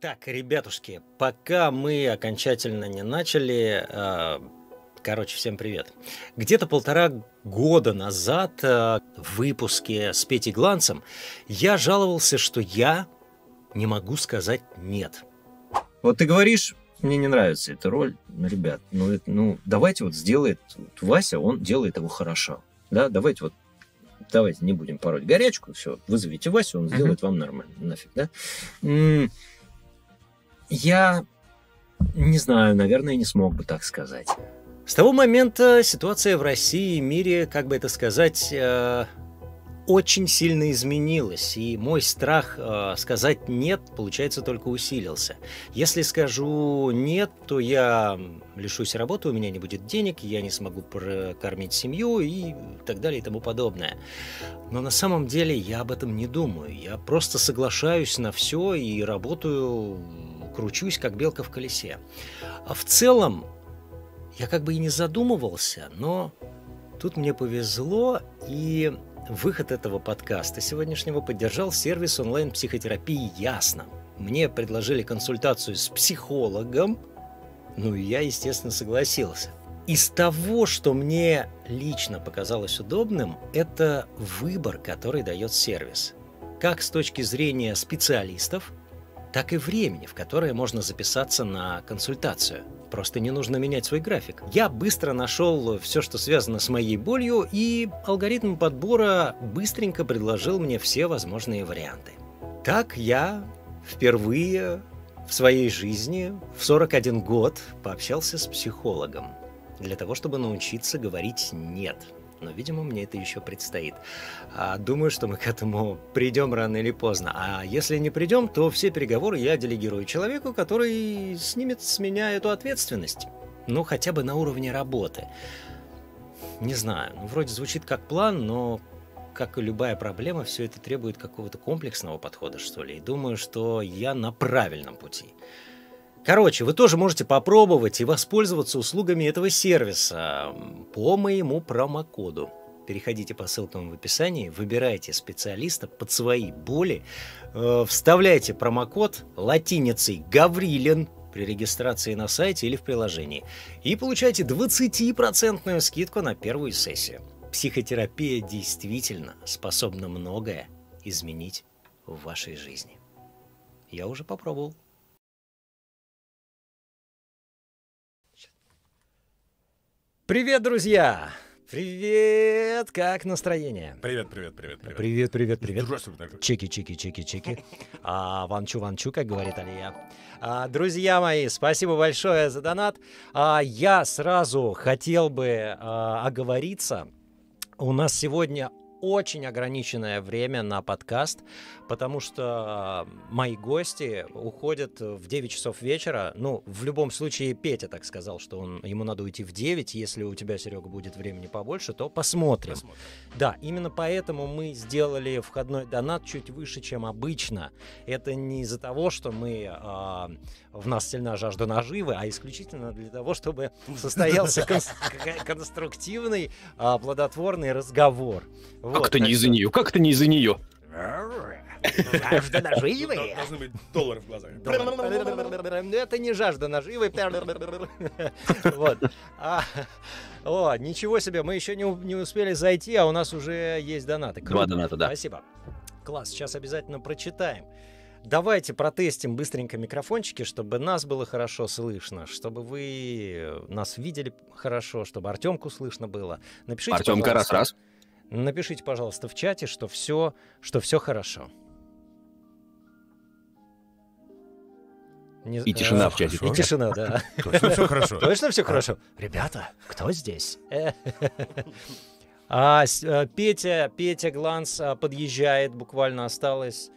Так, ребятушки, пока мы окончательно не начали, э, короче, всем привет. Где-то полтора года назад э, в выпуске с Петей Гланцем я жаловался, что я не могу сказать «нет». Вот ты говоришь, мне не нравится эта роль, ну, ребят, ну, это, ну давайте вот сделает вот Вася, он делает его хорошо, да, давайте вот давайте не будем пороть горячку, все, вызовите Васю, он сделает uh-huh. вам нормально, нафиг, да. Я не знаю, наверное, не смог бы так сказать. С того момента ситуация в России и мире, как бы это сказать, э, очень сильно изменилась, и мой страх э, сказать «нет», получается, только усилился. Если скажу «нет», то я лишусь работы, у меня не будет денег, я не смогу прокормить семью и так далее и тому подобное. Но на самом деле я об этом не думаю. Я просто соглашаюсь на все и работаю кручусь, как белка в колесе. А в целом я как бы и не задумывался, но тут мне повезло, и выход этого подкаста сегодняшнего поддержал сервис онлайн-психотерапии «Ясно». Мне предложили консультацию с психологом, ну и я, естественно, согласился. Из того, что мне лично показалось удобным, это выбор, который дает сервис. Как с точки зрения специалистов, так и времени, в которое можно записаться на консультацию. Просто не нужно менять свой график. Я быстро нашел все, что связано с моей болью, и алгоритм подбора быстренько предложил мне все возможные варианты. Так я впервые в своей жизни в 41 год пообщался с психологом для того, чтобы научиться говорить «нет» но, видимо, мне это еще предстоит. А, думаю, что мы к этому придем рано или поздно. А если не придем, то все переговоры я делегирую человеку, который снимет с меня эту ответственность. Ну, хотя бы на уровне работы. Не знаю, ну, вроде звучит как план, но как и любая проблема, все это требует какого-то комплексного подхода, что ли. И думаю, что я на правильном пути. Короче, вы тоже можете попробовать и воспользоваться услугами этого сервиса по моему промокоду. Переходите по ссылкам в описании, выбирайте специалиста под свои боли, э, вставляйте промокод латиницей «Гаврилин» при регистрации на сайте или в приложении и получайте 20% скидку на первую сессию. Психотерапия действительно способна многое изменить в вашей жизни. Я уже попробовал. Привет, друзья! Привет! Как настроение? Привет, привет, привет, привет. Привет, привет, привет. Чики, чики, чики, чики. А, ванчу, ванчу, как говорит Алия. А, друзья мои, спасибо большое за донат. А, я сразу хотел бы а, оговориться. У нас сегодня очень ограниченное время на подкаст, потому что а, мои гости уходят в 9 часов вечера. Ну, в любом случае, Петя так сказал, что он, ему надо уйти в 9. Если у тебя, Серега, будет времени побольше, то посмотрим. посмотрим. Да, именно поэтому мы сделали входной донат чуть выше, чем обычно. Это не из-за того, что мы э, в нас сильна жажда наживы, а исключительно для того, чтобы состоялся конструктивный, а, плодотворный разговор. Вот, как то не из-за нее? Как то не из-за нее? Жажда наживы? Должны быть доллары в глазах. Это не жажда наживы. Вот. А, о, ничего себе, мы еще не, не успели зайти, а у нас уже есть донаты. Круто. Два доната, да. Спасибо. Класс, сейчас обязательно прочитаем. Давайте протестим быстренько микрофончики, чтобы нас было хорошо слышно, чтобы вы нас видели хорошо, чтобы Артемку слышно было. Напишите, Артемка, раз-раз. Напишите, пожалуйста, в чате, что все, что все хорошо. Не... И тишина а, в чате. Хорошо. И тишина, да. Точно все хорошо. Точно все а. хорошо. Ребята, кто здесь? А, э, Петя, Петя Гланс а, подъезжает, буквально осталось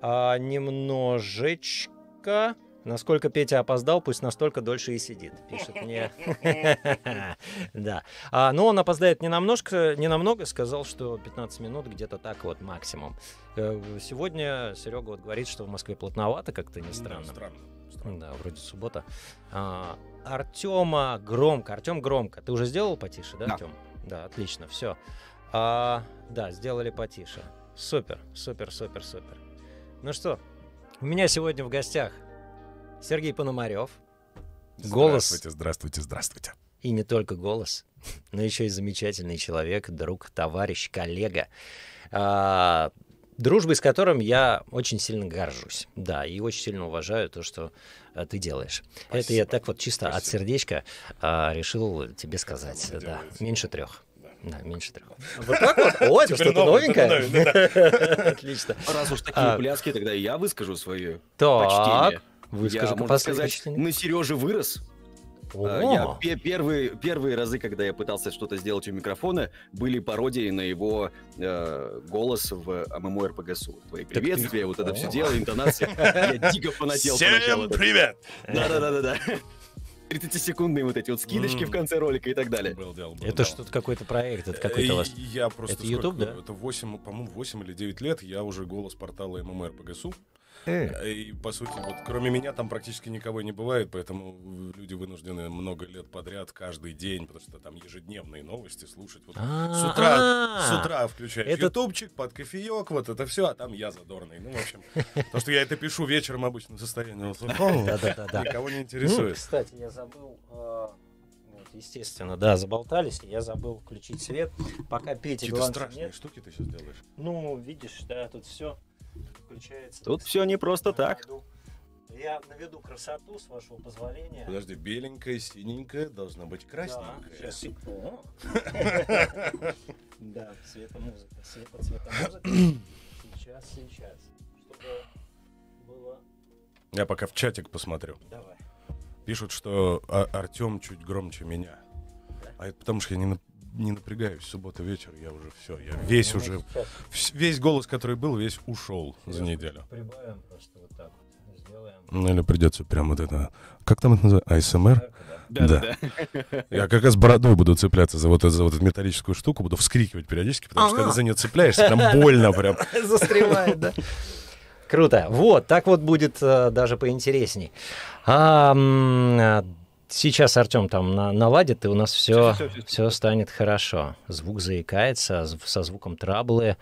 а, немножечко. Насколько Петя опоздал, пусть настолько дольше и сидит, пишет мне. Да. А, но он опоздает не намножко, не намного, сказал, что 15 минут где-то так вот максимум. Э, сегодня Серега вот говорит, что в Москве плотновато, как-то не странно. Странно. Да, вроде суббота. А, Артема громко. Артем громко. Ты уже сделал потише, да, Артем? Да, отлично, все. А, да, сделали потише. Супер, супер, супер, супер. Ну что, у меня сегодня в гостях Сергей Пономарев. Голос. Здравствуйте, здравствуйте, здравствуйте. И не только голос, но еще и замечательный человек, друг, товарищ, коллега, а, дружбой с которым я очень сильно горжусь. Да, и очень сильно уважаю то, что а, ты делаешь. Спасибо. Это я так вот чисто Спасибо. от сердечка а, решил тебе сказать. Да, делаете. меньше трех. Да, меньше трех. Вот так вот? О, это что-то новенькое? Отлично. Раз уж такие пляски, тогда и я выскажу свое почтение. Выскажи, я, можно сказать, на ну, Сереже вырос. А, я первые, первые разы, когда я пытался что-то сделать у микрофона, были пародии на его э, голос в ММО-РПГСУ. Твои приветствия, ты... вот это все дело, интонация. Я дико фанател Всем привет! Да-да-да-да-да. 30-секундные вот эти вот скидочки mm. в конце ролика и так далее. Был, был, был, это что-то какой-то проект, это э, какой-то ваш... Я просто... Это YouTube, да? Это 8, по-моему, 8 или 9 лет я уже голос портала ММР по Mm. И, по сути, вот кроме меня там практически никого не бывает, поэтому люди вынуждены много лет подряд, каждый день, потому что там ежедневные новости слушать. Вот с утра, с утра включать это... ютубчик, под кофеек, вот это все, а там я задорный. Ну, в общем, то, что я это пишу вечером обычно в состоянии, никого не интересует. Ну, кстати, я забыл э, естественно, да, заболтались, я забыл включить свет. Пока Петя Какие-то страшные нет. штуки ты сейчас делаешь. Ну, видишь, да, тут все. Включается. Тут все не просто так. Я наведу красоту, с вашего позволения. Подожди, беленькая, синенькая должна быть красненькая. Да, сейчас Да, цвета музыка, цвета цвета музыка. Сейчас, сейчас. Чтобы было... Я пока в чатик посмотрю. Давай. Пишут, что а, Артем чуть громче меня. А это потому, что я не, не напрягаюсь. Суббота вечер, я уже все, я весь ну, уже, весь голос, который был, весь ушел за неделю. Прибавим просто вот так вот сделаем. Ну или придется прям вот это, как там это называется, АСМР? Да, да. да. Я как раз бородой буду цепляться за вот, за вот эту металлическую штуку, буду вскрикивать периодически, потому А-а-а. что когда за нее цепляешься, там больно прям. Застревает, да. Круто. Вот, так вот будет э, даже поинтересней. Сейчас Артем там на, наладит, и у нас все, все, все, все, все станет хорошо. Звук заикается, со звуком траблы.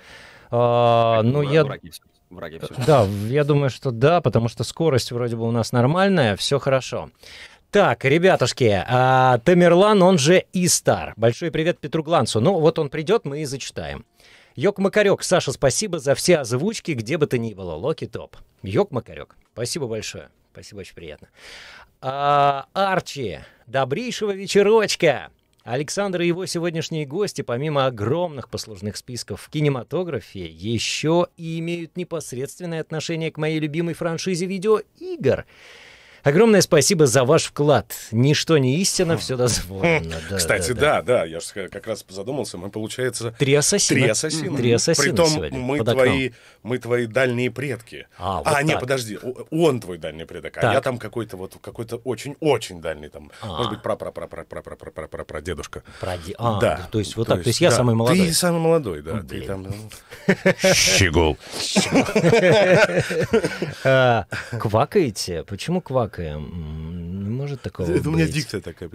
А, ну, я... враги все. Да, я думаю, что да, потому что скорость вроде бы у нас нормальная, все хорошо. Так, ребятушки, а, Тамерлан, он же Истар. Большой привет Петру Гланцу. Ну, вот он придет, мы и зачитаем. Йок Макарек, Саша, спасибо за все озвучки, где бы то ни было. Локи топ. Йок Макарек, спасибо большое. Спасибо, очень приятно. А, Арчи, добрейшего вечерочка! Александр и его сегодняшние гости, помимо огромных послужных списков в кинематографе, еще и имеют непосредственное отношение к моей любимой франшизе видеоигр. Огромное спасибо за ваш вклад. Ничто не истина, все дозволено. Хм. Да, Кстати, да, да, да, я же как раз задумался, мы, получается... Три ассасина. Три ассасина. Три ассасина Притом сегодня, мы твои, мы твои дальние предки. А, вот а нет, подожди, он твой дальний предок, так. а я там какой-то вот, какой-то очень-очень дальний там, а. может быть, пра пра пра пра пра пра пра пра пра пра дедушка. Про де... а, да. То есть вот то так, то есть я самый молодой. Ты самый молодой, да. Ты там... Ну. Щегол. А, квакаете? Почему квак? собака не ну, может такого Это быть. у меня дикция такая.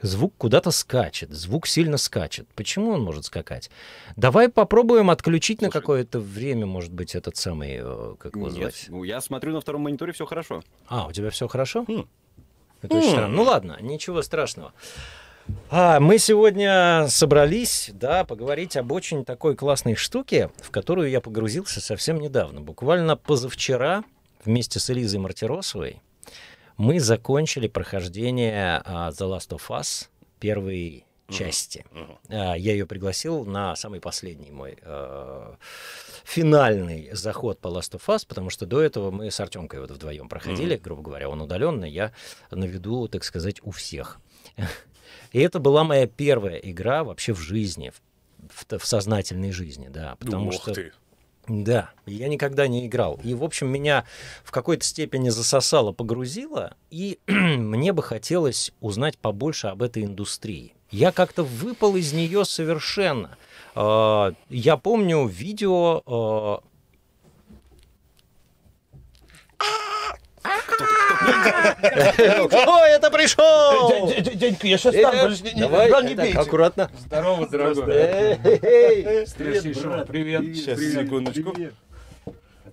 Звук куда-то скачет, звук сильно скачет. Почему он может скакать? Давай попробуем отключить Слушай, на какое-то время, может быть, этот самый, э, как его звать? Ну, я смотрю на втором мониторе, все хорошо. А, у тебя все хорошо? Хм. Это очень хм. странно. Ну ладно, ничего страшного. А, мы сегодня собрались, да, поговорить об очень такой классной штуке, в которую я погрузился совсем недавно. Буквально позавчера вместе с Элизой Мартиросовой мы закончили прохождение uh, The Last of Us первой части. Uh-huh. Uh, я ее пригласил на самый последний мой uh, финальный заход по Last of Us, потому что до этого мы с Артемкой вот вдвоем проходили, uh-huh. грубо говоря, он удаленный, я на виду, так сказать, у всех. И это была моя первая игра вообще в жизни, в, в, в сознательной жизни, да, потому Ух что ты. Да, я никогда не играл. И, в общем, меня в какой-то степени засосало, погрузило, и мне бы хотелось узнать побольше об этой индустрии. Я как-то выпал из нее совершенно. А, я помню видео... Кто-то а, а, кто это пришел? Дядька, я сейчас там, э, не бейте. Аккуратно. Здорово, дорогой. привет. Сейчас, секундочку.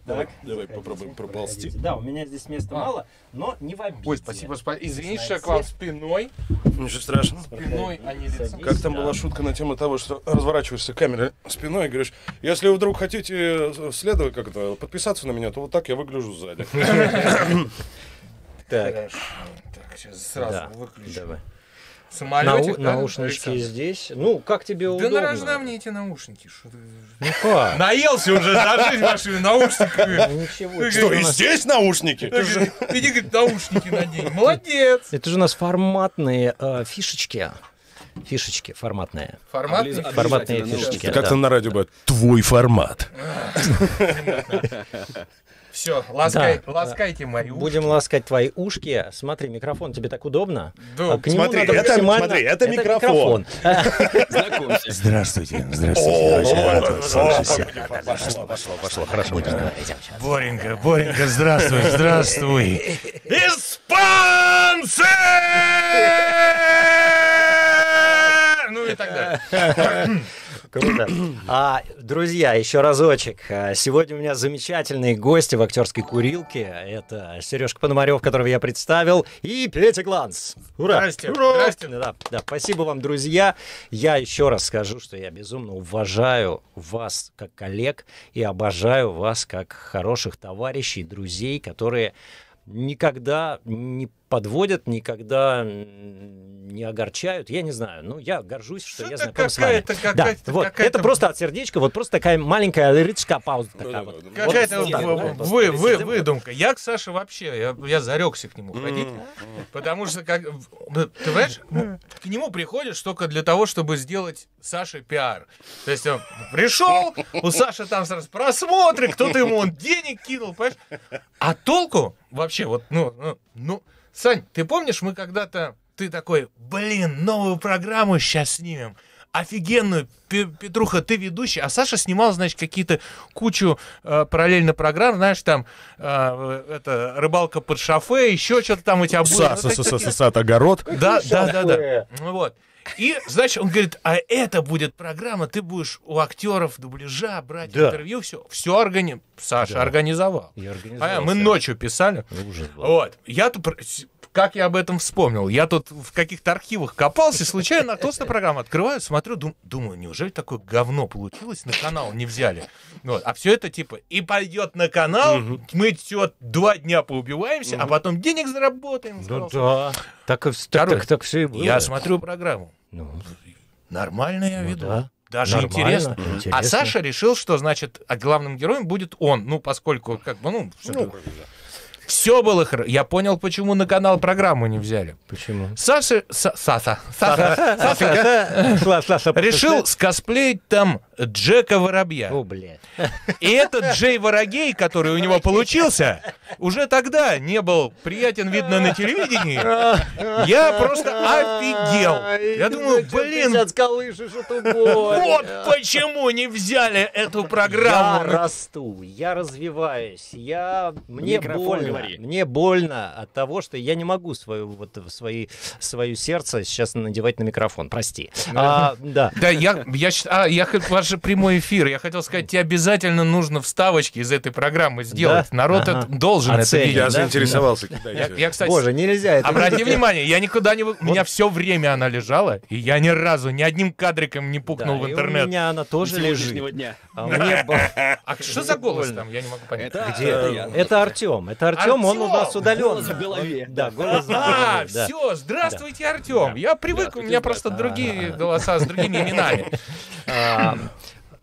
Так. Давай попробуем проползти. Проходите. Да, у меня здесь места а. мало, но не в обиде. Ой, спасибо, спасибо. Извини, что я к вам спиной. Ничего страшного. Спиной, а не лицом. Как там да. была шутка на тему того, что разворачиваешься камеры спиной и говоришь, если вы вдруг хотите э, следовать, как это, подписаться на меня, то вот так я выгляжу сзади. Так. Так, сейчас сразу да. выключу. Давай. Самолетик, Нау- да, наушнички Александр? здесь. Ну, как тебе да удобно? Да нарожна мне эти наушники. Что... Ну как? Наелся уже за жизнь вашими наушниками. Ну, ничего. Что, и здесь наушники? Иди, говорит, наушники надень. Молодец. Это же у нас форматные а, фишечки. Фишечки форматные. Форматные, форматные фишечки. Как то на радио будет? Твой формат. Все, ласкай, да. ласкайте мои ушки. Будем ласкать твои ушки. Смотри, микрофон тебе так удобно. Да. А, к нему смотри, надо это, максимально... смотри, это, это микрофон. Здравствуйте, здравствуйте. Пошло, пошло, пошло. Хорошо. Боренька, Боренька, здравствуй, здравствуй. Испанцы! Ну и так далее. Круто. А, друзья, еще разочек. А, сегодня у меня замечательные гости в актерской курилке. Это Сережка Пономарев, которого я представил, и Петя Гланс. Ура! Здрасте! Ура! Здрасте! Да, да, спасибо вам, друзья. Я еще раз скажу, что я безумно уважаю вас как коллег и обожаю вас как хороших товарищей, друзей, которые никогда не подводят, никогда не огорчают. Я не знаю. Ну, я горжусь, что, что я знаком с вами. Какая-то, да, какая-то, вот. какая-то... Это просто от сердечка, вот просто такая маленькая лирическая пауза. Такая ну, вот. Какая-то вот, вы, да, вы, вы, выдумка. Я к Саше вообще, я, я зарекся к нему ходить, потому что, как, ну, ты понимаешь, к нему приходишь только для того, чтобы сделать Саше пиар. То есть он пришел, у Саши там сразу просмотры, кто-то ему он денег кинул, понимаешь? А толку? вообще вот, ну, ну, ну, Сань, ты помнишь, мы когда-то, ты такой, блин, новую программу сейчас снимем, офигенную, Петруха, ты ведущий, а Саша снимал, значит, какие-то кучу э, параллельно программ, знаешь, там э, э это рыбалка под шафе, еще что-то там эти обои. Са, ну, са, са, са, огород. Да, да, да, да. Вот. И, значит, он говорит, а это будет программа, ты будешь у актеров дубляжа брать да. интервью, все. Все органи... Саша да. организовал. Я организовал. А, мы ночью писали. Ну, ужас был. Вот. Я тут как я об этом вспомнил? Я тут в каких-то архивах копался, случайно просто программу открываю, смотрю, дум, думаю, неужели такое говно получилось, на канал не взяли. Вот. А все это типа, и пойдет на канал, угу. мы все два дня поубиваемся, угу. а потом денег заработаем. Ну да, так, и, Короче, так, так все и было. Я смотрю программу. Ну. Нормально я ну, веду. Да. Даже интересно. интересно. А Саша решил, что, значит, а главным героем будет он. Ну, поскольку, как бы, ну... ну все было хорошо. Я понял, почему на канал программу не взяли. Почему? Саша... Са, Саса. Саша. Саша. Саша. Решил скосплеить там Джека Воробья. О, блядь. И этот Джей Ворогей, который у него получился, уже тогда не был приятен, видно, на телевидении. Я просто офигел. Я думаю, блин... Вот почему не взяли эту программу. Я расту, я развиваюсь, я... Мне больно говори. Мне больно от того, что я не могу свою, вот, свои, свое сердце сейчас надевать на микрофон, прости. А, да. да, я, я, а, я ваш прямой эфир, я хотел сказать, тебе обязательно нужно вставочки из этой программы сделать. Да? Народ ага. это, должен Оценить, это видеть. Я да? заинтересовался. Да. Я, я, кстати, Боже, нельзя это. Обрати внимание, я никуда не... У меня все время она лежала, и я ни разу, ни одним кадриком не пукнул да, в интернет. у меня она тоже лежит. Дня. А, мне... а что за голос там? Я не могу понять. Это, Где? это Артем, это Артем. Артем, он у нас удален. Голос в голове. Да, голос в а, голове. Да. Все, здравствуйте, Артем. Я привык, у меня просто другие а. голоса с другими именами. А,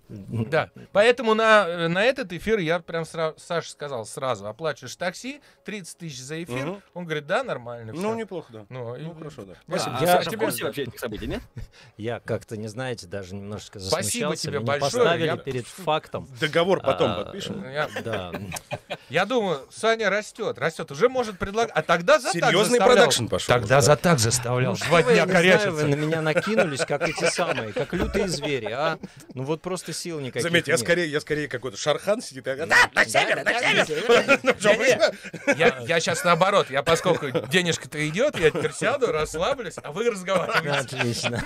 да, поэтому на, на этот эфир я прям сразу, Саша сказал сразу, оплачиваешь такси, 30 тысяч за эфир. Угу. Он говорит, да, нормально. Все. Ну, неплохо, да. Ну, ну и... хорошо, да. Спасибо. А, я... А Саша, тебе... в курсе вообще этих событий, нет? Я как-то, не знаете, даже немножечко засмущался. Спасибо тебе Меня большое. поставили я... перед фактом. Договор потом а, подпишем. Э, я... Да. Я думаю, Саня растет, растет. Уже может предлагать. А тогда за Серьезный продакшн пошел. Тогда да. за так заставлял. Два ну, дня корячиться. на меня накинулись, как эти самые, как лютые звери, а? Ну вот просто сил никаких Заметьте, я скорее, я скорее какой-то шархан сидит. Да, на север, на север! Ну, я сейчас наоборот. Я поскольку денежка-то идет, я теперь сяду, расслаблюсь, а вы разговариваете. Отлично.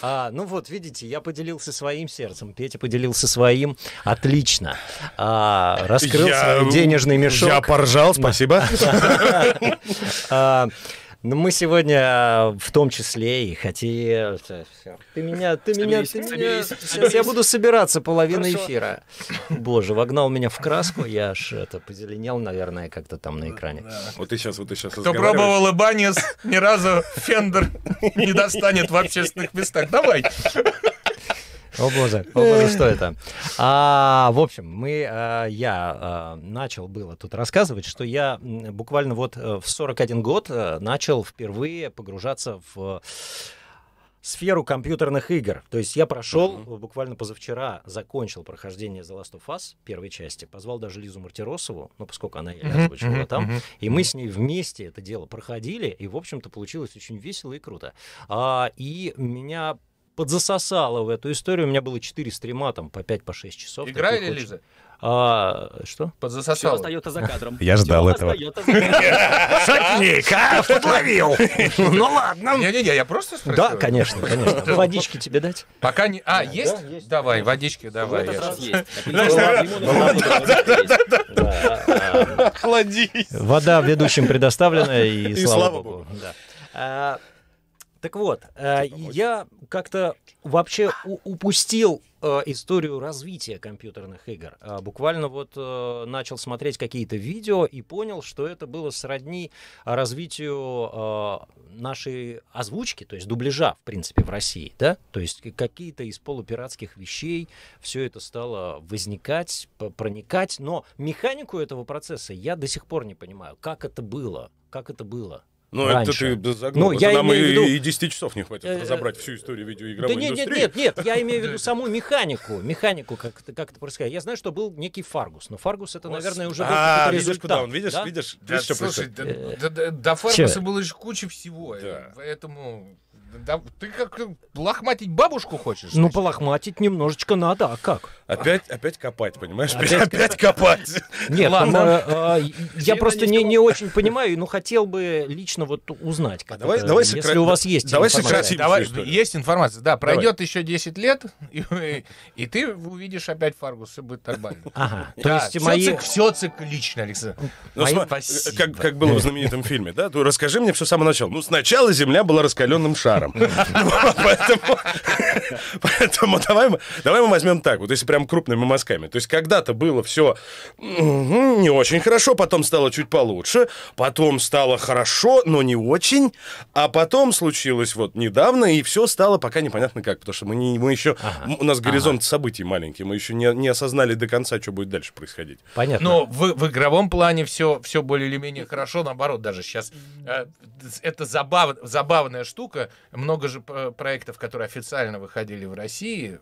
А, ну вот, видите, я поделился своим сердцем. Петя поделился своим. Отлично. А, раскрыл денежный мешок. Я поржал, спасибо. А, ну, мы сегодня а, в том числе и хотели... Ты меня, ты меня, ты меня... Сейчас я буду собираться половина эфира. Боже, вогнал меня в краску, я аж это позеленел, наверное, как-то там на экране. Вот ты сейчас, вот ты сейчас Кто пробовал Эбанис ни разу Фендер не достанет в общественных местах. Давай. О боже, о боже, что э. это? А, в общем, мы, а, я а, начал было тут рассказывать, что я буквально вот в 41 год начал впервые погружаться в сферу компьютерных игр. То есть я прошел, uh-huh. буквально позавчера закончил прохождение The Last of Us первой части, позвал даже Лизу Мартиросову, ну, поскольку она я озвучивала uh-huh. там, uh-huh. и мы с ней вместе это дело проходили, и, в общем-то, получилось очень весело и круто. А, и меня подзасосало в эту историю. У меня было 4 стрима там по 5-6 по часов. Игра или Лиза? А, что? Подзасосал. Все остается за кадром. Я ждал этого. Шатник, а? Подловил. Ну, ну ладно. Не-не-не, я просто спросил. Да, конечно, конечно. Водички тебе дать? Пока не... А, есть? Давай, водички давай. Охладись. Вода ведущим предоставлена, и слава богу. А, так вот, э, я как-то вообще упустил э, историю развития компьютерных игр. Э, буквально вот начал смотреть какие-то видео и понял, что это было сродни развитию нашей озвучки, то есть дубляжа, в принципе, в России, да? То есть какие-то из полупиратских вещей все это стало возникать, проникать, но механику этого процесса я до сих пор не понимаю, как это было, как это было. Ну, это ты загнул. Ну, я нам имею и, ввиду... и 10 часов не хватит э, разобрать э, всю историю видеоигровой да индустрии. Нет, нет, нет, я имею в виду саму механику, механику, как как это происходит. Я знаю, что был некий Фаргус, но Фаргус это, наверное, уже был а, результат. куда он, видишь, да? видишь, да, видишь, что слушай, происходит. До, до, до Фаргуса было еще куча всего, да. Э, поэтому... Да, ты как э, лохматить бабушку хочешь? Ну, значит? полохматить немножечко надо, а как? Опять, опять копать, понимаешь? Опять, опять копать. Нет, Ладно. Там, э, э, я просто не, не очень понимаю, но хотел бы лично вот узнать. А как давай, это, давай если сокра... у вас есть давай информация. Давай, есть информация, да. Пройдет давай. еще 10 лет, и, и ты увидишь опять Фаргус, все будет нормально. Ага, да, то есть все мои... Цик, все циклично, Александр. Ну, ну мои... Спасибо. Э, как, как было в знаменитом фильме, да? Расскажи мне все с самого начала. Ну, сначала Земля была раскаленным шаром баром. Поэтому давай мы возьмем так, вот если прям крупными мазками. То есть когда-то было все не очень хорошо, потом стало чуть получше, потом стало хорошо, но не очень, а потом случилось вот недавно, и все стало пока непонятно как, потому что мы, не, мы еще, у нас горизонт событий маленький, мы еще не, осознали до конца, что будет дальше происходить. Понятно. Но в, игровом плане все, все более или менее хорошо, наоборот, даже сейчас э, это забав, забавная штука много же проектов, которые официально выходили в России,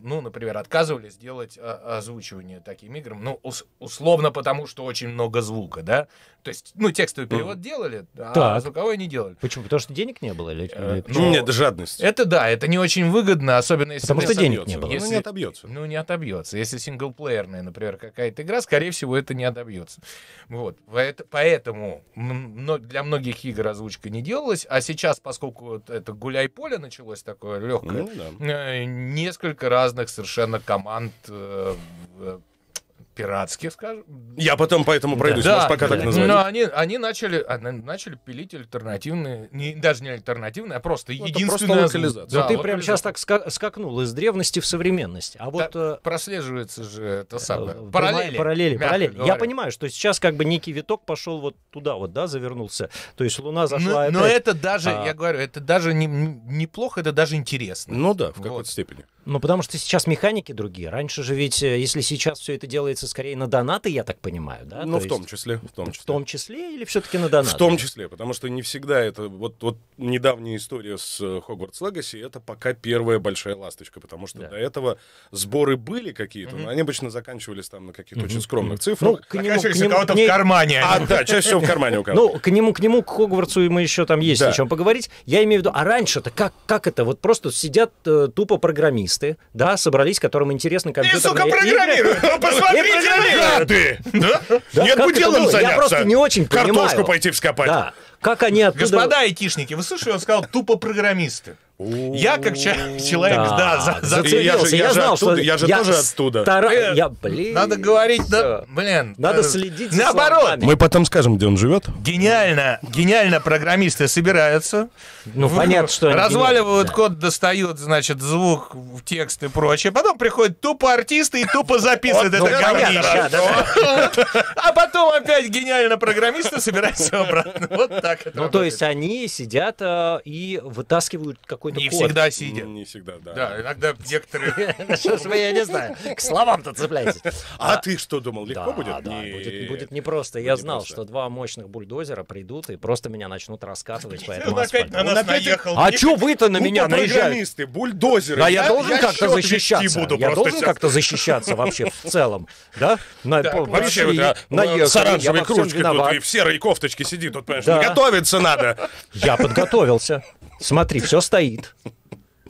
ну, например, отказывались делать а, озвучивание таким играм, ну, условно потому, что очень много звука, да? То есть, ну, текстовый перевод mm. делали, а так. звуковой не делали. Почему? Потому что денег не было? Или, э, или ну, нет, жадность. Это да, это не очень выгодно, особенно если... Потому что денег не было. Если, ну, не отобьется. Ну, не отобьется. Если синглплеерная, например, какая-то игра, скорее всего, это не отобьется. Вот. Поэтому для многих игр озвучка не делалась, а сейчас, поскольку это гуляй-поле началось такое легкое. Ну, да. Э, несколько разных совершенно команд э, э, пиратских, скажем. Я потом по этому пройдусь, да, может, пока да, так назвать. Но они, они начали, начали пилить альтернативные, не, даже не альтернативные, а просто ну, единственные... Просто локализация. Да, ну, ты прямо сейчас так скакнул из древности в современность. А вот... Да, э, прослеживается же это э, самое. Параллели. Параллели, параллели. Я понимаю, что сейчас как бы некий виток пошел вот туда вот, да, завернулся. То есть Луна зашла... Но, но это даже, а... я говорю, это даже не, неплохо, это даже интересно. Ну да, в какой-то вот. степени. Ну, потому что сейчас механики другие. Раньше же ведь, э, если сейчас все это делается скорее на донаты, я так понимаю, да? Ну, То в есть... том числе. В том числе. В том числе или все-таки на донаты? В том числе, потому что не всегда это... Вот, вот недавняя история с э, Hogwarts Legacy — это пока первая большая ласточка, потому что да. до этого сборы были какие-то, mm-hmm. но они обычно заканчивались там на каких-то mm-hmm. очень скромных mm-hmm. цифрах. Ну, к нему, к нему, кого-то не... в кармане. А, да, чаще всего в кармане у кого-то. Ну, к нему, к нему, к Хогвартсу мы еще там есть да. о чем поговорить. Я имею в виду, а раньше-то как, как это? Вот просто сидят э, тупо программисты, программисты, да, собрались, которым интересно компьютерные Ты, сука, программируешь! Посмотрите на Да? Нет бы делом заняться! Я просто не очень понимаю. Картошку пойти вскопать. Да. Как они оттуда... Господа айтишники, вы слышали, он сказал тупо программисты. Я как человек, да, да за, я, же, я, я знал, оттуда, что я же я тоже оттуда. Стара... Э, я, блин, надо говорить, да, блин. Надо э, следить. Наоборот. Словами. Мы потом скажем, где он живет. Гениально, гениально программисты собираются. Ну в, понятно, что разваливают гениально. код, достают, значит, звук, текст и прочее. Потом приходят тупо артисты и тупо записывают это ну, говнище. А потом опять гениально программисты собираются обратно. Вот так так это Ну, то есть они сидят э, и вытаскивают какой-то Не код. всегда сидят, Не всегда, да. Да, иногда некоторые... Ну, что ж вы, я не знаю, к словам-то цепляйтесь. А, а ты что думал, легко будет? да, будет, будет непросто. Я знал, что два мощных бульдозера придут и просто меня начнут раскатывать по этому Он опять на нас наехал. А чё вы-то на Ну, меня наезжаете? программисты, бульдозеры. Да, я должен как-то защищаться. Я должен как-то защищаться вообще в целом, да? На- по- Вообще, вот, с а, я во оранжевой всём кружкой тут и в серой кофточке сидит, тут, понимаешь, Да подготовиться надо. Я подготовился. Смотри, все стоит.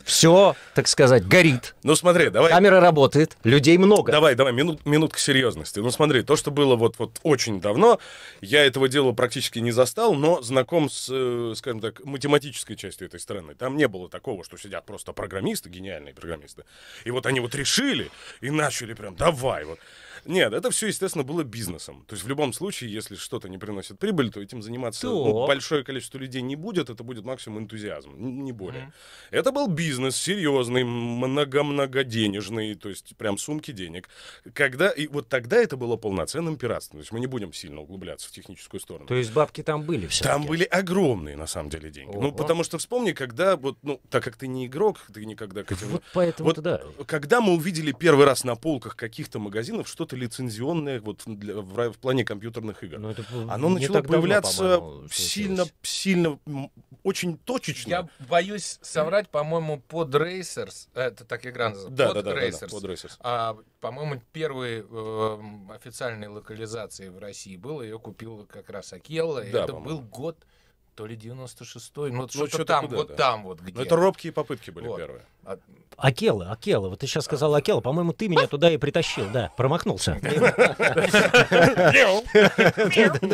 Все, так сказать, горит. Ну смотри, давай. Камера работает, людей много. Давай, давай, минут, минутка серьезности. Ну смотри, то, что было вот, вот очень давно, я этого дела практически не застал, но знаком с, э, скажем так, математической частью этой страны. Там не было такого, что сидят просто программисты, гениальные программисты. И вот они вот решили и начали прям, давай вот. Нет, это все, естественно, было бизнесом. То есть в любом случае, если что-то не приносит прибыль, то этим заниматься Ну, большое количество людей не будет, это будет максимум энтузиазм, не более. mm Это был бизнес серьезный, много-многоденежный, то есть прям сумки денег. Когда и вот тогда это было полноценным пиратством. То есть мы не будем сильно углубляться в техническую сторону. То есть бабки там были все. Там были огромные на самом деле деньги. Ну, Ого. Ну потому что вспомни, когда вот ну так как ты не игрок, ты никогда. Вот поэтому вот, да. Когда мы увидели первый раз на полках каких-то магазинов что-то работы лицензионные вот для, в, в плане компьютерных игр. Ну, это Оно начало появляться давно, сильно, сильно, очень точечно. Я боюсь соврать, по-моему, под Racers, э, это так игра называется, да, под да, да, Racers, да, да, под Racers. А, по-моему, первой э, официальной локализации в России было, ее купил как раз Акела, да, и это был год то ли 96-й, ну, ну, вот ну, что-то там, куда, вот там вот ну, где. Но это робкие попытки были вот. первые. А Акела, Акела, вот ты сейчас а. сказал Акела, по-моему, ты меня туда и притащил, да, промахнулся.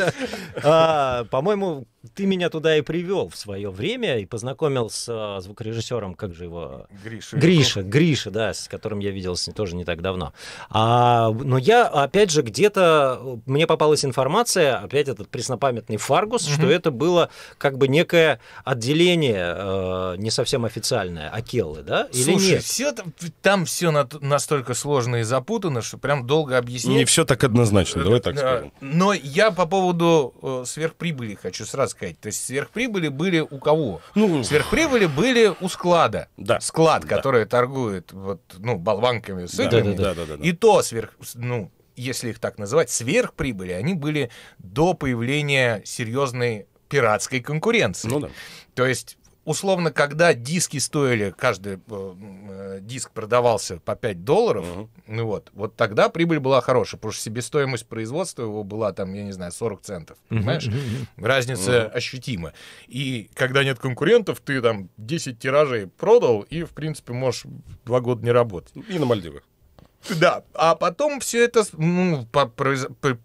А, по-моему, ты меня туда и привел в свое время и познакомил с звукорежиссером, как же его? Гриша. Гриша, Гриша, да, с которым я виделся тоже не так давно. Но я, опять же, где-то, мне попалась информация, опять этот преснопамятный Фаргус, что это было как бы некое отделение э, не совсем официальное Акеллы, да? Или Слушай, нет? Все там, там все на, настолько сложно и запутано, что прям долго объяснить. Не все так однозначно, давай так э, скажем. Но я по поводу э, сверхприбыли хочу сразу сказать. То есть сверхприбыли были у кого? Ну, сверхприбыли были у склада. Да. Склад, да. который торгует вот, ну, болванками с играми. Да, да, да, да, да, И то сверх, ну, если их так называть, сверхприбыли, они были до появления серьезной пиратской конкуренции. Ну да. То есть условно, когда диски стоили, каждый э, э диск продавался по 5 долларов, угу. ну вот, вот тогда прибыль была хорошая, потому что себестоимость производства его была там, я не знаю, 40 центов, угу. понимаешь? Угу. Разница угу. ощутима. И когда нет конкурентов, ты там 10 тиражей продал и, в принципе, можешь два года не работать. И на Мальдивах. Да, а потом все это ну,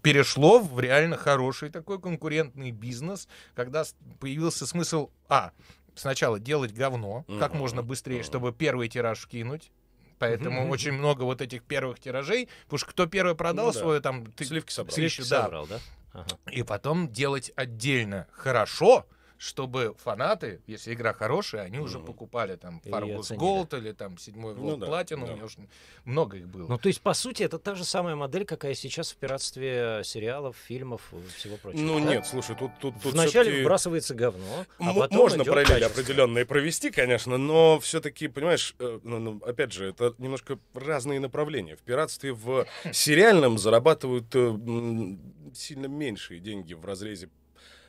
перешло в реально хороший такой конкурентный бизнес, когда появился смысл, а, сначала делать говно, mm-hmm. как можно быстрее, mm-hmm. чтобы первый тираж кинуть. Поэтому mm-hmm. очень много вот этих первых тиражей, потому что кто первый продал ну, да. свою там... Ты, сливки собрал. Сливки, да. собрал, да? Ага. И потом делать отдельно хорошо, чтобы фанаты, если игра хорошая, они уже покупали там Фаргус Голд или там седьмой Голд ну, Платину, да, да. у меня уже много их было. Ну, то есть, по сути, это та же самая модель, какая сейчас в пиратстве сериалов, фильмов, всего прочего. Ну, да? нет, слушай, тут... тут, тут Вначале вбрасывается говно, а М- потом Можно параллели определенные провести, конечно, но все-таки, понимаешь, э, ну, ну, опять же, это немножко разные направления. В пиратстве в сериальном зарабатывают э, сильно меньшие деньги в разрезе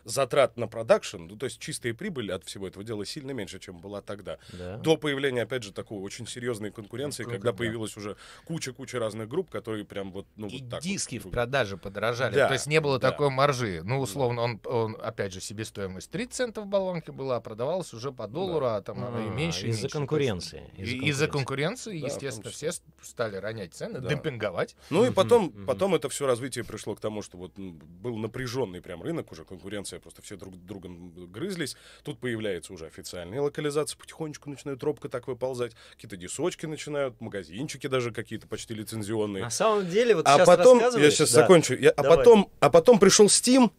затрат на продакшн, ну, то есть чистые прибыли от всего этого дела сильно меньше, чем была тогда. Да. До появления, опять же, такой очень серьезной конкуренции, ну, когда да. появилась уже куча-куча разных групп, которые прям вот, ну, И так диски вот. в продаже подорожали, да. то есть не было да. такой маржи. Ну, условно, он, он, опять же, себестоимость 30 центов в баллонке была, а продавалась уже по доллару, да. а там а, и меньше. Из-за конкуренции. Из-за конкуренции, да, естественно, все стали ронять цены, да. демпинговать. Ну, и потом, потом это все развитие пришло к тому, что вот был напряженный прям рынок уже, конкуренция локализация, просто все друг другом грызлись. Тут появляется уже официальная локализация, потихонечку начинает робко так выползать, какие-то десочки начинают, магазинчики даже какие-то почти лицензионные. На самом деле, вот а сейчас потом, я сейчас да. закончу, я, а, потом, а потом пришел Steam,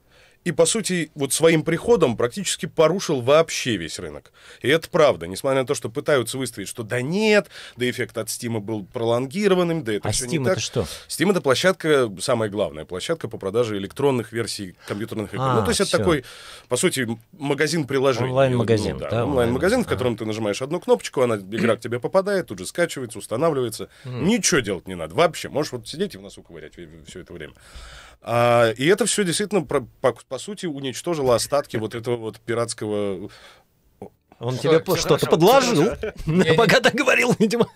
и, по сути, вот своим приходом практически порушил вообще весь рынок. И это правда, несмотря на то, что пытаются выставить, что да нет, да эффект от Steam был пролонгированным, да это а все Steam не это так. что? Steam это площадка, самая главная площадка по продаже электронных версий компьютерных игр. Ну, а, ну, то есть все. это такой, по сути, магазин приложений. Онлайн-магазин, ну, да. да онлайн-магазин, в котором а. ты нажимаешь одну кнопочку, она, игра к тебе попадает, тут же скачивается, устанавливается. Ничего делать не надо вообще. Можешь вот сидеть и в носу ковырять все это время. А, и это все действительно, по, по сути, уничтожило остатки вот этого вот пиратского он что, тебе что-то подложил. Пока так говорил, видимо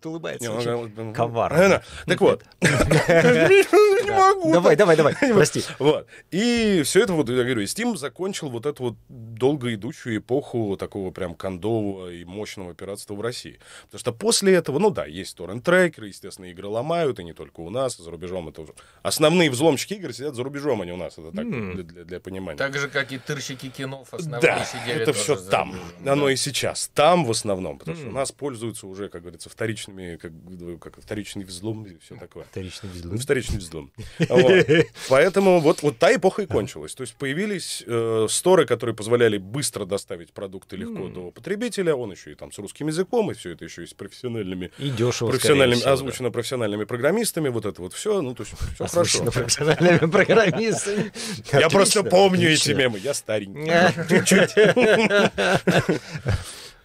как-то улыбается. Не, очень он, он, коварно. Ну, ну, так вот. Не могу. Давай, давай, давай, прости. Вот. И все это вот, я говорю, Steam закончил вот эту вот долго идущую эпоху такого прям кондового и мощного пиратства в России. Потому что после этого, ну да, есть торрент-трекеры, естественно, игры ломают, и не только у нас, за рубежом это уже... Основные взломщики игр сидят за рубежом, а не у нас, это так, для, понимания. Так же, как и тырщики кино. основные да, сидели это все там. Рубежом, Оно и сейчас там в основном, потому что у нас пользуются уже, как говорится, вторичным вторичными, как, ну, как вторичный взлом и все такое. Вторичный взлом. Вторичный взлом. Поэтому вот, вот та эпоха и кончилась. То есть появились э, сторы, которые позволяли быстро доставить продукты легко до потребителя. Он еще и там с русским языком, и все это еще и с профессиональными... И дешево, профессиональными, всего, Озвучено профессиональными программистами. Вот это вот все. Ну, то есть все озвучено хорошо. профессиональными программистами. Я просто помню эти мемы. Я старенький. Чуть-чуть.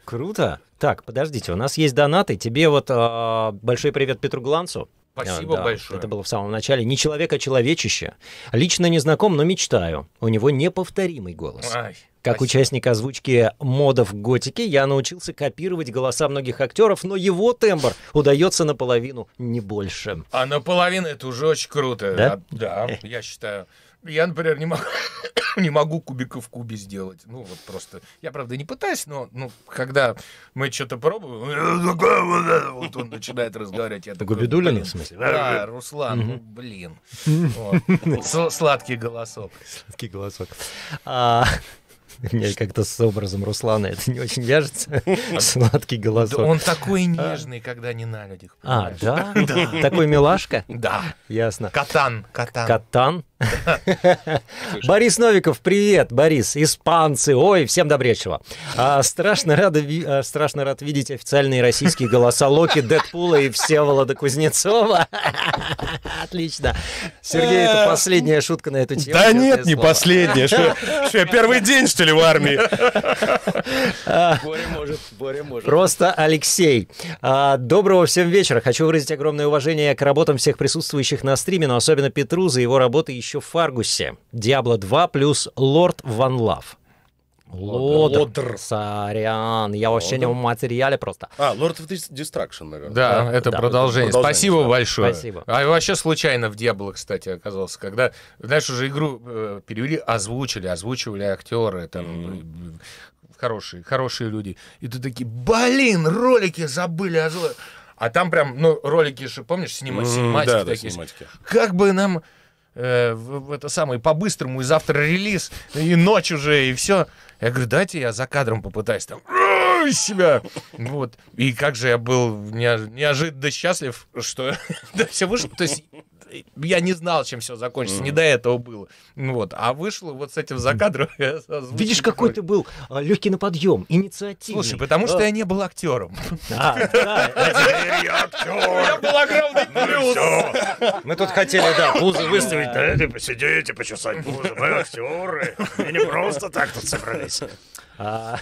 Круто. Так, подождите, у нас есть донаты. Тебе вот э, большой привет Петру Гланцу. Спасибо а, да, большое. Это было в самом начале. Не человек, а человечище. Лично не знаком, но мечтаю. У него неповторимый голос. Ай, как спасибо. участник озвучки модов готики, я научился копировать голоса многих актеров, но его тембр удается наполовину, не больше. А наполовину это уже очень круто. Да? А, да, я считаю я, например, не могу, не могу кубика в кубе сделать. Ну, вот просто. Я, правда, не пытаюсь, но ну, когда мы что-то пробуем, «Ну, вот он начинает разговаривать. Я такой, Губидулин, в смысле? Да, Руслан, ну, блин. Вот. Сладкий голосок. Сладкий голосок. А... Мне как-то с образом Руслана это не очень вяжется. Сладкий голосок. Да он такой а. нежный, а... когда не на людях. А, понимаешь? А, да? да? Такой милашка? Да. Ясно. Катан. Катан. Катан? Борис Новиков, привет, Борис, испанцы, ой, всем добрейшего. А, страшно, рада, а, страшно рад видеть официальные российские голоса Локи, Дэдпула и Всеволода Кузнецова. Отлично. Сергей, это последняя шутка на эту тему. Да нет, не последняя. Что я первый день, что ли, в армии? А, Боря может, Боря может. Просто Алексей. А, доброго всем вечера. Хочу выразить огромное уважение к работам всех присутствующих на стриме, но особенно Петру за его работы и еще в Фаргусе. Диабло 2 плюс Лорд Ван Лав. Лодр. Лодр. Сорян, я вообще не в материале просто. А, Lord of Destruction, наверное. Да, да это да, продолжение. продолжение. Спасибо да. большое. Спасибо. А вообще случайно в Диабло, кстати, оказался, когда, знаешь, уже игру э, перевели, озвучили, озвучивали актеры, там, mm-hmm. хорошие, хорошие люди. И ты такие, блин, ролики забыли озвучивать. А там прям, ну, ролики же, помнишь, снимать mm, сниматики да, такие. Да, сниматики. Как бы нам Э, в, это самое, по-быстрому, и завтра релиз, и ночь уже, и все. Я говорю, дайте я за кадром попытаюсь там из себя. Вот. И как же я был неожиданно счастлив, что да, все вышло. То есть я не знал, чем все закончится, mm. не до этого было. Вот, а вышло вот с этим закадром. Видишь, какой ты был а, легкий на подъем, инициативный. Слушай, потому что а. я не был актером. Я был огромный ну плюс. Мы тут хотели, да, пузы ну, выставить, да, ты типа, посидите, почесать пузы, мы актеры, и не просто так тут собрались. А,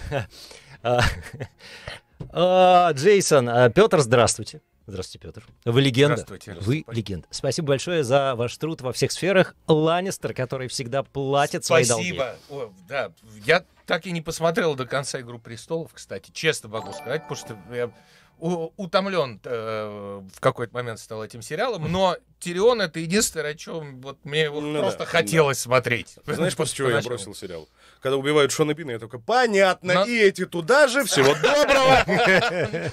Джейсон, Петр, здравствуйте. Здравствуйте, Петр. Вы легенда. Здравствуйте. Вы легенда. Спасибо большое за ваш труд во всех сферах. Ланнистер, который всегда платит Спасибо. свои долги. Спасибо. Да, я так и не посмотрел до конца «Игру престолов», кстати. Честно могу сказать, потому что я утомлен э, в какой-то момент стал этим сериалом, но Тирион это единственное, о чем вот мне его ну, просто да, хотелось да. смотреть. Знаешь, после чего я бросил сериал? когда убивают Шона Бина, я только, понятно, Но... и эти туда же, всего доброго.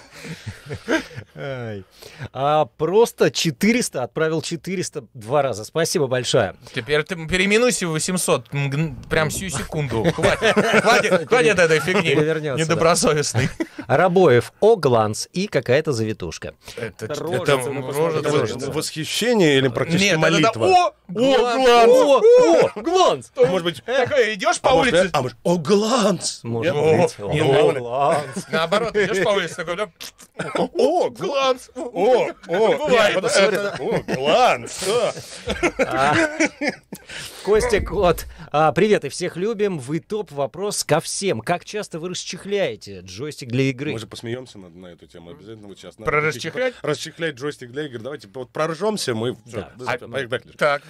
А просто 400, отправил 400 два раза. Спасибо большое. Теперь ты переименуйся в 800, прям всю секунду. Хватит, этой фигни. Недобросовестный. Рабоев, Огланс и какая-то завитушка. Это, это, рожица, это, восхищение или практически молитва? о, о, гланс! О, гланс! Может быть, идешь по а улице, может... Э, а может, о, гланс! Может быть. Гланс. Наоборот, идешь по улице, такой, да? О, гланс! О, о, бывает. О, гланс! А. Костя Кот, а, привет, и всех любим. Вы топ. Вопрос ко всем. Как часто вы расчехляете джойстик для игры? Мы же посмеемся на эту тему обязательно вот сейчас. Про типа, расчехлять? Расчехлять джойстик для игр. Давайте вот проржемся, мы... Поехали. Так.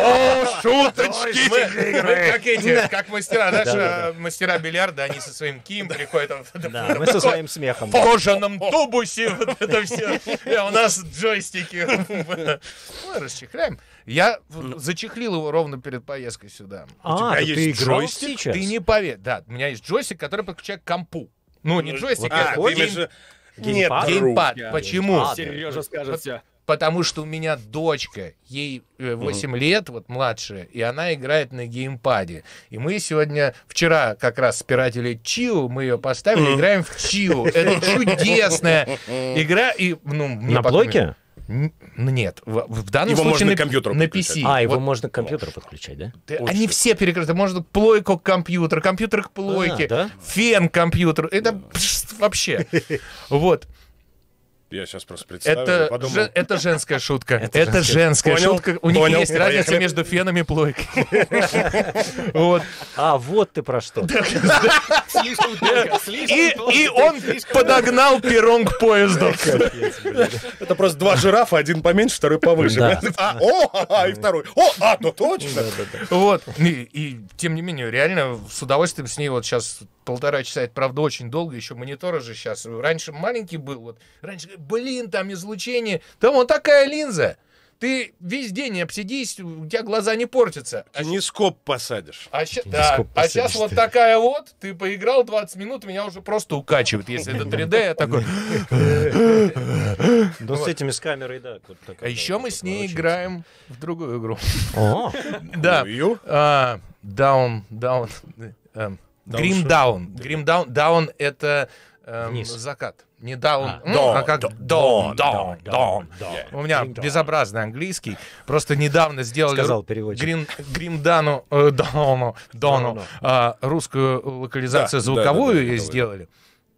О, шуточки! как эти, как мастера, наши э, мастера бильярда, они со своим ким приходят. Да, мы со своим смехом. В кожаном тубусе вот это все. У нас джойстики. Мы расчехляем. Я зачехлил его ровно перед поездкой сюда. А, у тебя есть ты джойстик? Сейчас? Ты не поверишь. Да, у меня есть джойстик, который подключает к компу. Ну, не ну, джойстик, а, а геймпад. Нет, геймпад. Почему? А Сережа скажет все потому что у меня дочка, ей 8 э, mm лет, вот младшая, и она играет на геймпаде. И мы сегодня, вчера как раз с пиратели Чиу, мы ее поставили, mm играем в Чиу. Это чудесная игра. И, ну, мне на блоке? Нет, в, в данном его случае можно на, компьютер на PC. А, его вот. можно к компьютеру подключать, да? Ты, Очень они все перекрыты. Можно плойку к компьютеру, компьютер к плойке, а, да? фен к компьютеру. Это пш, вообще. Вот. Я сейчас просто представил. Это, подумал... же, это женская шутка. Это, это женская, женская понял, шутка. У понял, них есть поехали. разница между фенами и плойкой. Вот. А вот ты про что. И он подогнал перрон к поезду. Это просто два жирафа, один поменьше, второй повыше. А, о, а, и второй. О, а, ну точно. Вот. И тем не менее, реально с удовольствием с ней вот сейчас полтора часа, это, правда, очень долго, еще монитор же сейчас, раньше маленький был, вот, раньше, блин, там излучение, там вот такая линза, ты весь день обсидись, у тебя глаза не портятся. А Кинескоп посадишь. А, щ... да. А посадишь а сейчас ты. вот такая вот, ты поиграл 20 минут, меня уже просто укачивает. Если это 3D, я такой... Да с этими с камерой, да. А еще мы с ней играем в другую игру. Да. Ну, а, down, down. Э, эм, Грим Даун, Грим Даун — Даун это эм, закат. Не даун, а, ну, а как даун, даун, даун. У меня безобразный английский. Просто недавно сделали Сказал грим, гримдану, э, дону, дону, э, русскую локализацию да, звуковую да, да, да, сделали. да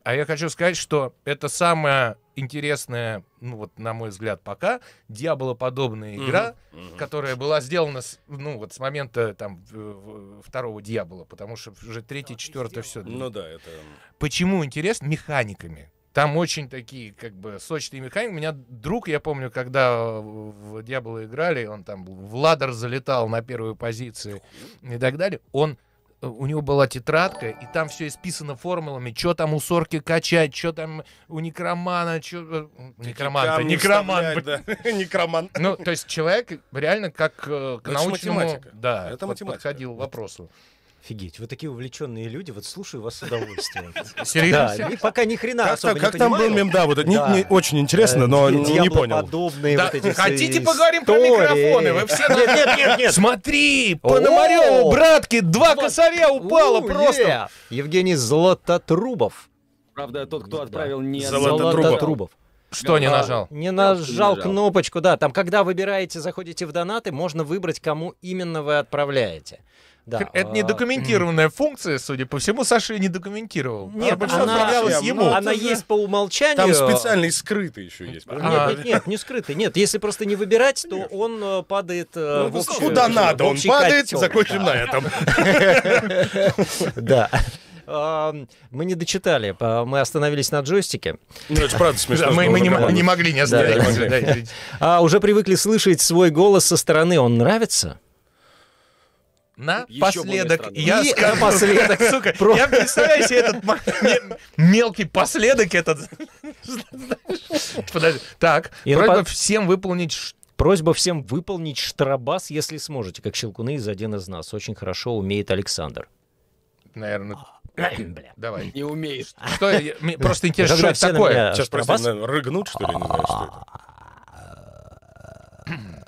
а я хочу сказать, что это самая интересная, ну вот на мой взгляд, пока дьяволоподобная игра, mm-hmm. Mm-hmm. которая была сделана с, ну вот с момента там второго дьявола, потому что уже третий, четвертый все. Ну да, это. Почему интересно? Механиками. Там очень такие, как бы, сочные механики. У меня друг, я помню, когда в Дьявола играли, он там в ладер залетал на первую позицию и так далее. Он Э, у него была тетрадка, и там все исписано формулами, что там у Сорки качать, что там у Некромана, что... Э, некроман, Некроман. Да. Некроман. Ну, то есть человек реально как э, к научному... Да, это под, математика. подходил вопросу. Офигеть, вы такие увлеченные люди, вот слушаю вас с удовольствием. Серьезно? Да, пока ни хрена как, особо Как, как там был мем, да, вот не, не, очень интересно, э, но не понял. подобные да, вот эти Хотите поговорим про микрофоны? Вы все... Нет, нет, нет, нет. Смотри, Пономареву, братки, два косаря упало просто. Евгений Золототрубов. Правда, тот, кто отправил, не Золототрубов. Что не а, нажал? Не нажал кнопочку, да. Там, когда выбираете, заходите в донаты, можно выбрать, кому именно вы отправляете. Да. Это не документированная функция, судя по всему, Саша ее не документировал. Нет, она, она отправлялась ему. Она есть по умолчанию. Там специальный скрытый еще есть. А, нет, нет, нет, не скрытый. Нет, если просто не выбирать, то он э, падает э, ну, в общий, Куда надо, он падает, котел, закончим да. на этом. Да мы не дочитали, мы остановились на джойстике. Ну, это правда смешно. Мы, мы не, не могли не остановиться. Да, да. А, уже привыкли слышать свой голос со стороны. Он нравится? Напоследок я скажу... Напоследок, сука, я представляю себе этот мелкий последок этот. Подожди. Так, просьба всем выполнить Просьба всем выполнить штрабас, если сможете, как щелкуны из «Один из нас». Очень хорошо умеет Александр. Наверное, Бля. Давай. Не умеешь. Что, я, мне просто интересно, что это такое? Сейчас, прости, рыгнуть, что ли? Не знаю, что это.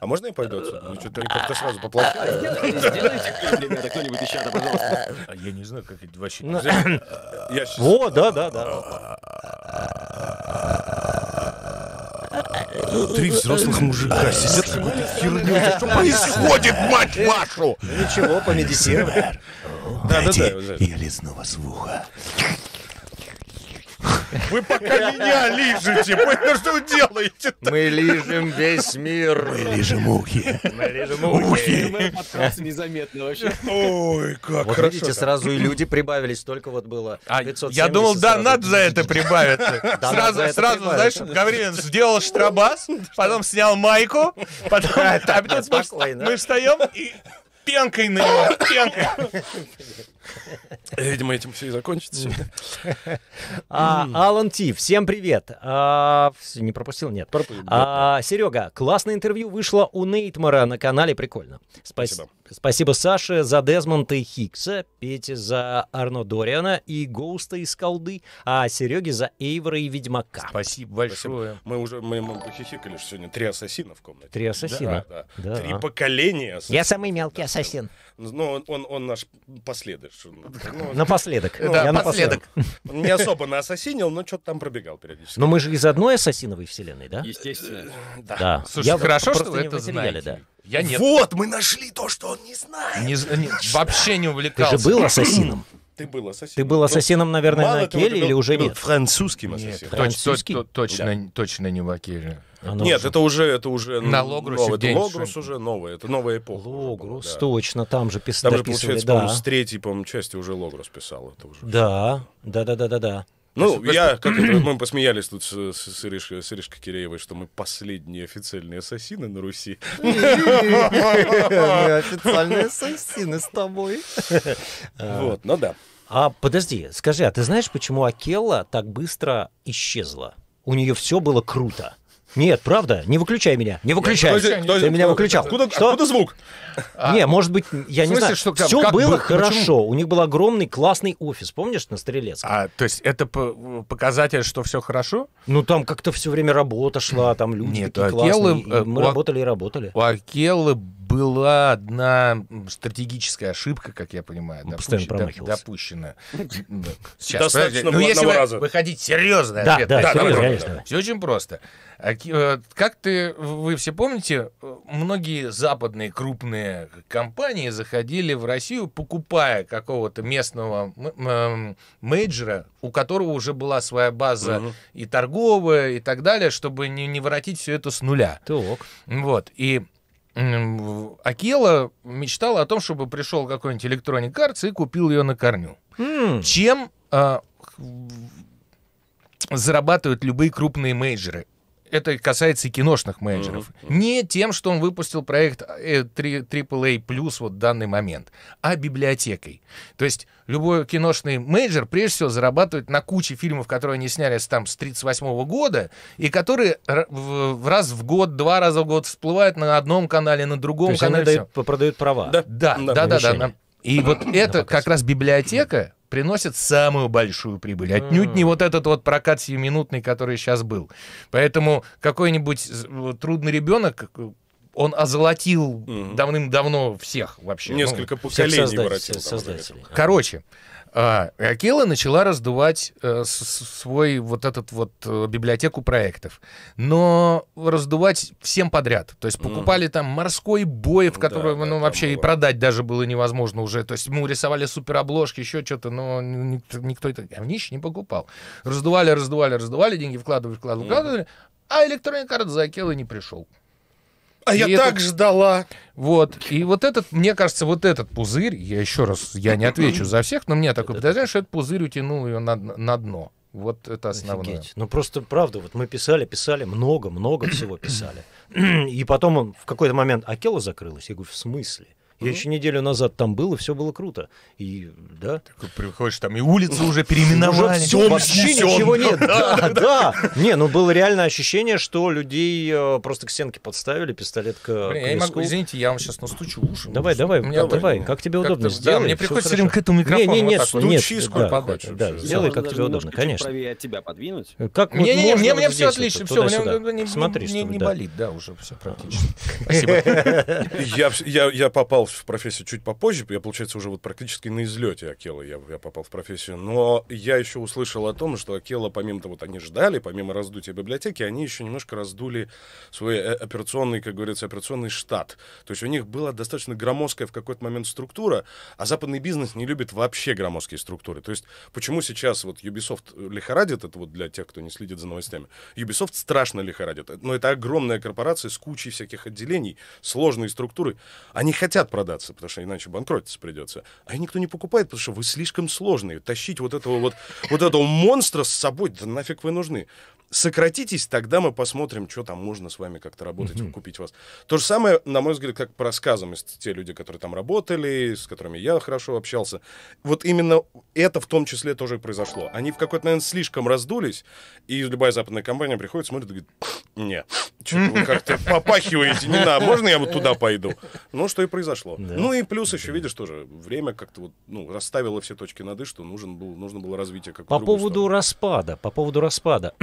А можно я пойду отсюда? Ну, что-то как-то сразу а, поплохело. А, сделайте для а кто-нибудь еще? чата, пожалуйста. Я не знаю, как это ну, вообще. Я сейчас... О, да, да, да. Три взрослых мужика сидят какой-то херню. Что происходит, мать вашу? Ничего, помедитировали. Да, да, да. Я лизну вас в ухо. Вы пока меня лижете, понял, что делаете? Мы лижем весь мир. Мы лижем ухи. Мы лижем ухи. Подкаст незаметно вообще. Ой, как Вот видите, сразу и люди прибавились, только вот было а, Я думал, донат за это прибавится. Сразу, сразу, знаешь, Гаврилин сделал штрабас, потом снял майку, потом... Мы встаем и пенкой на него, пенкой. Видимо, этим все и закончится. а, Алан Ти, всем привет. А, не пропустил, нет. Пропустил. А, Серега, классное интервью вышло у Нейтмара на канале, прикольно. Спас... Спасибо. Спасибо Саше за Дезмонта и Хиггса, Пете за Арно Дориана и Гоуста из Колды, а Сереге за Эйвора и Ведьмака. Спасибо большое. Спасибо. Мы уже мы, мы похихикали, что сегодня три ассасина в комнате. Три ассасина. Да, да. да. Три поколения ассасинов. Я самый мелкий ассасин. Но ну, он, он, он наш последующий что... Ну, ну Напоследок. Да, напоследок. не особо на ассасинил, но что-то там пробегал периодически. Но мы же из одной ассасиновой вселенной, да? Естественно. Э, да. Слушай, хорошо, что вы это знаете. Я нет. Вот, мы нашли то, что он не знает. Не, не, вообще не увлекался. Ты же был ассасином. Ты был ассасином. Ты был ассасином, ну, наверное, Мало на Келе или уже ну, нет? Французским ассасином. Французский? Точ, то, точно, да. точно не в Акеле. Оно Нет, уже... это уже это уже ну, на Логрус новый, это Логрус уже новый, это новая эпоха. Логрус, уже, да. точно, там же писали. Там же, получается, да. с третьей, по-моему, части уже Логрус писал это уже. Да, да, да, да, да, да. Ну, я, как это, мы посмеялись тут с, с, с, Иришкой, с Иришкой Киреевой, что мы последние официальные ассасины на Руси. Мы официальные ассасины с тобой. Вот, ну да. А подожди, скажи, а ты знаешь, почему Акела так быстро исчезла? У нее все было круто. Нет, правда, не выключай меня. Не выключай. Кто, Ты кто, меня выключал. Откуда, что? откуда звук? А, не, может быть, я смысле, не знаю. Что, как, Все как было бы, хорошо. Почему? У них был огромный классный офис, помнишь, на Стрелецком? А, то есть это показатель, что все хорошо? Ну, там как-то все время работа шла, там люди Нет, такие Акелы, классные. Э, мы у, а работали и работали. У Акелы была одна стратегическая ошибка, как я понимаю, Он допущ... допущена. Сейчас, Достаточно ну, если вы, раза. вы хотите серьезный да, ответ. Да, да, серьезно, конечно. Все очень просто. А, э, как ты, вы все помните, многие западные крупные компании заходили в Россию, покупая какого-то местного менеджера, у которого уже была своя база угу. и торговая, и так далее, чтобы не, не воротить все это с нуля. Так. Вот. И Акела мечтала о том, чтобы пришел какой-нибудь электроник Arts и купил ее на корню. Mm. Чем а, зарабатывают любые крупные мейджеры? это касается и киношных менеджеров, mm-hmm. не тем, что он выпустил проект AAA+, э, плюс вот в данный момент, а библиотекой. То есть любой киношный менеджер прежде всего зарабатывает на куче фильмов, которые они сняли там, с 38 года, и которые раз в год, два раза в год всплывают на одном канале, на другом То есть канале. Они дают, продают права. Да, да, да. да, да, да, да. И вот это как раз библиотека приносит самую большую прибыль. Отнюдь не вот этот вот прокат сиюминутный, который сейчас был. Поэтому какой-нибудь э, трудный ребенок, он озолотил давным-давно всех вообще. Ну, Несколько ну, поколений всех создателей, создателей. Короче, а, Акела начала раздувать э, свой вот этот вот э, библиотеку проектов, но раздувать всем подряд. То есть покупали там морской бой, в который да, ну, да, вообще было. и продать даже было невозможно уже. То есть мы рисовали суперобложки, еще что-то, но никто, это а нищий не покупал. Раздували, раздували, раздували, деньги вкладывали, вкладывали, вкладывали, а электронный карт за Акела не пришел. А и я этот... так ждала. Вот. И вот этот, мне кажется, вот этот пузырь, я еще раз, я не отвечу за всех, но мне такое подозрение, что этот пузырь утянул ее на, на дно. Вот это основное. Офигеть. Ну просто правда, вот мы писали, писали, много, много всего писали. И потом он в какой-то момент Акела закрылась. Я говорю, в смысле? Я еще неделю назад там был, и все было круто. И, да. Так, приходишь, там и улицы уже переименовали. Уже Вообще ничего нет. Да, да. Не, ну было реальное ощущение, что людей э, просто к стенке подставили, пистолет к я могу, извините, я вам сейчас настучу уши. Давай, давай, давай, как тебе удобно, сделай. Мне приходится все время к этому микрофону. Не, не, нет, стучи, сколько подачи. Да, сделай, как тебе ну, удобно, конечно. Правее от тебя подвинуть. Как не, не, не, мне все отлично, все, мне не болит, да, уже все практически. Спасибо. Я попал попал в профессию чуть попозже, я, получается, уже вот практически на излете Акела я, я попал в профессию, но я еще услышал о том, что Акела, помимо того, вот они ждали, помимо раздутия библиотеки, они еще немножко раздули свой э, операционный, как говорится, операционный штат. То есть у них была достаточно громоздкая в какой-то момент структура, а западный бизнес не любит вообще громоздкие структуры. То есть почему сейчас вот Ubisoft лихорадит, это вот для тех, кто не следит за новостями, Ubisoft страшно лихорадит. Но это огромная корпорация с кучей всяких отделений, сложные структуры. Они хотят продаться, потому что иначе банкротиться придется. А никто не покупает, потому что вы слишком сложные. Тащить вот этого вот, вот этого монстра с собой, да нафиг вы нужны сократитесь, тогда мы посмотрим, что там можно с вами как-то работать, mm купить вас. То же самое, на мой взгляд, как по рассказам из те люди, которые там работали, с которыми я хорошо общался. Вот именно это в том числе тоже произошло. Они в какой-то наверное слишком раздулись, и любая западная компания приходит, смотрит и говорит, не, что-то вы как-то попахиваете, не надо, можно я вот туда пойду? Ну, что и произошло. Да. Ну и плюс еще, видишь, тоже время как-то вот, ну, расставило все точки над «и», что нужен был, нужно было развитие какого-то По поводу стороны. распада, по поводу распада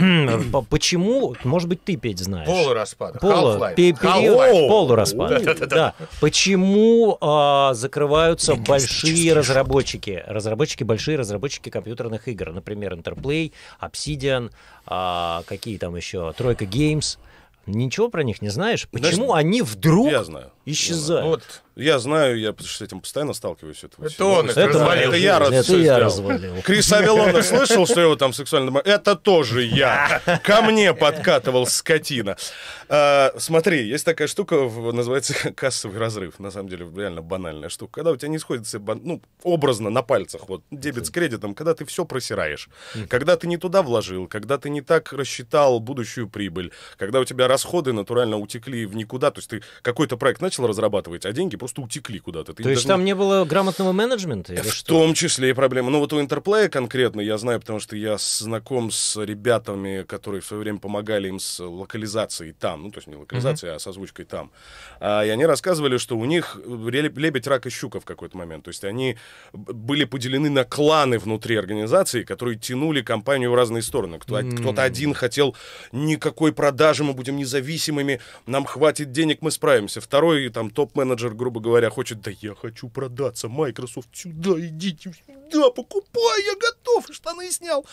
почему, может быть, ты, Петь, знаешь. Полураспад. Полу, период полураспада. Да, да, Почему а, закрываются большие разработчики? Разработчики, большие разработчики компьютерных игр. Например, Interplay, Obsidian, а, какие там еще, Тройка Games. Ничего про них не знаешь? Почему Значит, они вдруг я знаю. исчезают? Я знаю. Ну вот я знаю, я потому что с этим постоянно сталкиваюсь. Этого это он, это, это, развалил. это я, это я развалил. Крис Авилонов слышал, что его там сексуально... Это тоже я. Ко мне подкатывал скотина. А, смотри, есть такая штука, называется кассовый разрыв. На самом деле, реально банальная штука. Когда у тебя не сходится, ну, образно, на пальцах, вот, дебет с кредитом, когда ты все просираешь. Когда ты не туда вложил, когда ты не так рассчитал будущую прибыль, когда у тебя расходы натурально утекли в никуда. То есть ты какой-то проект начал разрабатывать, а деньги просто утекли куда-то. Ты То есть там не... было грамотного менеджмента? Э, в что? том числе и проблема. Ну вот у Интерплея конкретно я знаю, потому что я знаком с ребятами, которые в свое время помогали им с локализацией там. Ну то есть не локализацией, mm-hmm. а с озвучкой там. А, и они рассказывали, что у них э, лебедь, рак и щука в какой-то момент. То есть они были поделены на кланы внутри организации, которые тянули компанию в разные стороны. Кто, mm-hmm. Кто-то один хотел никакой продажи, мы будем независимыми, нам хватит денег, мы справимся. Второй там топ-менеджер, грубо грубо говоря, хочет, да я хочу продаться, Microsoft, сюда идите, сюда, покупай, я готов, и штаны снял.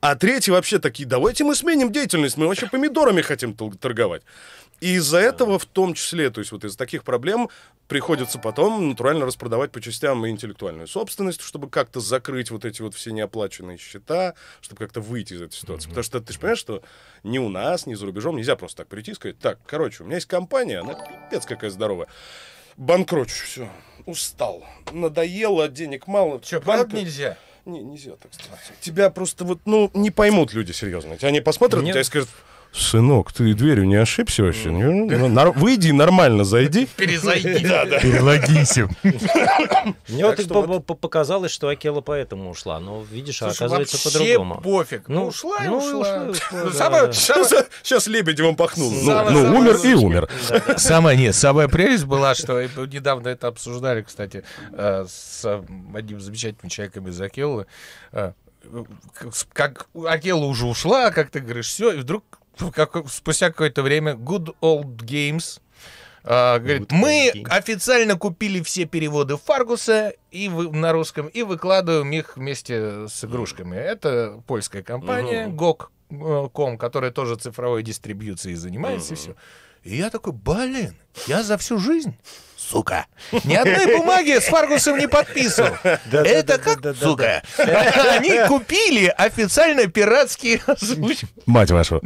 А третий вообще такие, давайте мы сменим деятельность, мы вообще помидорами хотим торговать. И из-за этого в том числе, то есть вот из таких проблем приходится потом натурально распродавать по частям интеллектуальную собственность, чтобы как-то закрыть вот эти вот все неоплаченные счета, чтобы как-то выйти из этой ситуации. Потому что ты же понимаешь, что ни у нас, ни за рубежом нельзя просто так прийти и сказать, так, короче, у меня есть компания, она пипец какая здоровая банкрочу, все, устал, надоело, денег мало. Че, банк... нельзя? Не, нельзя так сказать. Тебя просто вот, ну, не поймут люди серьезно. Они посмотрят Нет. тебя и скажут, Сынок, ты дверью не ошибся вообще? Ну, ну, ну, выйди нормально, зайди. Перезайди. Да, да. Перелогись. Мне вот показалось, что Акела поэтому ушла. Но, видишь, а оказывается по-другому. пофиг. Ну, ушла и ушла. Сейчас Лебедевым пахнул. Ну, умер и умер. Самая, не самая прелесть была, что недавно это обсуждали, кстати, э, с одним замечательным человеком из Акелы э, как Акела уже ушла, а как ты говоришь, все, и вдруг как, спустя какое-то время Good Old Games а, говорит, Good мы Games. официально купили все переводы Фаргуса и вы, на русском и выкладываем их вместе с игрушками. Mm. Это польская компания mm-hmm. GOG.com, э, которая тоже цифровой дистрибьюцией занимается mm-hmm. и все. И я такой, блин, я за всю жизнь сука. Ни одной бумаги с Фаргусом не подписывал. Это как, сука. Они купили официально пиратские озвучки. Мать вашу.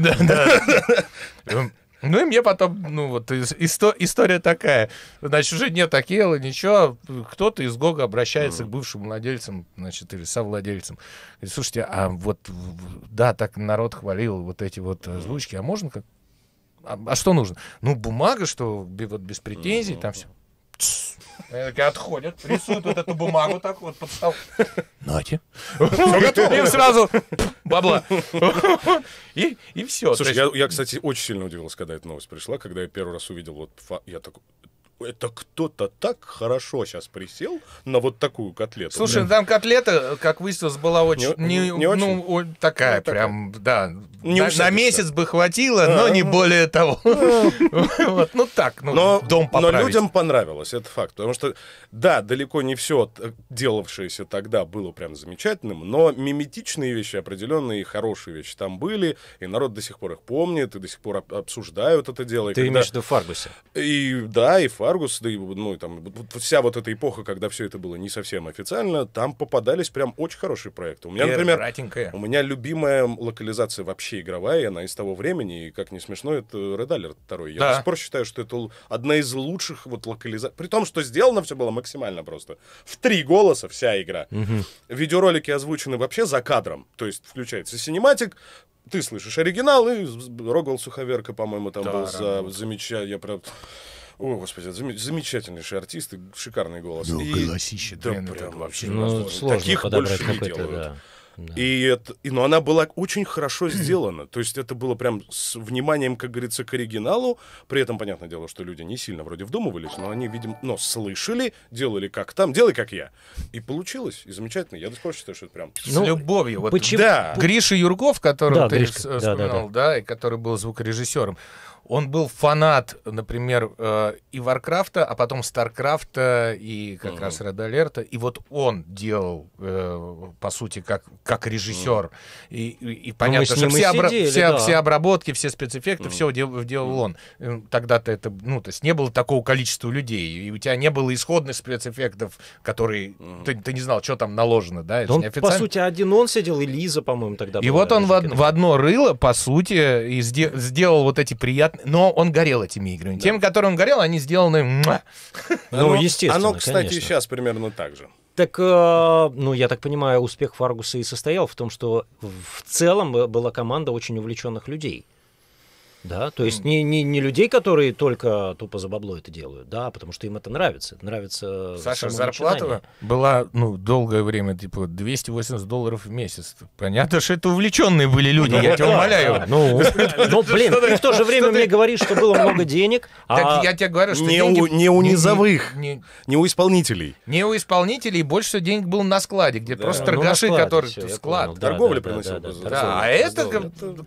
Ну и мне потом, ну вот, исто- история такая. Значит, уже нет Акела, ничего. Кто-то из ГОГа обращается к бывшим владельцам, значит, или совладельцам. Говорит, слушайте, а вот, да, так народ хвалил вот эти вот озвучки, а можно как... А, а что нужно? Ну, бумага, что вот без претензий, там все. Они такие отходят, рисуют вот эту бумагу так вот под стол. Нате. И сразу бабла. И, и все. Слушай, я, я, кстати, очень сильно удивился, когда эта новость пришла, когда я первый раз увидел, вот я такой, это кто-то так хорошо сейчас присел на вот такую котлету. Слушай, блин. там котлета, как выяснилось, была очень... Не, не, не очень. Ну, о, такая ну, прям, такая. да. Не на, на месяц бы хватило, а, но не более того. вот, ну так, ну, но, дом поправить. Но людям понравилось, это факт. Потому что, да, далеко не все э, делавшееся тогда было прям замечательным, но миметичные вещи, определенные хорошие вещи там были, и народ до сих пор их помнит, и до сих пор обсуждают это дело. Ты когда... имеешь в виду Фаргуса? И, да, и Фаргуса Аргус, да и ну, там, вся вот эта эпоха, когда все это было не совсем официально, там попадались прям очень хорошие проекты. У меня, например, у меня любимая локализация вообще игровая, она из того времени, и, как не смешно, это Red Alert 2. Я да. до сих пор считаю, что это одна из лучших вот локализаций. При том, что сделано все было максимально просто. В три голоса вся игра. Угу. Видеоролики озвучены вообще за кадром. То есть включается синематик, ты слышишь оригинал, и Рогвелл Суховерка, по-моему, там да, был за... замечание. Я прям... О, господи, зам... замечательнейшие артисты, шикарный голос. Ну, и... голосище, да, прям это вообще. Ну, Таких больше не делают. Да. Да. И это, и, но она была очень хорошо сделана. То есть это было прям с вниманием, как говорится, к оригиналу. При этом, понятное дело, что люди не сильно вроде вдумывались, но они, видимо, но слышали, делали как там, делай как я. И получилось. И замечательно. Я до сих пор считаю, что это прям... Ну, с любовью. Вот, почему... Да. Гриша Юрков, которого да, ты Гришка. вспоминал, да, да, да. да, и который был звукорежиссером, он был фанат, например, э, и Варкрафта, а потом Старкрафта и как mm-hmm. раз Red Alert. И вот он делал, э, по сути, как, как режиссер. Mm-hmm. И, и, и ну, понятно, что все, обра- все, да. все обработки, все спецэффекты, mm-hmm. все дел- делал mm-hmm. он. Тогда-то это, ну, то есть не было такого количества людей, и у тебя не было исходных спецэффектов, которые mm-hmm. ты, ты не знал, что там наложено, да? да он, по сути, один он сидел, и Лиза, по-моему, тогда И была, вот он в, в одно рыло, по сути, и сде- сделал вот эти приятные невероятно. Но он горел этими играми. Да. Тем, которым он горел, они сделаны... Ну, естественно, Оно, кстати, конечно. сейчас примерно так же. Так, э, ну, я так понимаю, успех Фаргуса и состоял в том, что в целом э, была команда очень увлеченных людей. Да, то есть не, не, не людей, которые только тупо за бабло это делают, да, потому что им это нравится. нравится Саша Зарплатова была, ну, долгое время, типа, 280 долларов в месяц. Понятно, что это увлеченные были люди, я ну тебя умоляю. Ну, ну, блин, ты в то же время мне говоришь, что было много денег. Так а я тебе говорю, что Не у низовых, не у исполнителей. Не у исполнителей, больше всего денег было на складе, где просто ну, торгаши, которые склад. Торговля приносила. Да, а это,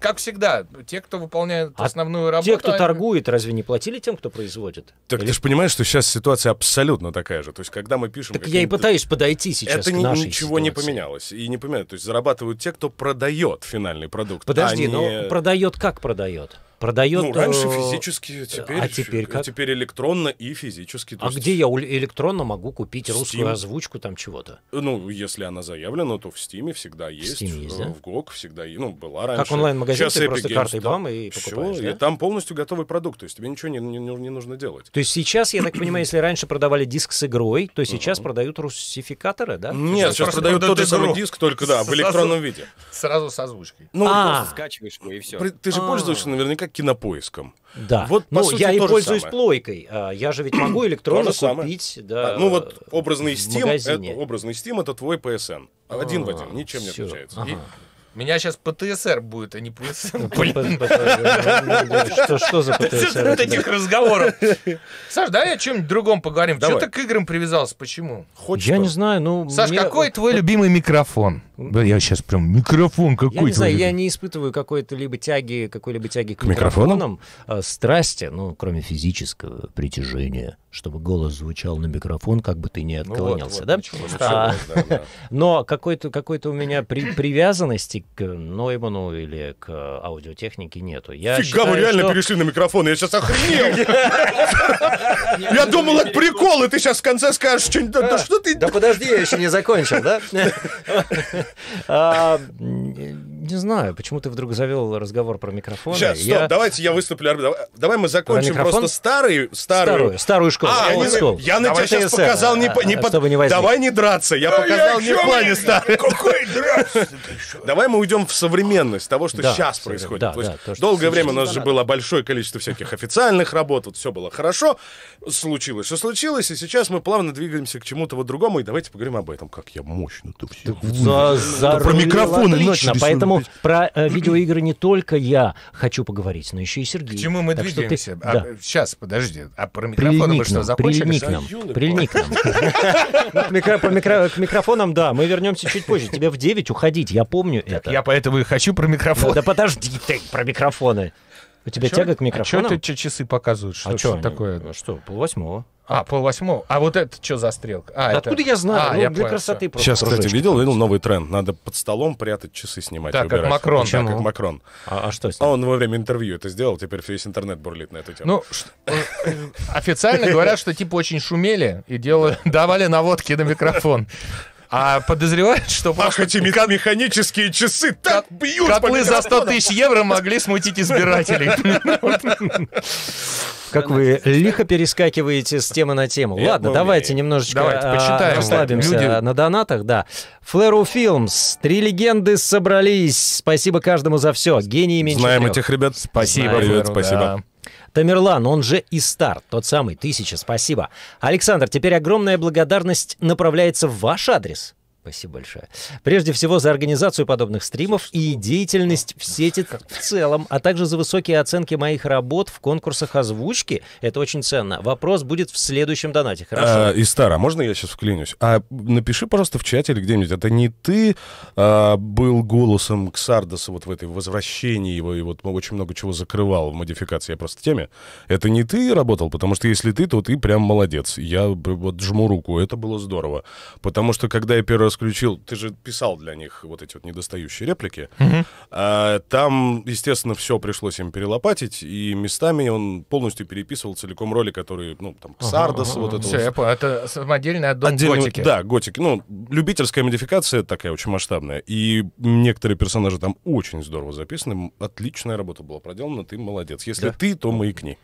как всегда, те, кто выполняет а основную работу. Те, кто они... торгует, разве не платили тем, кто производит? Так Или... ты же понимаешь, что сейчас ситуация абсолютно такая же. То есть, когда мы пишем... Так я и пытаюсь подойти сейчас Это к нашей ничего ситуации. не поменялось. И не поменялось. То есть, зарабатывают те, кто продает финальный продукт. А Подожди, а но продает как продает? Продает... Ну, раньше э, физически, а теперь, а теперь, а как? теперь электронно и физически. А есть... где я электронно могу купить Steam? русскую озвучку там чего-то? Ну, если она заявлена, то в Стиме всегда есть. В, Steam есть, э, да? в GOG всегда есть. Ну, была раньше. Как онлайн-магазин, ты Epic просто Games, картой да. бам и покупаешь, Все, да? и там полностью готовый продукт, то есть тебе ничего не, не, не нужно делать. То есть сейчас, я так понимаю, если раньше продавали диск с игрой, то сейчас продают русификаторы, да? Нет, сейчас продают тот же самый диск, только, да, в электронном виде. Сразу с озвучкой. Ну, а. просто скачиваешь и все. Ты же пользуешься наверняка кинопоиском. Да. Вот, ну, сути, я и пользуюсь самое. плойкой. А, я же ведь могу электронно купить. Да, а, ну вот образный Steam, это, образный Steam это твой PSN. Один а, в один, ничем все. не отличается. Ага. И меня сейчас ПТСР будет, а не ПСМ. Ну, что, за ПТСР? От этих разговоров. Саш, давай о чем-нибудь другом поговорим. Давай. Что ты к играм привязался? Почему? я не знаю, ну... Саш, какой твой любимый микрофон? Я сейчас прям микрофон какой-то. Я не знаю, я не испытываю какой-то либо тяги, какой-либо тяги к, микрофонам. А, страсти, ну, кроме физического притяжения, чтобы голос звучал на микрофон, как бы ты ни ну отклонялся, да? А, но какой-то какой-то у меня привязанности к Нойману или к аудиотехнике нету. Я Фига, считаю, мы реально что... перешли на микрофон, я сейчас охренел! Я думал, это прикол, и ты сейчас в конце скажешь что-нибудь, да что ты... Да подожди, я еще не закончил, да? А, не знаю, почему ты вдруг завел разговор про микрофон. Сейчас, стоп, я... давайте я выступлю. Давай мы закончим про просто старый, старую... Старую, старую школу. А, я, не, я на тебя сейчас показал не, а, не, под... Чтобы не возник. Давай не драться, я а показал я не в плане старый. Какой драться? Давай мы уйдем в современность того, что да, сейчас происходит. Да, то есть да, то, долгое время у нас же было большое количество всяких официальных работ, вот все было хорошо, случилось, что случилось, и сейчас мы плавно двигаемся к чему-то вот другому, и давайте поговорим об этом, как я мощно-то все. про микрофоны, лично, поэтому Поэтому про э, видеоигры не только я хочу поговорить, но еще и Сергей. Почему мы так двигаемся? Ты... А, да. Сейчас, подожди. А про микрофоны мы что, закончили? Прильни к нам. К микрофонам, да. Мы вернемся чуть позже. Тебе в 9 уходить, я помню это. Я поэтому и хочу про микрофон. Да подожди ты про микрофоны. У тебя а тяга к микрофону? А что это часы показывают? Что, а, а что такое? Ну, что, полвосьмого. А, полвосьмого. А вот это что за стрелка? А, да это... Откуда я знаю? А, ну, я для понял, красоты просто. Сейчас, кстати, видел, видел новый тренд. Надо под столом прятать часы снимать. Так, как Макрон. Почему? как Макрон. А, а что с ним? А он во время интервью это сделал, теперь весь интернет бурлит на эту тему. Ну, э, официально говорят, что типа очень шумели и делали, давали наводки на микрофон. А подозревают, что... Ах, эти кон... механические часы так Ко- бьют Котлы за 100 тысяч евро могли смутить избирателей. Как вы лихо перескакиваете с темы на тему. Ладно, давайте немножечко давайте, а, почитаем, расслабимся на донатах. Да. Флэру Films. Три легенды собрались. Спасибо каждому за все. Гении меньше Знаем этих ребят. Спасибо, Знаем, ребят, спасибо. Тамерлан, он же и старт, тот самый, тысяча, спасибо. Александр, теперь огромная благодарность направляется в ваш адрес. Спасибо большое. Прежде всего за организацию подобных стримов и ну, деятельность ну, в сети в целом, а также за высокие оценки моих работ в конкурсах озвучки. Это очень ценно. Вопрос будет в следующем донате, хорошо? А, Истар, а можно я сейчас вклинюсь? А напиши, пожалуйста, в чате или где-нибудь. Это не ты а, был голосом Ксардоса вот в этой возвращении его, и вот очень много чего закрывал в модификации, я просто теме. Это не ты работал, потому что если ты, то ты прям молодец. Я вот жму руку, это было здорово. Потому что когда я первый раз включил, ты же писал для них вот эти вот недостающие реплики. А, там, естественно, все пришлось им перелопатить, и местами он полностью переписывал целиком роли, которые, ну, там, Сардос, вот это все, это самодельная отдот готики. Да, готики. Ну, любительская модификация такая очень масштабная, и некоторые персонажи там очень здорово записаны, отличная работа была проделана, ты молодец. Если ты, то мы и маякни.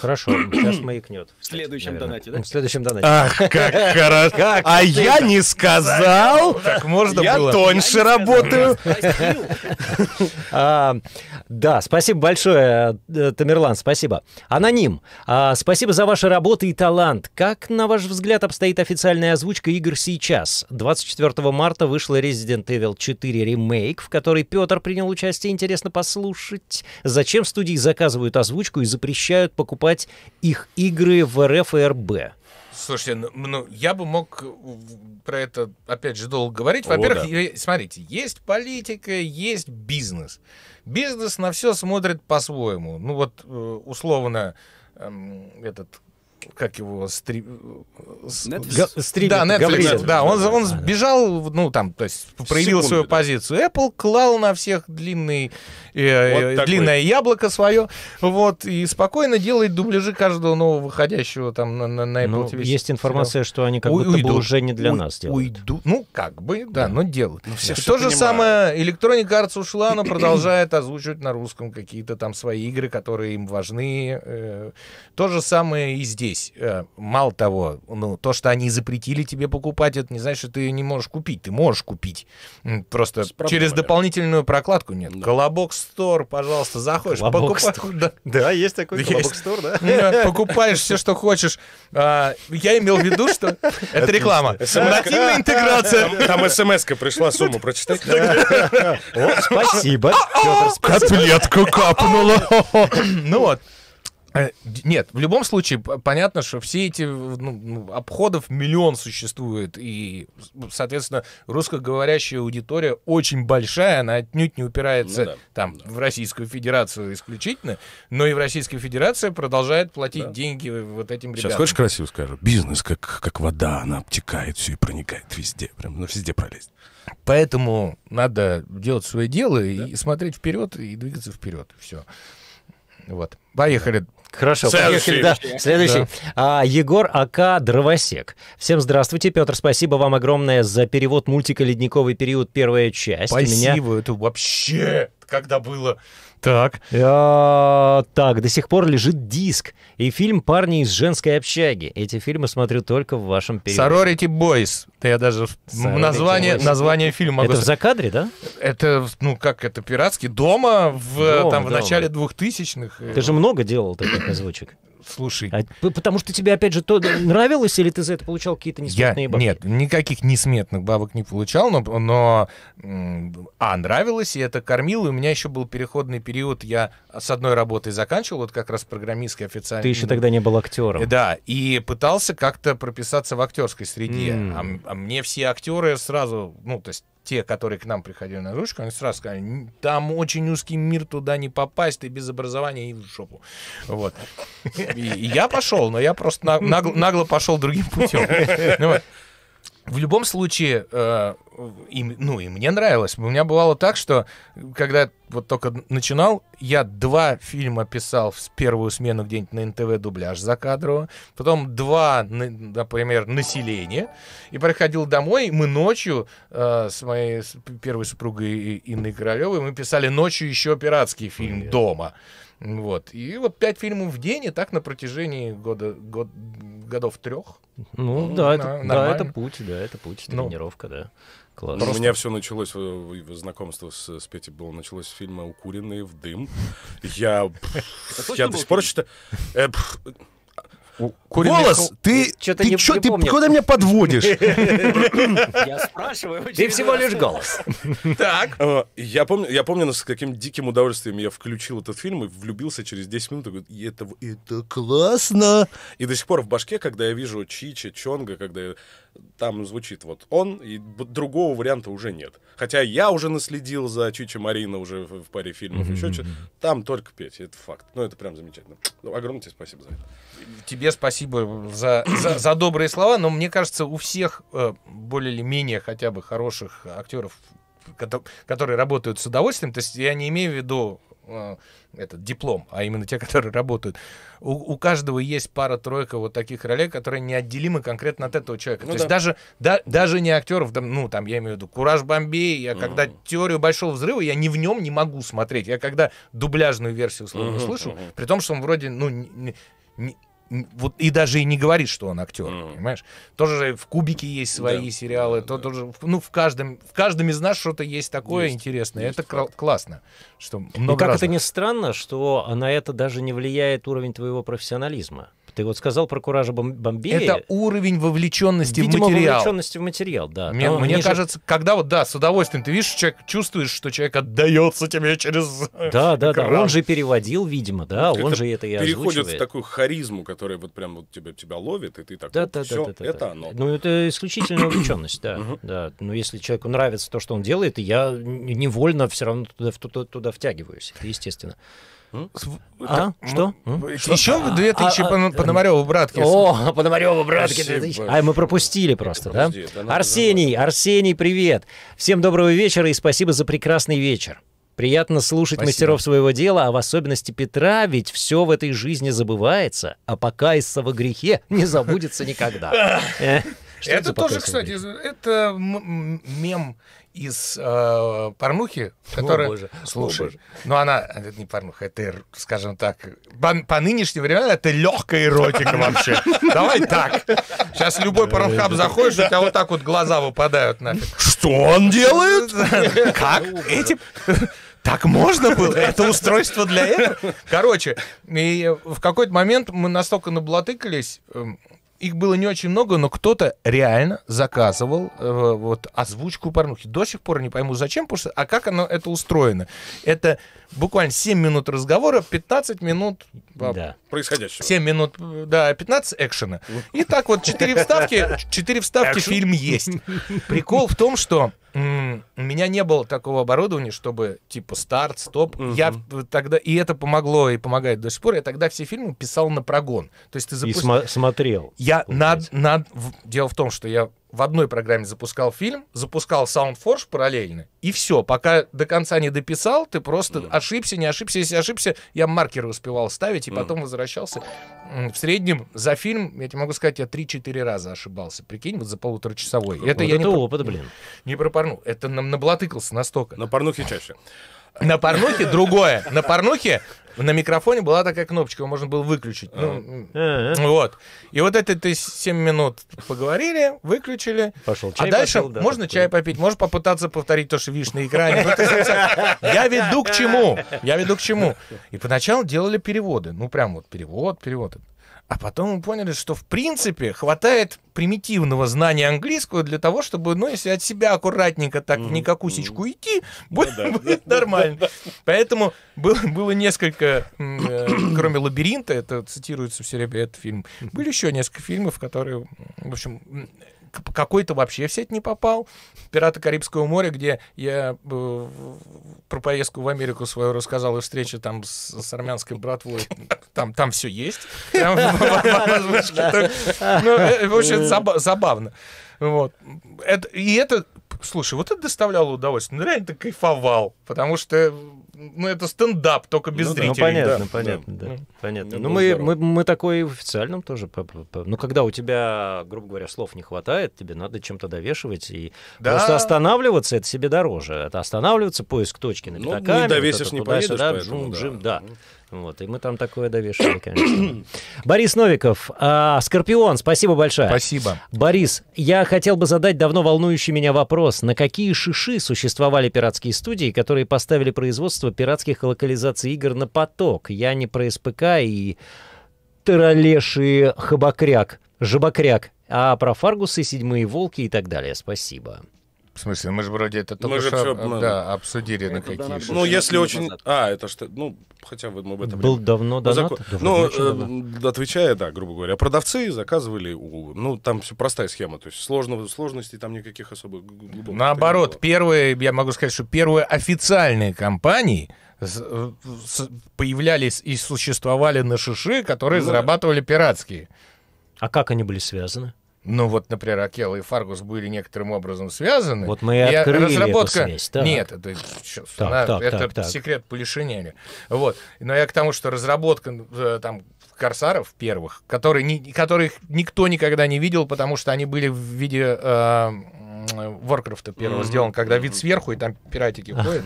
Хорошо, сейчас маякнет. В следующем донате, да? В следующем донате. Ах, как хорошо. Как а я не сказал. Так можно было. я тоньше работаю. да, спасибо большое, э, Тамерлан, спасибо. Аноним, а, спасибо за ваши работы и талант. Как, на ваш взгляд, обстоит официальная озвучка игр сейчас? 24 марта вышла Resident Evil 4 ремейк, в которой Петр принял участие. Интересно послушать, зачем студии заказывают озвучку и запрещают по покупать их игры в РФ и РБ. Слушайте, ну, ну я бы мог э, про это опять же долго говорить. Во-первых, да. смотрите, есть политика, есть бизнес. Бизнес на все смотрит по-своему. Ну вот э, условно эм, этот как его стри... Э, Netflix. Стримит, да, Netflix, Гаврилов. да, он, он сбежал, ну там, то есть проявил Секунды, свою да. позицию. Apple клал на всех длинный э, вот длинное такой. яблоко свое, вот, и спокойно делает дубляжи каждого нового выходящего там на, на, на Apple ну, TV. Есть информация, что они как У, будто бы уже не для нас делают. Уйду. Ну, как бы, да, но делают. Ну, все, да. То же понимают. самое, Electronic Arts ушла, но продолжает озвучивать на русском какие-то там свои игры, которые им важны. Э. то же самое и здесь. Э, мало того, ну, то, что они запретили тебе покупать, это не значит, что ты не можешь купить. Ты можешь купить. Просто через дополнительную прокладку. Нет, да. колобокс Store, пожалуйста, заходишь. Колобок покупаешь, да. да, есть такой есть. Колобок Store, да. Покупаешь все, что хочешь. А, я имел в виду, что это реклама. Нативная интеграция. Там смс пришла, сумму прочитать. Спасибо. Котлетка капнула. Ну вот. Э, нет, в любом случае, понятно, что все эти ну, ну, обходов миллион существует, и, соответственно, русскоговорящая аудитория очень большая, она отнюдь не упирается ну, да. там да. в Российскую Федерацию исключительно, но и в Российской Федерации продолжает платить да. деньги вот этим ребятам. Сейчас хочешь красиво скажу? Бизнес как, как вода, она обтекает все и проникает везде, прям на ну, везде пролезет. Поэтому надо делать свое дело да. и смотреть вперед и двигаться вперед. Все. Вот. Поехали. Хорошо, Следующий. поехали, да. Следующий. Да. А, Егор АК Дровосек. Всем здравствуйте, Петр. Спасибо вам огромное за перевод мультика «Ледниковый период. Первая часть». Спасибо, меня... это вообще когда было так. А, так, до сих пор лежит диск. И фильм «Парни из женской общаги». Эти фильмы смотрю только в вашем периоде. «Sorority Boys». Да я даже Sorority название, Boys. название фильма... Это в закадре, да? Это, ну как, это пиратский. Дома, в, Дом, там, в начале 2000-х. Ты же много делал таких озвучек. Слушай. А, потому что тебе, опять же, то нравилось, или ты за это получал какие-то несметные я, бабки? Нет, никаких несметных бабок не получал, но, но а, нравилось, и это кормило. И у меня еще был переходный период. Я с одной работой заканчивал, вот как раз программистский официально. Ты еще тогда не был актером. Да, и пытался как-то прописаться в актерской среде. Mm. А, а мне все актеры сразу, ну, то есть те, которые к нам приходили на ручку, они сразу сказали, там очень узкий мир, туда не попасть, ты без образования и в жопу. Вот. И, я пошел, но я просто нагло, нагло пошел другим путем. Ну в любом случае, э, и, ну и мне нравилось. У меня бывало так, что когда вот только начинал, я два фильма писал в первую смену где-нибудь на НТВ дубляж за кадром, потом два, например, население, и приходил домой, и мы ночью э, с моей первой супругой Инной Королевой, мы писали ночью еще пиратский фильм «Дома». Вот. И вот пять фильмов в день, и так на протяжении года, год, годов трех. Ну, ну да, это, нормально. да, это путь, да, это путь, ну. тренировка, ну, да. Класс. Ну, Просто... У меня все началось, э, знакомство с, с Петей было, началось с фильма «Укуренные в дым». Я, я до сих пор считаю... Э, Куриный Волос, ты, Что-то ты, не чё, ты припомнил. куда меня подводишь? Я спрашиваю. Ты всего лишь голос. Так. Э, я помню, я помню, с каким диким удовольствием я включил этот фильм и влюбился через 10 минут. и это, это классно. И до сих пор в башке, когда я вижу Чичи, Чонга, когда там звучит вот он, и другого варианта уже нет. Хотя я уже наследил за Чичи Марина уже в, паре фильмов еще чё- Там только петь, это факт. Ну, это прям замечательно. Ну, Огромное тебе спасибо за это тебе спасибо за, за, за добрые слова, но мне кажется, у всех э, более или менее хотя бы хороших актеров, которые работают с удовольствием, то есть я не имею в виду э, этот диплом, а именно те, которые работают. У, у каждого есть пара-тройка вот таких ролей, которые неотделимы конкретно от этого человека. Ну, То да. есть даже, да, даже не актеров, там, ну, там, я имею в виду «Кураж Бомбей», я mm. когда «Теорию большого взрыва», я не в нем не могу смотреть. Я когда дубляжную версию условно mm-hmm, слышу, mm-hmm. при том, что он вроде, ну, не, не, вот и даже и не говорит, что он актер, mm. понимаешь? Тоже в Кубике есть свои да, сериалы, да, то да. тоже, ну в каждом в каждом из нас что-то есть такое есть, интересное, есть это факт. классно, что много. И как разных. это ни странно, что на это даже не влияет уровень твоего профессионализма. Ты вот сказал про куража Бомбея. Это уровень вовлеченности Видимо, в материал. вовлеченности в материал, да. Мне, мне ниже... кажется, когда вот, да, с удовольствием, ты видишь, человек, чувствуешь, что человек отдается тебе через Да, да, да, он же переводил, видимо, да, он же это и озвучивает. Переходит в такую харизму, которая вот прям вот тебя, тебя ловит, и ты так, да, да, все, да, да, это да. оно. Ну, это исключительно вовлеченность, да, да. Но если человеку нравится то, что он делает, я невольно все равно туда, туда, туда втягиваюсь, это естественно. А? Что? Еще 2000 а, а э, Пономарева братки. О, Пономарева братки 2000. А мы пропустили просто, да? Арсений, Арсений, привет. Всем доброго вечера и спасибо за прекрасный вечер. Приятно слушать Спасибо. мастеров своего дела, а в особенности Петра, ведь все в этой жизни забывается, а покаяться во грехе не забудется никогда. Э? это тоже, кстати, это мем из э, порнухи, Слово которая... Боже. Слушай, ну она... Это не порнуха, это, скажем так, по, по нынешним временам это легкая эротика вообще. Давай так. Сейчас любой порнхаб заходишь, у тебя вот так вот глаза выпадают нафиг. Что он делает? Как? Эти... Так можно было? Это устройство для этого? Короче, и в какой-то момент мы настолько наблатыкались, эм, их было не очень много, но кто-то реально заказывал э, вот озвучку порнухи. До сих пор не пойму, зачем, потому что, а как оно это устроено? Это буквально 7 минут разговора, 15 минут да. происходящего. 7 минут, да, 15 экшена. И так вот 4 вставки, 4 вставки Action. фильм есть. Прикол в том, что м- у меня не было такого оборудования, чтобы типа старт, стоп. Угу. Я тогда, и это помогло и помогает до сих пор, я тогда все фильмы писал на прогон. То есть ты запустил... И см- смотрел. Я над, над... Дело в том, что я в одной программе запускал фильм, запускал SoundForge параллельно, и все, пока до конца не дописал, ты просто mm. ошибся, не ошибся, если ошибся, я маркер успевал ставить, и mm. потом возвращался. В среднем за фильм, я тебе могу сказать, я 3-4 раза ошибался, прикинь, вот за полуторачасовой. Это вот я это не опыт, про... блин. Не про порну, это нам наблатыкался настолько. На порнухе чаще. На порнухе другое. На порнухе на микрофоне была такая кнопочка, его можно было выключить. Ну, вот. И вот это ты 7 минут поговорили, выключили. Пошел а чай А дальше попил, да, можно такой. чай попить, можешь попытаться повторить то, что видишь на экране. Ну, Я веду к чему? Я веду к чему? И поначалу делали переводы. Ну, прям вот перевод, перевод. А потом мы поняли, что в принципе хватает примитивного знания английского для того, чтобы, ну, если от себя аккуратненько так в никакусечку идти, ну будет, нормально. Поэтому было, несколько, э, кроме «Лабиринта», это цитируется все время этот фильм, были еще несколько фильмов, которые, в общем, какой-то вообще в сеть не попал. «Пираты Карибского моря», где я э, про поездку в Америку свою рассказал и встреча там с, с армянской братвой. Там, там все есть. Ну, э, в общем, забавно. Вот. Это, и это, слушай, вот это доставляло удовольствие. Ну, реально ты кайфовал, потому что ну, это стендап, только без ну, ну зрителей. Ну, понятно, да. понятно, да. да. Ну, понятно. Ну, мы, мы, мы такой в официальном тоже. ну, когда у тебя, грубо говоря, слов не хватает, тебе надо чем-то довешивать. И да. просто останавливаться это себе дороже. Это останавливаться, поиск точки на пятаками. Ну, не довесишь, не поедешь, сюда, поэтому, жим, да. да. Вот, и мы там такое довешивали, конечно. Борис Новиков, а, Скорпион, спасибо большое. Спасибо. Борис, я хотел бы задать давно волнующий меня вопрос. На какие шиши существовали пиратские студии, которые поставили производство пиратских локализаций игр на поток? Я не про СПК и Таралеши Хабакряк, Жабакряк, а про Фаргусы, Седьмые Волки и так далее. Спасибо. В смысле, мы же вроде это только мы же что, все, да, обсудили это на какие донат. Ну, если очень... Назад. А, это что... Ну, хотя бы мы в этом... Был время... давно донат? Закон... Ну, э, отвечая, да, грубо говоря. Продавцы заказывали у... Ну, там все простая схема. То есть сложного, сложностей там никаких особых. Наоборот, первые, я могу сказать, что первые официальные компании э, появлялись и существовали на шиши, которые ну, зарабатывали пиратские. А как они были связаны? Ну вот, например, Акела и Фаргус были некоторым образом связаны. Вот мы и открыли разработка... эту смесь. Так. Нет, это, сейчас, так, она... так, это так, секрет так. Вот. Но я к тому, что разработка э, там корсаров первых, которые, не, которых никто никогда не видел, потому что они были в виде э, Warcraft первого mm-hmm. сделан, когда вид сверху, и там пиратики ходят.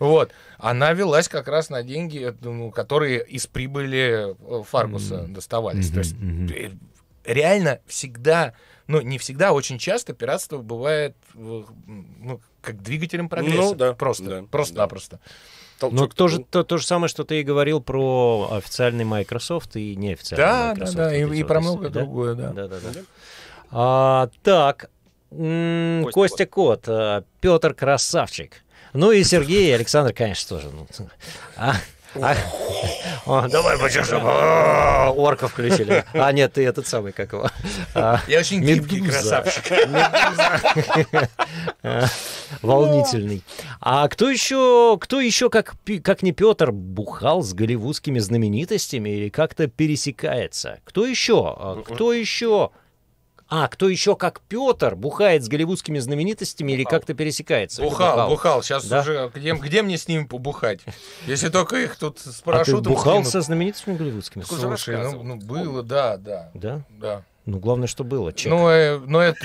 Вот. Она велась как раз на деньги, которые из прибыли э, Фаргуса доставались. То есть реально всегда, ну, не всегда, а очень часто пиратство бывает ну, как двигателем прогресса. Ну, да. Просто, да, просто-напросто. Да. Ну, Толчок Но то же, то, то же самое, что ты и говорил про официальный Microsoft и неофициальный да, Microsoft. Да, да, и, и про многое да? другое, да. Да, да, да. А, так, Костя, Костя Кот, э, Петр Красавчик. Ну и Сергей и Александр, конечно, тоже. Ну. а, а, давай почешем. Орка включили. А, нет, ты этот самый, как его. А, Я очень гибкий красавчик. Волнительный. А кто еще, кто еще, как, как не Петр, бухал с голливудскими знаменитостями или как-то пересекается? Кто еще? А, кто еще? А, кто еще как Петр бухает с голливудскими знаменитостями бухал. или как-то пересекается? Бухал, бухал. бухал. Сейчас да? уже где, где мне с ним побухать? Если только их тут с парашютом. А ты бухал скинут. со знаменитыми голливудскими? Слушай, ну, ну, ну было, да, да. Да? Да. Ну, главное, что было. Чек. Ну, э, ну это...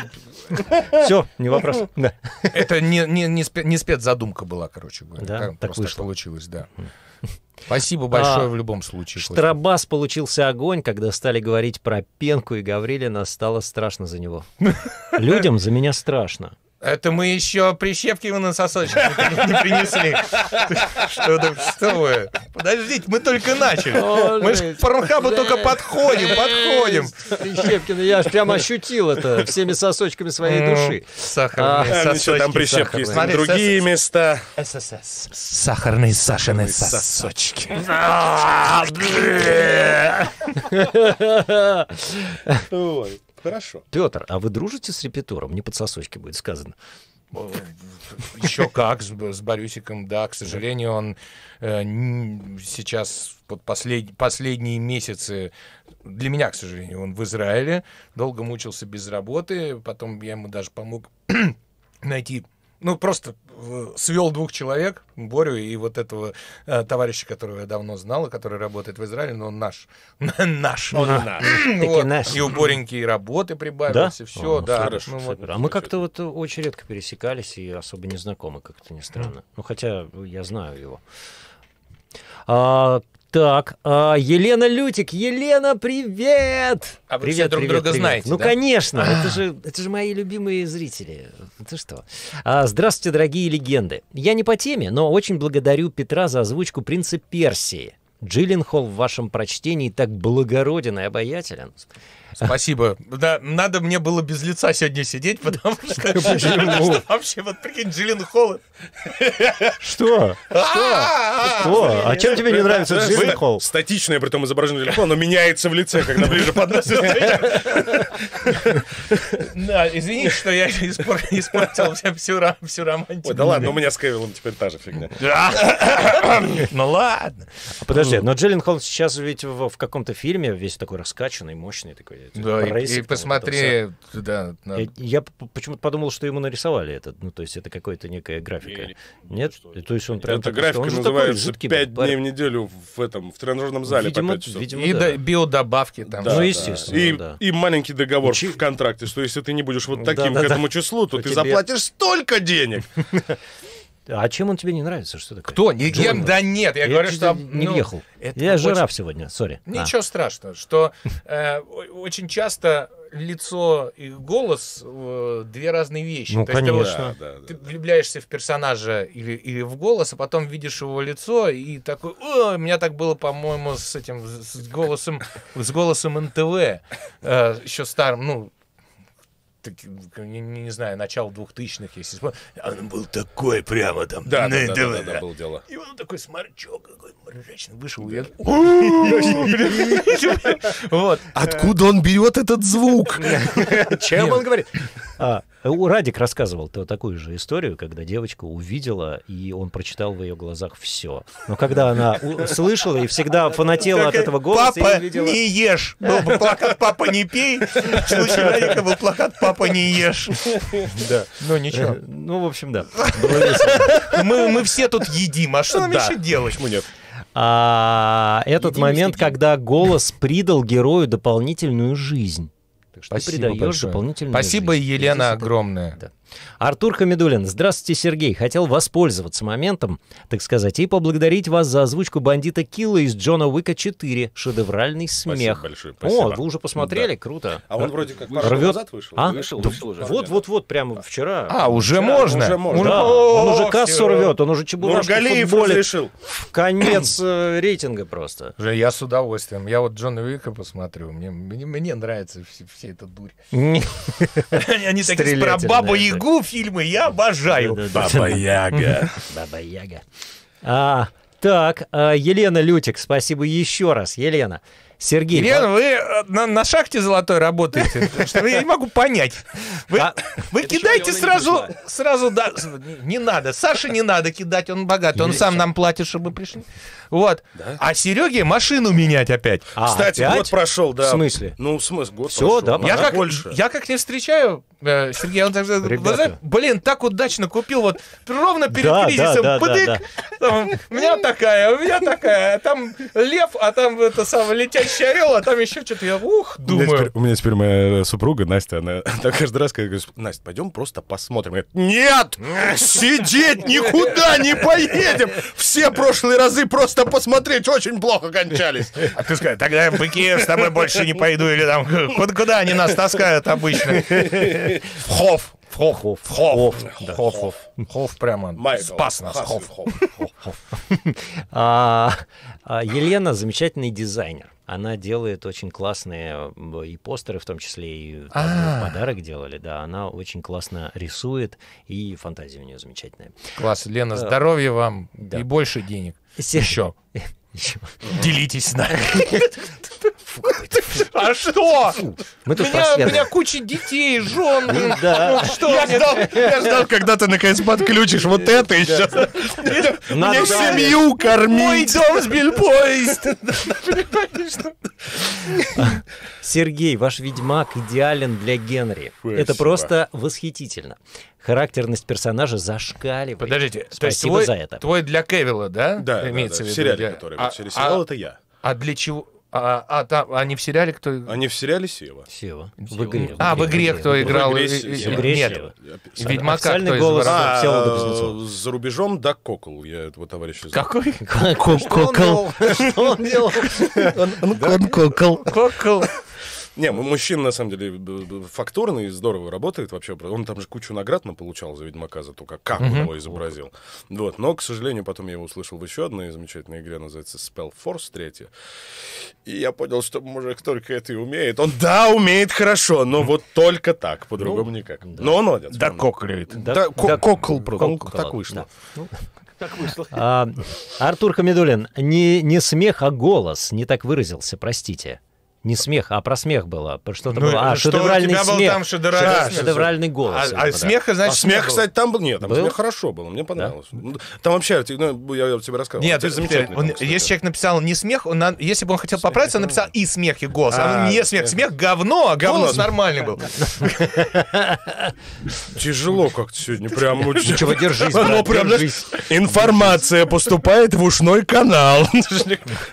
Все, не вопрос. Это не, не, не, спецзадумка была, короче говоря. Да, так вышло. получилось, да. Спасибо большое а, в любом случае. Штрабас Костя. получился огонь, когда стали говорить про Пенку и Гаврилина, стало страшно за него. Людям за меня страшно. Это мы еще прищепки его на сосочек не принесли. Что вы? Подождите, мы только начали. Мы же к порнхабу только подходим, подходим. Прищепкина, ну я же прям ощутил это всеми сосочками своей ну, души. Сахарные а, э, ну сосочки. Там прищепки есть. Другие места. ССС. Сахарные Сашины сосочки. А, Ой. Хорошо. Петр, а вы дружите с репетуром? Не под сосочки будет сказано. Еще как с, с Борюсиком, да. К сожалению, он э, сейчас под послед, последние месяцы, для меня, к сожалению, он в Израиле, долго мучился без работы, потом я ему даже помог найти, ну, просто свел двух человек, Борю и вот этого э, товарища, которого я давно знал, и который работает в Израиле, но он наш. наш. Он наш. И у Бореньки и работы прибавилось, и все. да. Хорошо, ну А мы как-то вот очень редко пересекались и особо не знакомы, как-то не странно. Ну, хотя я знаю его. А, так, а, Елена Лютик, Елена, привет! А вы привет, все друг привет, друга привет. знаете, Ну, да? конечно, а. это же, это же мои любимые зрители. Ты что? А, здравствуйте, дорогие легенды. Я не по теме, но очень благодарю Петра за озвучку «Принца Персии». Джиллинхол в вашем прочтении так благороден и обаятелен. Спасибо. Да, надо мне было без лица сегодня сидеть, потому что вообще, вот прикинь, Джилленхол. Что? Что? А, а, а, а чем тебе не нравится Джилленхол? Статичное, при том изображение Джилленхола, но меняется в лице, когда ближе подносится. Да, извини, что я испортил всю романтику. Да ладно, у меня с Кевиллом теперь та же фигня. Ну ладно. Подожди, Слушайте, но Джиллин Холл сейчас ведь в, в каком-то фильме весь такой раскачанный, мощный такой. Э, да, и, и посмотри, да. На... Я, я почему-то подумал, что ему нарисовали этот, Ну, то есть это какая-то некая графика. Не, Нет? Что, то есть он прям... Это графика он называется такой, 5 был, дней в неделю в этом, в тренажерном зале видимо, по 5 часов. Видимо, и да. биодобавки там. Да, ну, естественно, и, да. и маленький договор Учи... в контракте, что если ты не будешь вот таким да, да, к этому да. числу, то, то ты тебе... заплатишь столько денег. А чем он тебе не нравится? Что такое? Кто? Никем? Джонни. Да нет, я, я говорю, что... Не ну, въехал. Это я очень... сегодня, сори. Ничего а. страшного, что э, очень часто лицо и голос э, две разные вещи. Ну, То конечно. Есть, ты, да, да, да, ты влюбляешься в персонажа или, или в голос, а потом видишь его лицо и такой, О, у меня так было, по-моему, с этим, с голосом, с голосом НТВ, э, еще старым, ну, так, не, не знаю, начало двухтысячных, если а Он был такой прямо там. Да, да, ну да, да, да, был дело. И он такой сморчок, такой мрачный, вышел. Я... вот. Откуда он берет этот звук? Чем он говорит? А. Э, Радик рассказывал -то такую же историю, когда девочка увидела, и он прочитал в ее глазах все. Но когда она слышала и всегда фанатела от этого голоса... Папа, видела... не ешь! Был бы плакат «Папа, не пей!» В случае Радика был плакат «Папа, не ешь!» Да. Ну, ничего. Э, ну, в общем, да. Мы, мы все тут едим, а что ну, нам еще делать? Почему нет? А, этот момент, когда голос придал герою дополнительную жизнь. Так что Спасибо ты придаешь большое. дополнительную Спасибо, жизнь. Елена, огромное. Да. Артур Хамидулин. Здравствуйте, Сергей. Хотел воспользоваться моментом, так сказать, и поблагодарить вас за озвучку бандита Килла из Джона Уика 4. Шедевральный смех. Спасибо большое. Спасибо. О, вы уже посмотрели? Да. Круто. А он вроде как пару Рвет... назад вышел. А? Вышел, да, вышел уже. Вот, вот, вот, прямо а. вчера. А, уже вчера, можно? Уже можно. Да. О, он уже кассу рвет, он уже чебурашки Нургалиев футболит. конец э, рейтинга просто. Я с удовольствием. Я вот Джона Уика посмотрю. Мне, мне, мне нравится все вся эта дурь. Они такие про бабу их берегу фильмы я обожаю. Баба Яга. Баба Яга. А, так, а, Елена Лютик, спасибо еще раз, Елена. Сергей. Елена, вы э, на, на шахте золотой работаете, что я не могу понять. Вы, а, вы кидайте сразу, сразу, да, не надо. Саше не надо кидать, он богатый, он сам нам платит, чтобы мы пришли. Вот. Да? А Сереге машину менять опять. А, Кстати, опять? год прошел, да. В смысле? Ну, в смысле, год Все, прошел. Да, я, как, я как не встречаю Сергей Александрович, глаза, блин, так удачно купил, вот ровно перед да, кризисом, да, да, бдык, да, да. Там, у меня такая, у меня такая, а там лев, а там это самое летящий орел, а там еще что-то, я ух, думаю. У меня, теперь, у меня теперь моя э, супруга Настя, она там каждый раз говорит, Настя, пойдем просто посмотрим. Говорит, нет, сидеть никуда не поедем, все прошлые разы просто посмотреть очень плохо кончались. А ты скажешь, тогда в быки с тобой больше не пойду, или там, куда куда они нас таскают обычно? Хоф. Хоф. Хоф. Хоф. Хоф. Хоф прямо спас нас. Хоф. Елена замечательный дизайнер. Она делает очень классные и постеры, в том числе а. и подарок делали. Да, она очень классно рисует, и фантазия у нее замечательная. Класс, Лена, э, здоровья вам и больше денег. Еще. Делитесь с нами. А что? Мы тут меня, у меня куча детей, жен. Ну да. что? Я ждал, я ждал, когда ты наконец подключишь вот это еще. Мне семью кормить. Мой дом сбил поезд. Сергей, ваш ведьмак идеален для Генри. Это просто восхитительно характерность персонажа зашкаливает. Подождите, спасибо то есть твой, за это. Твой для Кевилла, да? Да, имеется да, да. в виду. Сериал, для... который а, сериал а, это я. А для чего? А, а там они в сериале кто? Они в сериале Сева. Сева. В игре. А, в игре, кто играл? В игре, в игре Нет. Я... Ведьмака кто голос из... а, а, За рубежом да Кокол. Я этого товарища Какой? Кокол. Что он делал? Он Кокол. Кокол. Не, мужчина, на самом деле, фактурный, здорово работает вообще. Он там же кучу наград получал за Ведьмака, за то, как, как он его изобразил. Вот. Но, к сожалению, потом я его услышал в еще одной замечательной игре, называется Spell Force 3. И я понял, что мужик только это и умеет. Он, да, умеет хорошо, но вот только так, по-другому ну, никак. Но он молодец. Да кокляет. Да кокл просто. Ну, так вышло. Так вышло. Артур Хамидулин, не смех, а голос. Не так выразился, простите. Не смех, а про смех было. Что-то ну, было. А, что шедевральный у тебя смех. Был там шедевральный, да, шедевральный голос. А, а смеха, значит, а смех, был. кстати, там был. Нет, там был? смех хорошо был, мне понравилось. Да? Ну, там вообще, ну, я, я тебе рассказывал. Нет, ты замечательный. Он, там, если человек написал не смех, он, если бы он хотел поправиться, он написал и смех, и голос. А, а ну, не смех. Смех говно, а говно. голос нормальный был. Тяжело как-то сегодня, прям. Ничего, держись, брат, держись. Информация поступает в ушной канал.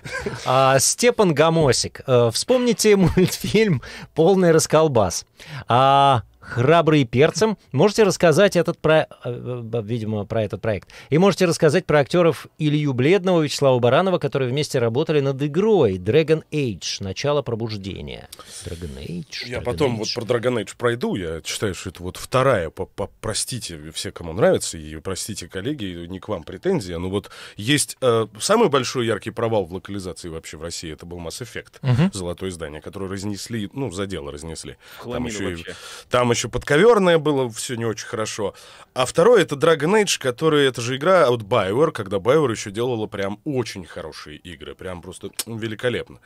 А, Степан Гамосик. Э, Вспомнил помните мультфильм «Полный расколбас»? А, храбрые перцем. Можете рассказать этот про, э, э, видимо, про этот проект. И можете рассказать про актеров Илью Бледного, Вячеслава Баранова, которые вместе работали над игрой Dragon Age. Начало пробуждения. Dragon Age. Dragon я потом Age. вот про Dragon Age пройду. Я считаю, что это вот вторая, по простите все, кому нравится, и простите, коллеги, не к вам претензия, но вот есть э, самый большой яркий провал в локализации вообще в России, это был Mass Effect, угу. золотое издание, которое разнесли, ну, за дело разнесли. Хламили там еще вообще. и, там еще подковерное было, все не очень хорошо. А второе это Dragon Age, который это же игра от BioWare, когда BioWare еще делала прям очень хорошие игры, прям просто великолепно.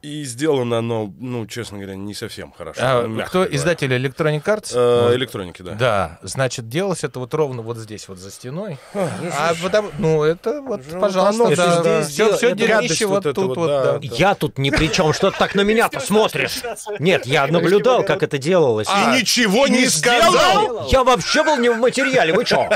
И сделано оно, ну, честно говоря, не совсем хорошо. А, кто говоря. издатель Electronic Arts? Э, электроники, да. Да. Значит, делалось это вот ровно вот здесь, вот за стеной. А, а потому, ну, это вот, ну, пожалуйста, оно, да, да. все, все дерьмище вот, тут вот. вот да. Я тут ни при чем, что ты так на меня посмотришь? Нет, я наблюдал, как это делалось. А, и ничего не сказал? Я вообще был не в материале, вы что?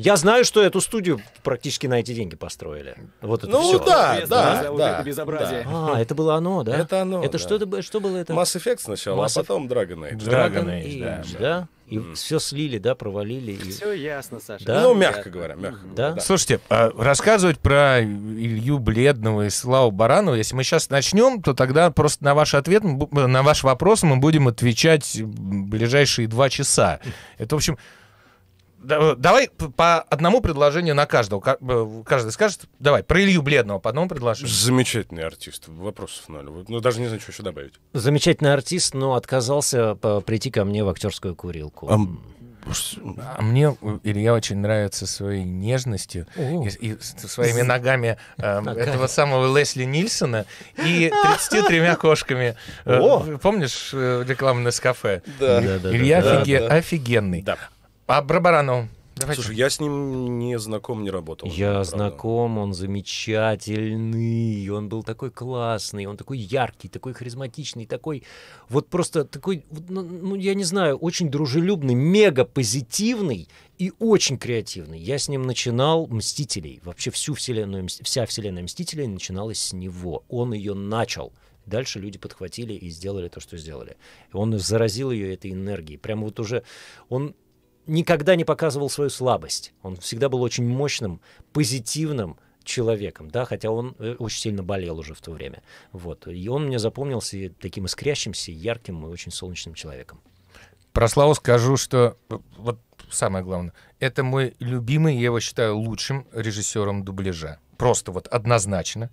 Я знаю, что эту студию практически на эти деньги построили. Вот это ну, все. Ну да, да, да, вот да, это безобразие. Да. А, это было оно, да? Это оно. Это да. что это что было это? Mass Effect сначала, а Mass... а потом Dragon Age. Dragon, Dragon Age, да. да. да? И mm. все слили, да, провалили. И... Все ясно, Саша. Да? Ну, мягко я... говоря, мягко говоря. Да? Слушайте, а рассказывать про Илью Бледного и Славу Баранова, если мы сейчас начнем, то тогда просто на ваш ответ, на ваш вопрос мы будем отвечать ближайшие два часа. Это, в общем, Э, давай по одному предложению на каждого. Э, каждый скажет. Давай, про Илью Бледного по одному предложению. Замечательный артист. Вопросов ноль. Ну, даже не знаю, что еще добавить. Замечательный артист, но отказался э, прийти ко мне в актерскую курилку. А... А мне Илья очень нравится своей нежностью и, и своими ногами э, этого самого Лесли Нильсона и 33 кошками. О! Помнишь рекламу на кафе? Да. Илья да, да, офиге... да. офигенный. Да. А про Давайте. Слушай, я с ним не знаком, не работал. Я правда. знаком, он замечательный, он был такой классный, он такой яркий, такой харизматичный, такой вот просто такой, ну, ну я не знаю, очень дружелюбный, мега позитивный и очень креативный. Я с ним начинал «Мстителей». Вообще всю вселенную, вся вселенная «Мстителей» начиналась с него. Он ее начал. Дальше люди подхватили и сделали то, что сделали. Он заразил ее этой энергией. Прямо вот уже он никогда не показывал свою слабость. Он всегда был очень мощным, позитивным человеком, да, хотя он э, очень сильно болел уже в то время. Вот. И он мне запомнился таким искрящимся, ярким и очень солнечным человеком. Про Славу скажу, что э, вот самое главное, это мой любимый, я его считаю лучшим режиссером дубляжа. Просто вот однозначно.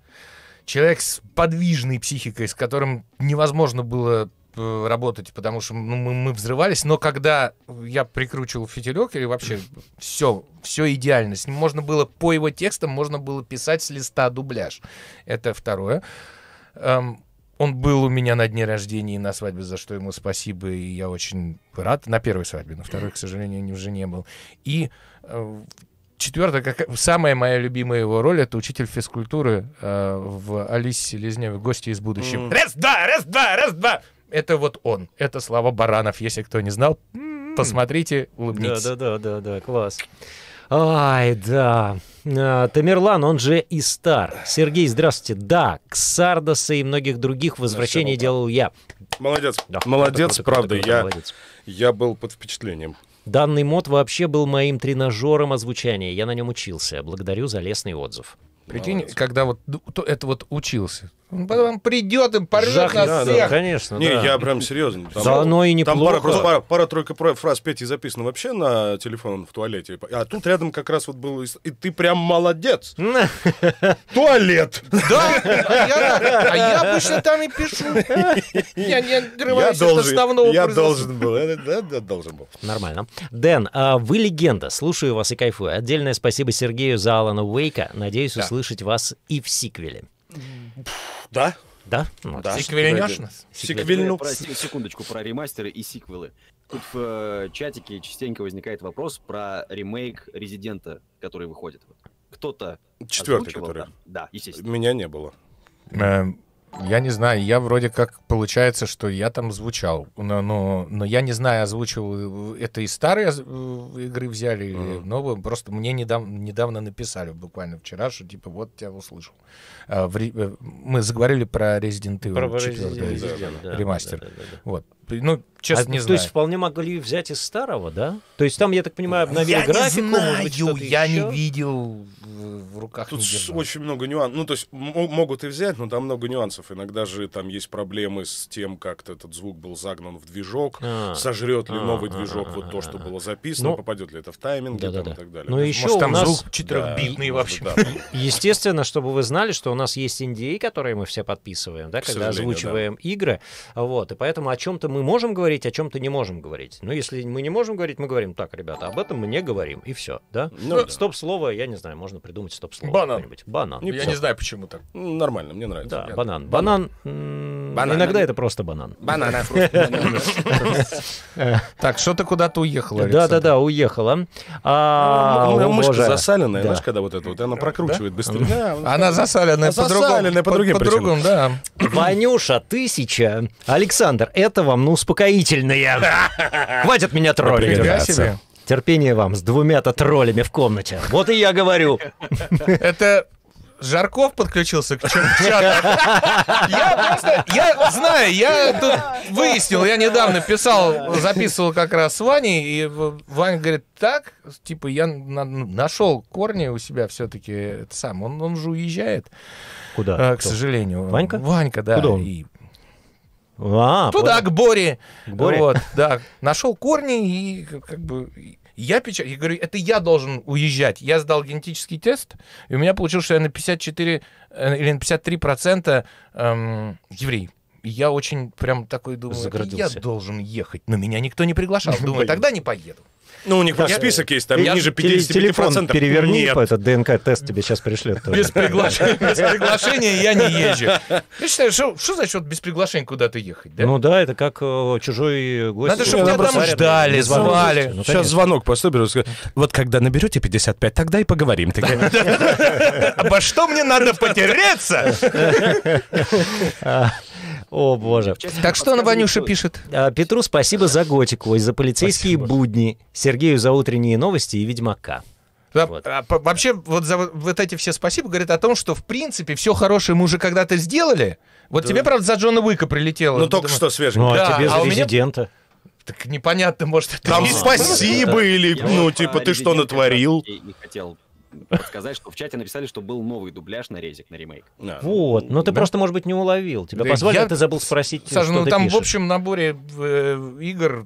Человек с подвижной психикой, с которым невозможно было Э, работать, потому что ну, мы, мы взрывались, но когда я прикручивал фитилек, или вообще все, все идеально. С ним можно было по его текстам, можно было писать с листа дубляж. Это второе. Эм, он был у меня на дне рождения и на свадьбе, за что ему спасибо, и я очень рад. На первой свадьбе, на второй, к сожалению, не уже не был. И э, четвертое, как, самая моя любимая его роль, это учитель физкультуры э, в Алисе Селезневой, гости из будущего. Mm. Раз-два, раз-два, раз-два! это вот он. Это Слава Баранов, если кто не знал. М-м-м. Посмотрите, улыбнитесь. Да, да, да, да, да, класс. Ай, да. А, Тамерлан, он же и стар. Сергей, здравствуйте. Да, Ксардоса и многих других возвращений да, делал я. Молодец. Да, молодец, правда. Я, молодец. я был под впечатлением. Данный мод вообще был моим тренажером озвучания. Я на нем учился. Благодарю за лестный отзыв. Прикинь, Молодец. когда вот ну, это вот учился потом придет и порвет Жах, нас да, всех. Да, конечно, Не, да. я прям серьезно. Там, да, оно и неплохо. Там пара, просто пара, пара-тройка пара, фраз Пети записано вообще на телефон в туалете. А тут рядом как раз вот был... И ты прям молодец. Туалет. Да, а я обычно там и пишу. Я не отрываюсь от основного Я должен был. Я э, должен был. Нормально. Дэн, а, вы легенда. Слушаю вас и кайфую. Отдельное спасибо Сергею за Алана Уэйка. Надеюсь услышать вас и в сиквеле. Да. Да? Ну, да. Секвельнешь нас? Секвельну. секундочку, про ремастеры и сиквелы. Тут в э, чатике частенько возникает вопрос про ремейк Резидента, который выходит. Кто-то Четвертый, который. Да, да, естественно. Меня не было. Эм, я не знаю, я вроде как получается, что я там звучал, но, но, но я не знаю, озвучивал э, это и старые э, игры взяли, или mm-hmm. новые. Просто мне недавно, недавно написали буквально вчера, что типа вот тебя услышал. А, в, э, мы заговорили про Resident Evil про 4 Resident, да, ремастер. Да, да, да, да. Вот. Ну, честно, а, не то ну, знаю. То есть вполне могли взять из старого, да? То есть там, я так понимаю, обновили я графику. Не знаю, может быть, я еще? не видел в, в руках. Тут не очень много нюансов. Ну, то есть могут и взять, но там много нюансов. Иногда же там есть проблемы с тем, как этот звук был загнан в движок, а, сожрет ли а, новый а, движок а, вот то, а, что а. было записано, ну, попадет ли это в тайминг да, да, да. и так далее. Но ну, может, еще может, там у нас... звук четырехбитный да, вообще. Да, Естественно, чтобы вы знали, что у нас есть NDA, которые мы все подписываем, да, К когда озвучиваем да. игры. Вот, и поэтому о чем-то мы мы можем говорить, о чем-то не можем говорить. Но если мы не можем говорить, мы говорим, так, ребята, об этом мы не говорим, и все, да? Ну, ну, да. Стоп-слово, я не знаю, можно придумать стоп-слово. Банан. Банан. Не, я не знаю, почему так. Ну, нормально, мне нравится. Да, я... банан. Банан. банан. банан. Иногда это просто банан. Банан. А, так, что ты куда-то уехала. Да-да-да, уехала. Ну, мышка засаленная, знаешь, когда вот это вот, она прокручивает быстрее. Она засаленная по-другому. Засаленная по другим причинам. да. Ванюша, тысяча. Александр, это вам на успокоительные. Хватит меня троллить. Терпение вам с двумя-то троллями в комнате. Вот и я говорю. Это Жарков подключился к чату. Я просто, я знаю, я тут выяснил, я недавно писал, записывал как раз с Ваней, и Ваня говорит, так, типа, я на нашел корни у себя все-таки, сам, он, он же уезжает. Куда? Э, к Кто? сожалению. Ванька? Ванька, да. Куда он? И а, Туда, понял. к Боре. К Боре? Вот, да. Нашел корни и как бы... Я печатаю, я говорю, это я должен уезжать. Я сдал генетический тест, и у меня получилось, что я на 54 э, или на 53 процента эм, еврей. И я очень прям такой думаю, я должен ехать, но меня никто не приглашал. Думаю, тогда не поеду. Ну, у них просто список есть, там я... ниже 55%. Телефон переверни, этот ДНК-тест тебе сейчас пришлет. Без, приглашения я не езжу. Я считаю, что, что значит без приглашения куда-то ехать? Ну да, это как э, чужой гость. Надо, чтобы э, тебя там ждали, звали. сейчас ну, ну, звонок поступит. Вот когда наберете 55, тогда и поговорим. Обо что мне надо потереться? А, о, боже. Так что на Ванюша пишет? А, Петру спасибо за готику и за полицейские спасибо. будни. Сергею за утренние новости и Ведьмака. Да, вот. А, вообще, вот за вот эти все спасибо говорят о том, что в принципе все хорошее мы уже когда-то сделали. Вот да. тебе, правда, за Джона Уика прилетело. Ну, только что свеженько. Ну, а да, тебе а за а резидента. Меня... Так непонятно, может, это... Там спасибо или, ну, типа, ты что натворил? Не хотел Сказать, что в чате написали, что был новый дубляж на резик, на ремейк. Да. Ну, вот, но ну ты да. просто, может быть, не уловил. Тебя да позвали, я... ты забыл спросить, Саша, что ну ты там пишешь. в общем наборе э, игр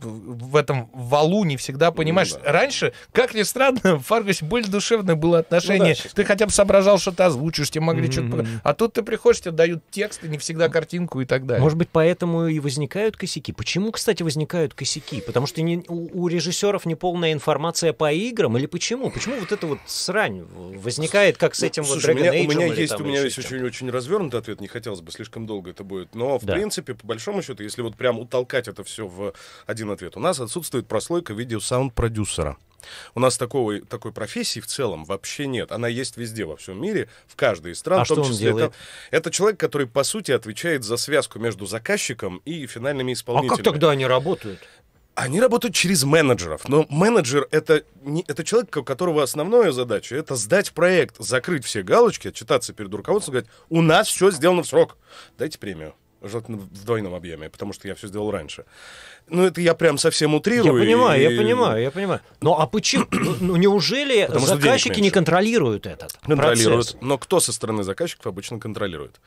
в этом валу не всегда ну понимаешь. Ну, да. Раньше, как ни странно, в Фаргосе более душевное было отношение. Ну, да, ты хотя бы соображал, что ты озвучишь, тебе могли mm-hmm. что-то... А тут ты приходишь, тебе дают текст, и не всегда картинку и так далее. Может быть, поэтому и возникают косяки. Почему, кстати, возникают косяки? Потому что не, у, у режиссеров полная информация по играм? Или почему? Почему вот это какая вот срань возникает, как с ну, этим Слушай, вот Dragon У меня, у меня есть, у меня есть очень, очень развернутый ответ, не хотелось бы слишком долго это будет. Но, в да. принципе, по большому счету, если вот прям утолкать это все в один ответ, у нас отсутствует прослойка в саунд-продюсера. У нас такого, такой профессии в целом вообще нет. Она есть везде, во всем мире, в каждой из стран. А в том что он числе делает? Это, это человек, который, по сути, отвечает за связку между заказчиком и финальными исполнителями. А как тогда они работают? Они работают через менеджеров, но менеджер это, не, это человек, у которого основная задача это сдать проект, закрыть все галочки, отчитаться перед руководством, сказать, у нас все сделано в срок, дайте премию желательно в двойном объеме, потому что я все сделал раньше. Ну, это я прям совсем утрирую. Я понимаю, и... я понимаю, я понимаю. Но а почему? Ну, ну, ну неужели потому заказчики не контролируют этот Контролируют, процесс? но кто со стороны заказчиков обычно контролирует?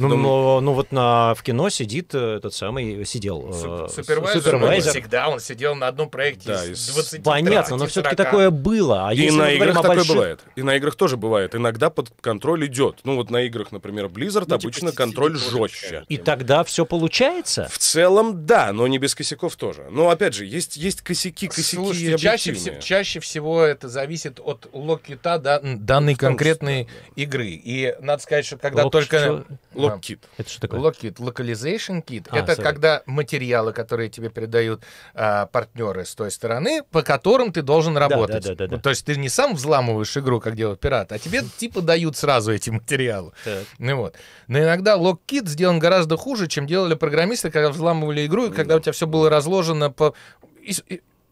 Ну, но, ну, ну, ну вот на, в кино сидит э, этот самый, э, сидел э, супервайзер. супервайзер. Он всегда он сидел на одном проекте да, из 20 Понятно, 30, но все-таки такое было. А и на играх такое больших... бывает. И на играх тоже бывает. Иногда под контроль идет. Ну вот на играх, например, Blizzard ну, типа, обычно типа, контроль жестче. И тогда все получается? В целом, да, но не без косяков тоже. Но опять же, есть, есть косяки, косяки Слушайте, чаще, все, чаще всего это зависит от локита да, данной конкретной игры. И надо сказать, что когда Лок только... Что? Локкит. Это что такое? Локкит, localization kit. А, это sorry. когда материалы, которые тебе передают а, партнеры с той стороны, по которым ты должен работать. Да, да, да, да, да. То есть ты не сам взламываешь игру, как делают пираты, а тебе типа дают сразу эти материалы. Ну вот. Но иногда локкит сделан гораздо хуже, чем делали программисты, когда взламывали игру, и ну когда у тебя все было разложено по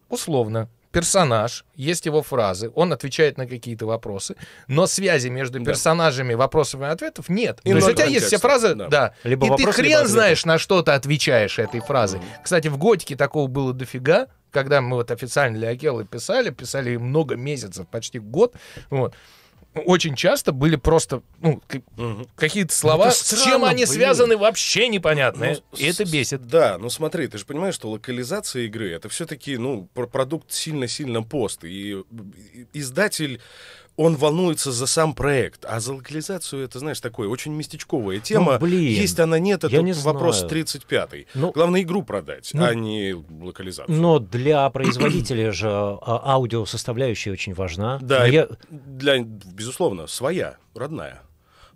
условно персонаж, есть его фразы, он отвечает на какие-то вопросы, но связи между персонажами, да. вопросов и ответов нет. И То есть у тебя контекста. есть все фразы, да. да. Либо и вопрос, ты хрен либо знаешь, на что ты отвечаешь этой фразой. Mm-hmm. Кстати, в готике такого было дофига, когда мы вот официально для Акелы писали, писали много месяцев, почти год, вот очень часто были просто ну, угу. какие-то ну, слова, с чем они блин. связаны, вообще непонятно. Ну, и это бесит. Да, ну смотри, ты же понимаешь, что локализация игры это все-таки ну, продукт сильно-сильно пост. И издатель он волнуется за сам проект, а за локализацию это, знаешь, такое очень местечковая ну, тема. Ну, блин, Есть она, нет, это я не вопрос знаю. 35-й. Ну, Главное игру продать, ну, а не локализацию. Но для производителя же а, аудио составляющая очень важна. Да, я... для, безусловно, своя, родная.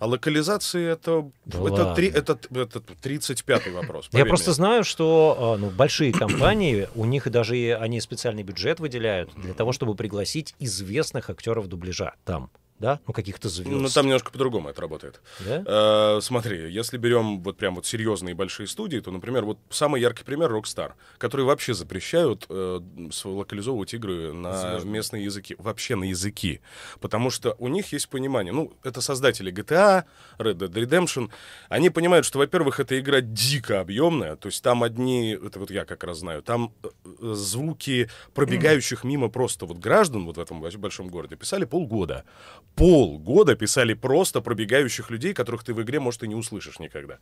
А локализации это, это, три, это, это 35-й вопрос. Я мне. просто знаю, что а, ну, большие компании, у них даже они специальный бюджет выделяют для того, чтобы пригласить известных актеров дубляжа там да, ну каких-то звезд. Ну там немножко по-другому это работает. Да? Э, смотри, если берем вот прям вот серьезные большие студии, то, например, вот самый яркий пример Rockstar, которые вообще запрещают э, локализовывать игры на Звезды. местные языки, вообще на языки, потому что у них есть понимание, ну это создатели GTA, а», Red Dead Redemption, они понимают, что, во-первых, эта игра дико объемная, то есть там одни, это вот я как раз знаю, там э, звуки пробегающих мимо просто вот граждан вот в этом большом городе писали полгода полгода писали просто пробегающих людей, которых ты в игре, может, и не услышишь никогда.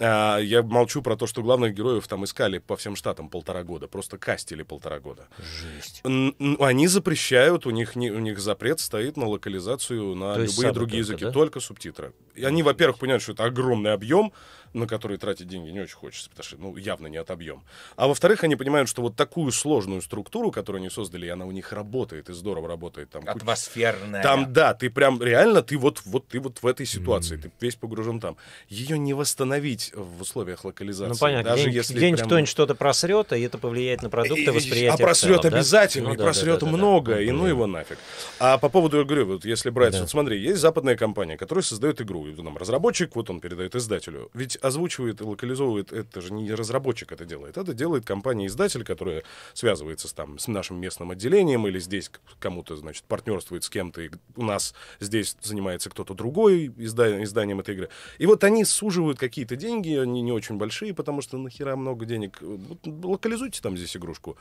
А, я молчу про то, что главных героев там искали по всем штатам полтора года, просто кастили полтора года. Жесть. Н- они запрещают, у них, не, у них запрет стоит на локализацию на то любые другие только, языки, да? только субтитры. И они, во-первых, понимают, что это огромный объем, на которые тратить деньги не очень хочется, потому что, ну, явно не от отобьем. А во-вторых, они понимают, что вот такую сложную структуру, которую они создали, и она у них работает, и здорово работает. Там Атмосферная. Куча... Там, да, ты прям реально, ты вот, вот, ты вот в этой ситуации, mm. ты весь погружен там. Ее не восстановить в условиях локализации. Ну, понятно. Даже где если где прям... кто-нибудь что-то просрет, и а это повлияет на продукты, восприятие. А просрет целом, обязательно, ну да? и просрет да, да, много, да, да, и ну его нафиг. А по поводу, я говорю, вот если брать, да. вот смотри, есть западная компания, которая создает игру, и там разработчик, вот он передает издателю. Ведь озвучивает и локализовывает, это же не разработчик это делает, это делает компания-издатель, которая связывается с, там, с нашим местным отделением или здесь кому-то, значит, партнерствует с кем-то, и у нас здесь занимается кто-то другой изда- изданием этой игры. И вот они суживают какие-то деньги, они не очень большие, потому что нахера много денег. Локализуйте там здесь игрушку.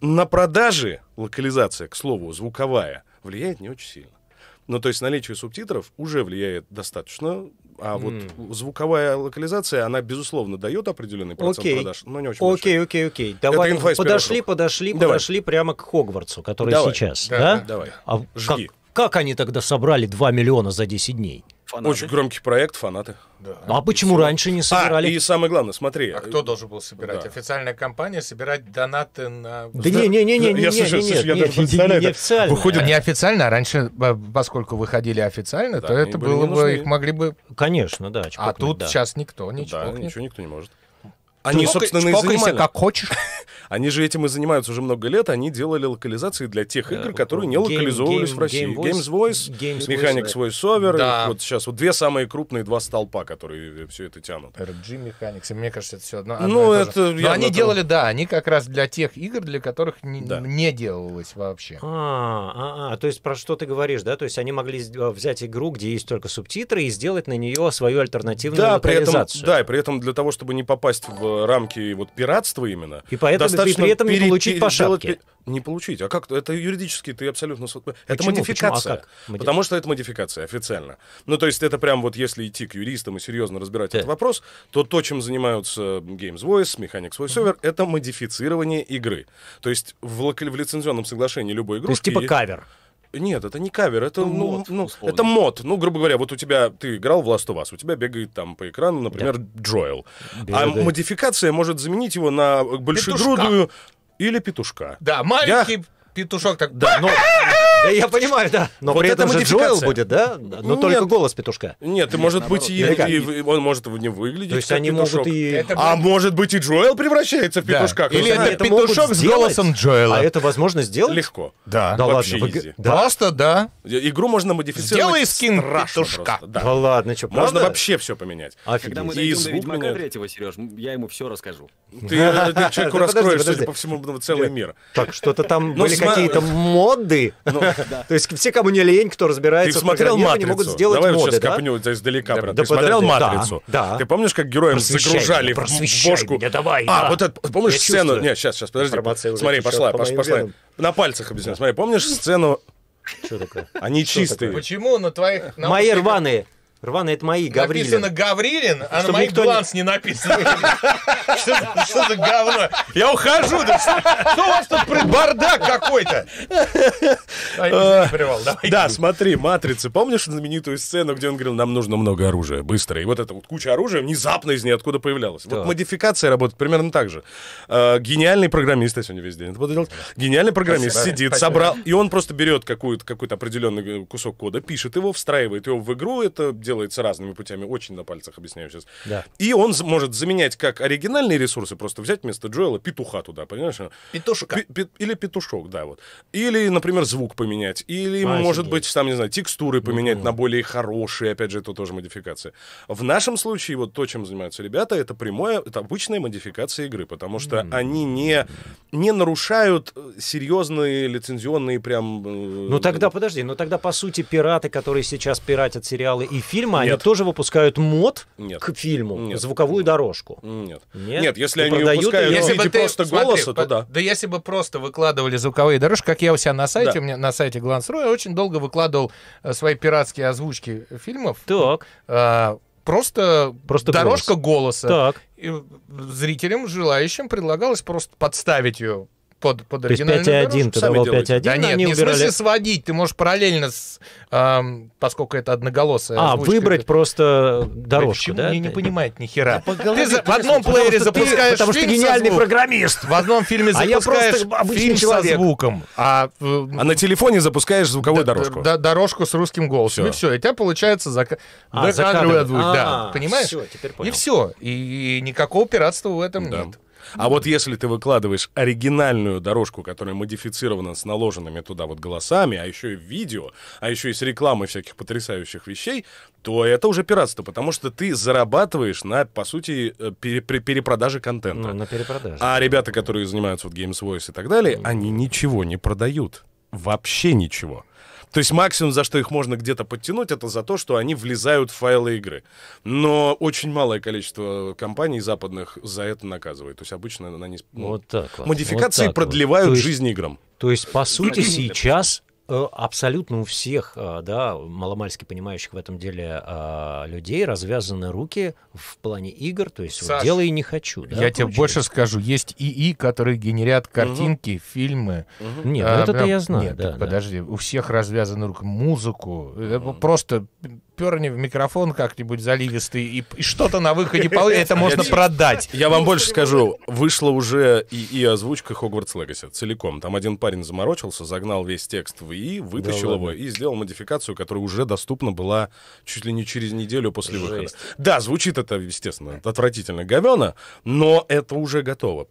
На продаже локализация, к слову, звуковая, влияет не очень сильно. Ну, то есть наличие субтитров уже влияет достаточно а вот mm. звуковая локализация, она, безусловно, дает определенный процент okay. продаж, но не очень большой. Окей, окей, окей. Давай, инфа подошли, подошли, давай. подошли прямо к Хогвартсу, который давай. сейчас. Да, да? Давай, а Жги. Как, как они тогда собрали 2 миллиона за 10 дней? фанаты. Очень громкий проект, фанаты. Да. Ну, а почему и раньше не собирали? А, и самое главное, смотри. А кто должен был собирать? Да. Официальная компания собирать донаты на... Да не, не, не, не, не, я слышу, не, слышу, не, я не, даже не, не, не официально. Выходит... Не официально, а раньше, э, поскольку выходили официально, да, то это было бы, нужны. их могли бы... Конечно, да. Чпокнуть, а тут да. сейчас никто, ничего. Да, ничего никто не может. Они, Чпок, собственно, и занимались. как хочешь. Они же этим и занимаются уже много лет. Они делали локализации для тех э, игр, которые не локализовывались в России. Games Voice, Mechanics Voice Over. Вот сейчас вот две самые крупные, два столпа, которые все это тянут. RG Mechanics. Мне кажется, это все одно. Ну, это... Но они делали, да, они как раз для тех игр, для которых не делалось вообще. А, а, а. то есть про что ты говоришь, да? То есть они могли а, взять игру, где есть только субтитры, и сделать на нее свою альтернативную локализацию. Да, и при этом для того, чтобы не попасть в рамки вот пиратства именно. И поэтому достаточно при этом пере... не получить пере... по шапке. Не получить. А как? Это юридически ты абсолютно... Почему? Это модификация. Почему? А как? Модификация. Потому что это модификация официально. Ну, то есть это прям вот если идти к юристам и серьезно разбирать да. этот э. вопрос, то то, чем занимаются Games Voice, Mechanics Voiceover, mm-hmm. это модифицирование игры. То есть в, в лицензионном соглашении любой игрушки... То есть типа и... кавер. Нет, это не кавер, это, ну, мод, ну, это мод. Ну, грубо говоря, вот у тебя, ты играл в Last of Us, у тебя бегает там по экрану, например, да. Джоэл. Да, а модификация может заменить его на большегрудую петушка. или петушка. Да, маленький Я... петушок так... Да, но... Ну, я понимаю, да. Но вот при этом же Джоэл будет, да? Но Нет. только голос петушка. Нет, и может быть, и, и он может не выглядеть. То есть они петушок. могут и. А может быть, и Джоэл превращается в да. петушка. Или это, это петушок с голосом Джоэла. А это возможно сделать? Легко. Да. Да Вообще ладно. Изи. Да. Просто да. Игру можно модифицировать. Сделай скин петушка. Да. да ладно, что, Можно вообще все поменять. Офигеть. Когда мы дойдем и до Ведьмака третьего, Сереж, я ему все расскажу. Ну, ты, э, ты человеку раскроешь, судя по всему, ну, целый мир. Так, что-то там ну, были какие-то моды. То есть все, кому не лень, кто разбирается в смотрел «Матрицу»? могут сделать Давай моды, сейчас копнем издалека, брат. Ты смотрел «Матрицу»? Да. Ты помнишь, как героям загружали в бошку? давай. А, вот это, помнишь сцену? Нет, сейчас, сейчас, подожди. Смотри, пошла, пошла. На пальцах объясняю. Смотри, помнишь сцену что такое? Они Что чистые. Такое? Почему на твоих... Мои рваные. Рваные это мои, Гаврилин. Написано Гаврилин, а на моих баланс не... не написано. Что за говно? Я ухожу. Что у вас тут бардак какой-то? А, да, смотри, «Матрица». Помнишь знаменитую сцену, где он говорил, нам нужно много оружия, быстро? И вот эта вот куча оружия внезапно из ниоткуда появлялась. Вот модификация работает примерно так же. А, гениальный программист, я сегодня весь день это буду делать, гениальный программист сидит, собрал, и он просто берет какой-то определенный э, кусок кода, пишет его, встраивает его в игру, это делается разными путями, очень на пальцах объясняю сейчас. Да. И он может заменять как оригинальные ресурсы, просто взять вместо Джоэла петуха туда, понимаешь? Петушка. Пи -пи или петушок, да, вот. Или, например, звук поменять. Или, а, может быть, там, не знаю, текстуры поменять ну, на более хорошие, опять же, это тоже модификация. В нашем случае вот то, чем занимаются ребята, это прямое, это обычная модификация игры, потому что mm. они не, не нарушают э, серьезные лицензионные прям... Э, ну тогда, подожди, ну тогда, по сути, пираты, которые сейчас пиратят сериалы и фильмы, фильма, Нет. они тоже выпускают мод Нет. к фильму, Нет. звуковую Нет. дорожку. Нет. Нет, Нет если и они продают, выпускают если бы ты, просто смотри, голоса, по, то да. Да если бы просто выкладывали звуковые дорожки, как я у себя на сайте, да. у меня на сайте Глансру, я очень долго выкладывал э, свои пиратские озвучки фильмов. Так. А, просто, просто дорожка голос. голоса. Так. И зрителям, желающим предлагалось просто подставить ее под, под То есть 5.1, ты давал 5.1, Да нет, не убирали... в смысле сводить, ты можешь параллельно, с, эм, поскольку это одноголосое. А, озвучка, выбрать ты... просто дорожку, да? Мне не понимает ни хера. ты в одном плеере запускаешь Потому что гениальный программист. В одном фильме а запускаешь фильм человек. со звуком. А, э, а, на телефоне запускаешь звуковую дорожку. дорожку с русским голосом. Все. И все, и у тебя получается зак... А, а, понимаешь? И все. И никакого пиратства в этом нет. А вот если ты выкладываешь оригинальную дорожку, которая модифицирована с наложенными туда вот голосами, а еще и видео, а еще и с рекламой всяких потрясающих вещей, то это уже пиратство, потому что ты зарабатываешь на, по сути, э, пере перепродаже контента. Ну, на перепродаже. А ребята, которые занимаются вот Games Voice и так далее, они ничего не продают. Вообще ничего. То есть максимум, за что их можно где-то подтянуть, это за то, что они влезают в файлы игры. Но очень малое количество компаний западных за это наказывает. То есть обычно на них ну, так вот, модификации вот так продлевают вот. жизнь играм. То есть, по сути, сейчас Э, абсолютно у всех, э, да, маломальски понимающих в этом деле э, людей развязаны руки в плане игр, то есть Саш, вот делай не хочу. Да, я получается. тебе больше скажу, есть ИИ, которые генерят картинки, угу. фильмы. Угу. Нет, ну а, это я знаю. Нет, да, подожди, да. у всех развязаны руки, музыку, угу. просто перни в микрофон как-нибудь заливистый, и, и что-то на выходе полы, это можно продать. Я вам больше скажу, вышла уже и, озвучка Хогвартс Легаси целиком. Там один парень заморочился, загнал весь текст в ИИ, вытащил его и сделал модификацию, которая уже доступна была чуть ли не через неделю после выхода. Да, звучит это, естественно, отвратительно говено, но это уже готово.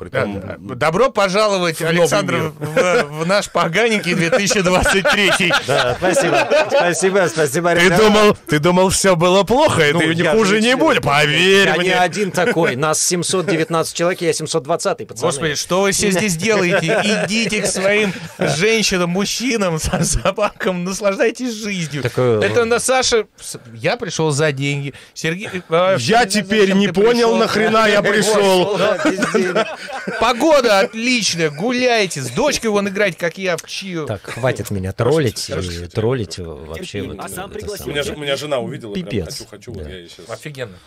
Добро пожаловать, Александр, в, наш поганенький 2023. спасибо. Спасибо, спасибо, Ты думал, ты думал, все было плохо, и ну, ты хуже не будет, поверь я мне. Я не один такой, нас 719 человек, я 720 пацаны. Господи, что вы все здесь делаете? Идите к своим женщинам, мужчинам, собакам, наслаждайтесь жизнью. Такое... Э, это на Саша... Я пришел за деньги. Сергей... Э, а, я теперь не понял, нахрена я пришел. Погода отличная, гуляйте, с дочкой вон играть, как я в чью. Так, хватит меня троллить и троллить вообще. А сам пригласил. У меня жена жена увидела. Пипец. Прям, хочу, хочу, да. вот я сейчас... Офигенно.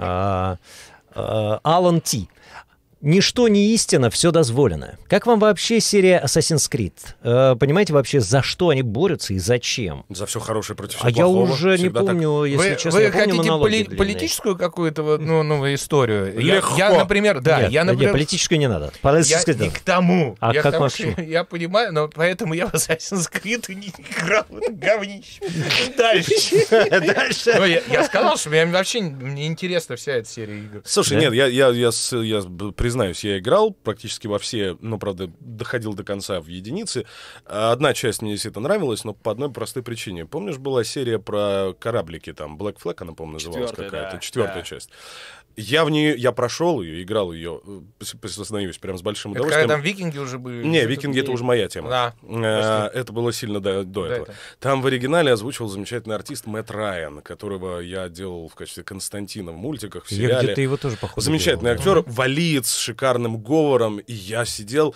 А, а, Алан Ти. Ничто не истина, все дозволено. Как вам вообще серия Assassin's Creed? Э, понимаете вообще, за что они борются и зачем? За все хорошее против всего А плохого. я уже не помню, так... если вы, честно, вы я помню хотите поли- политическую какую-то ну, ну, историю? Легко. Я, я, например, да, нет, я, например... Нет, политическую не надо. Я не к тому. А я как тому, вообще? Я понимаю, но поэтому я в Assassin's Creed не играл. Это говнище. Дальше. Дальше. Ну, я сказал, что мне вообще не интересна вся эта серия игр. Слушай, нет, я признаюсь, я играл практически во все, ну, правда, доходил до конца в единицы. Одна часть мне действительно нравилась, но по одной простой причине. Помнишь, была серия про кораблики, там, Black Flag, она, по-моему, называлась какая-то, да, четвертая да. часть. Я в нее, я прошел ее, играл ее, э, признаюсь, прям с большим это удовольствием. Когда там викинги уже были? Не, викинги это уже моя тема. Да. А, это было сильно до, до, до этого. этого. Там в оригинале озвучивал замечательный артист Мэтт Райан, которого я делал в качестве Константина в мультиках, в сериале. Я где-то его тоже похоже Замечательный делал, актер, да. валиец с шикарным говором, и я сидел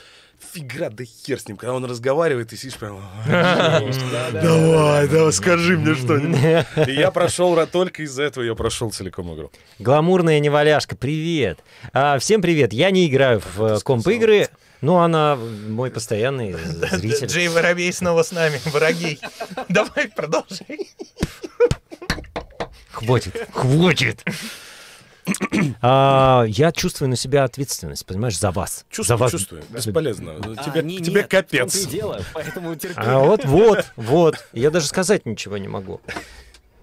фигра, да хер с ним. Когда он разговаривает, ты сидишь прям... Давай, давай, скажи мне что-нибудь. И я прошел только из-за этого, я прошел целиком игру. Гламурная неваляшка, привет. А, всем привет, я не играю в а э, комп-игры, ну, она мой постоянный зритель. Джей Воробей снова с нами, враги. Давай, продолжай. Хватит, хватит а, я чувствую на себя ответственность, понимаешь, за вас. Чувствую, за вас. чувствую. Бесполезно. А, тебе не, тебе нет, капец. Дело, поэтому терпи. А вот, вот, вот. Я даже сказать ничего не могу.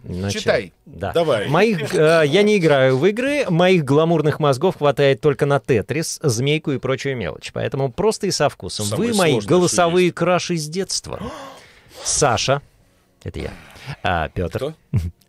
Значит, Читай. Да. Давай. Моих, э, я не играю в игры, моих гламурных мозгов хватает только на тетрис, змейку и прочую мелочь. Поэтому просто и со вкусом. Самое Вы мои голосовые есть. краши с детства. Саша, это я. А, Петр. Кто?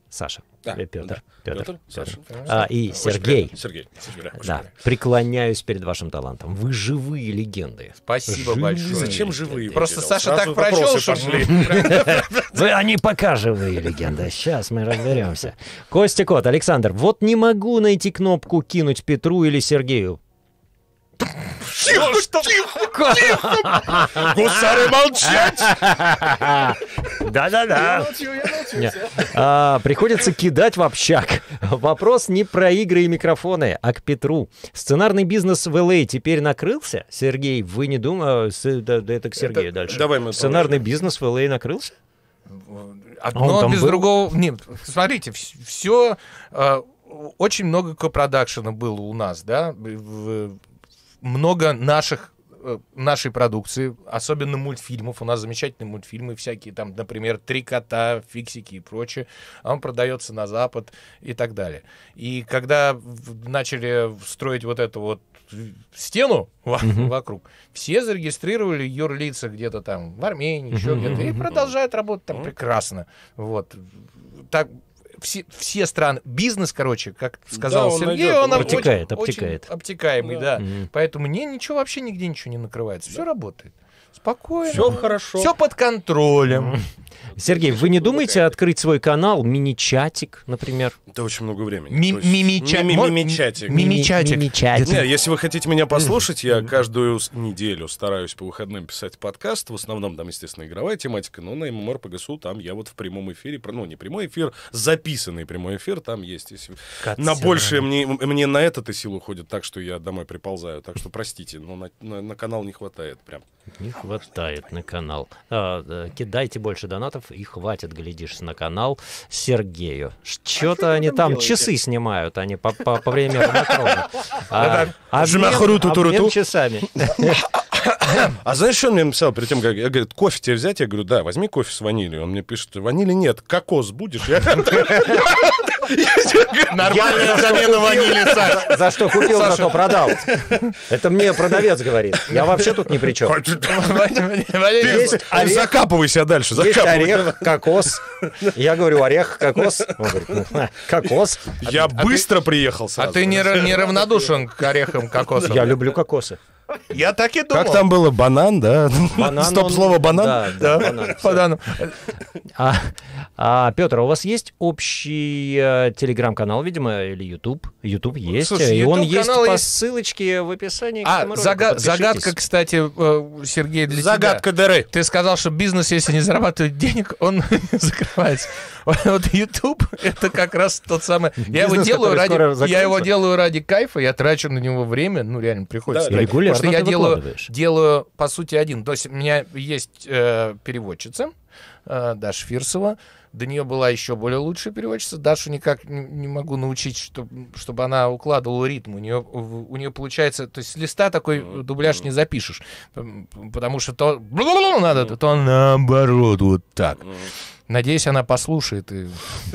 Саша. Э, да, Петр, Петр, Петр, Петр. А, и Сергей. Сергей. Сергей да, да. Преклоняюсь перед вашим талантом. Вы живые легенды. Спасибо живые. большое. Зачем живые? Я Просто Саша Сразу так прочел, что пошли. Вы, они пока живые легенды. Сейчас мы разберемся. Костя Кот, Александр, вот не могу найти кнопку «Кинуть Петру» или Сергею. Тихо, что... тихо, тихо! Гусары молчать! Да-да-да. А, приходится кидать в общак. Вопрос не про игры и микрофоны, а к Петру. Сценарный бизнес в Л.А. теперь накрылся? Сергей, вы не думаете... Да, да это к Сергею дальше. Давай мы Сценарный бизнес в Л.А. накрылся? А, Одно ну, а без другого... Нет, смотрите, все а, очень много копродакшена было у нас, да, много наших э, нашей продукции, особенно мультфильмов. У нас замечательные мультфильмы всякие, там, например, «Три кота», «Фиксики» и прочее. Он продается на Запад и так далее. И когда начали строить вот эту вот стену mm-hmm. вокруг, все зарегистрировали юрлица где-то там в Армении, еще mm-hmm. где-то, и продолжают работать там mm-hmm. прекрасно. Вот. Так, все, все страны, бизнес, короче, как сказал да, он Сергей, найдет, он обтекает, очень, обтекает. Очень обтекаемый, да. да. Угу. Поэтому не, ничего вообще нигде ничего не накрывается, все да. работает. Спокойно. Все хорошо. Все под контролем. Сергей, вы не думаете открыть свой канал, мини-чатик, например? Это очень много времени. Ми- мими-ча- мими-чатик. Мими-чатик. Мими-чатик. Нет, если вы хотите меня послушать, я каждую неделю стараюсь по выходным писать подкаст. В основном там, естественно, игровая тематика, но на ММР по ГСУ там я вот в прямом эфире, ну, не прямой эфир, записанный прямой эфир там есть. Если... На большее мне, мне на это и сил уходит, так что я домой приползаю. Так что простите, но на, на, на канал не хватает прям. Не хватает на канал. А, э, кидайте больше донатов донатов и хватит, глядишь, на канал Сергею. Что-то а они там делаете? часы снимают, они по, по, по времени Матрона. А, обмен, обмен часами. А знаешь, что он мне написал перед тем, как я говорю, кофе тебе взять? Я говорю, да, возьми кофе с ванилью. Он мне пишет, ванили нет, кокос будешь? Нормальная замена ванили, Саш. За что купил, за что продал. Это мне продавец говорит. Я вообще тут ни при чем. А закапывай дальше. Есть орех, кокос. Я говорю, орех, кокос. «Ну, кокос. Я а быстро приехал сразу. А ты неравнодушен к орехам, кокосам? Я люблю кокосы. Я так и думал. Как там было? Банан, да? Банан Стоп-слово банан? Да, да, банан. банан. А, а, Петр, а у вас есть общий э, телеграм-канал, видимо, или YouTube? YouTube есть, Слушай, э, и YouTube он есть по есть... ссылочке в описании. А, зага- загадка, кстати, э, Сергей, для Загадка тебя. дыры. Ты сказал, что бизнес, если не зарабатывает денег, он закрывается. Вот YouTube это как раз тот самый. Я его делаю ради, я его делаю ради кайфа, я трачу на него время, ну реально приходится. Да, регулярно что, что я делаю, делаю, по сути, один. То есть у меня есть э, переводчица э, Даша Фирсова. До нее была еще более лучшая переводчица. Дашу никак не, могу научить, чтобы чтобы она укладывала ритм. У нее, у нее получается... То есть с листа такой дубляж не запишешь. Потому что то... Надо, то наоборот вот так. Надеюсь, она послушает и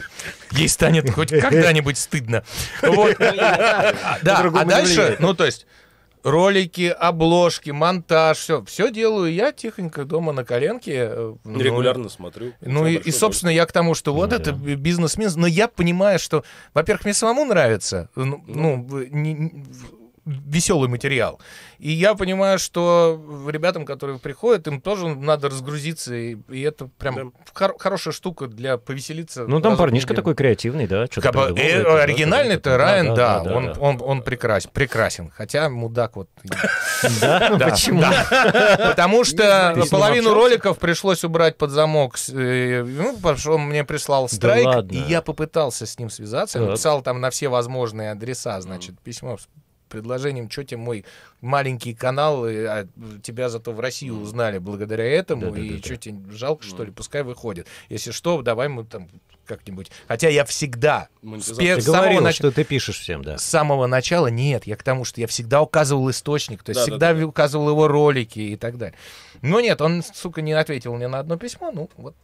ей станет хоть когда-нибудь стыдно. Вот. Да, а дальше, ну то есть, ролики, обложки, монтаж, все, все делаю я тихонько дома на коленке. Э, ну, Регулярно смотрю. Ну и, и, собственно, я к тому, что вот ну, это да. бизнес-минус, но я понимаю, что, во-первых, мне самому нравится, ну, ну, ну не, веселый материал. И я понимаю, что ребятам, которые приходят, им тоже надо разгрузиться, и, и это прям да. хор- хорошая штука для повеселиться. Ну, там парнишка день. такой креативный, да? Кабо... Э, оригинальный это Райан, да, да, да, да, он, да. Он, он, он прекрасен, прекрасен, хотя мудак вот. Да? Почему? Потому что половину роликов пришлось убрать под замок. Э, ну, потому что он мне прислал страйк, и я попытался с ним связаться, написал там на все возможные адреса, значит, письмо предложением, что тебе мой маленький канал, э, а тебя зато в Россию узнали благодаря этому, да, и да, что да. тебе жалко, что ли, пускай выходит. Если что, давай мы там как-нибудь. Хотя я всегда... Монетизация. Спе- ты говорил, нач... что ты пишешь всем, да. С самого начала нет, я к тому, что я всегда указывал источник, то есть да, всегда да, да. указывал его ролики и так далее. Но нет, он, сука, не ответил мне на одно письмо, ну вот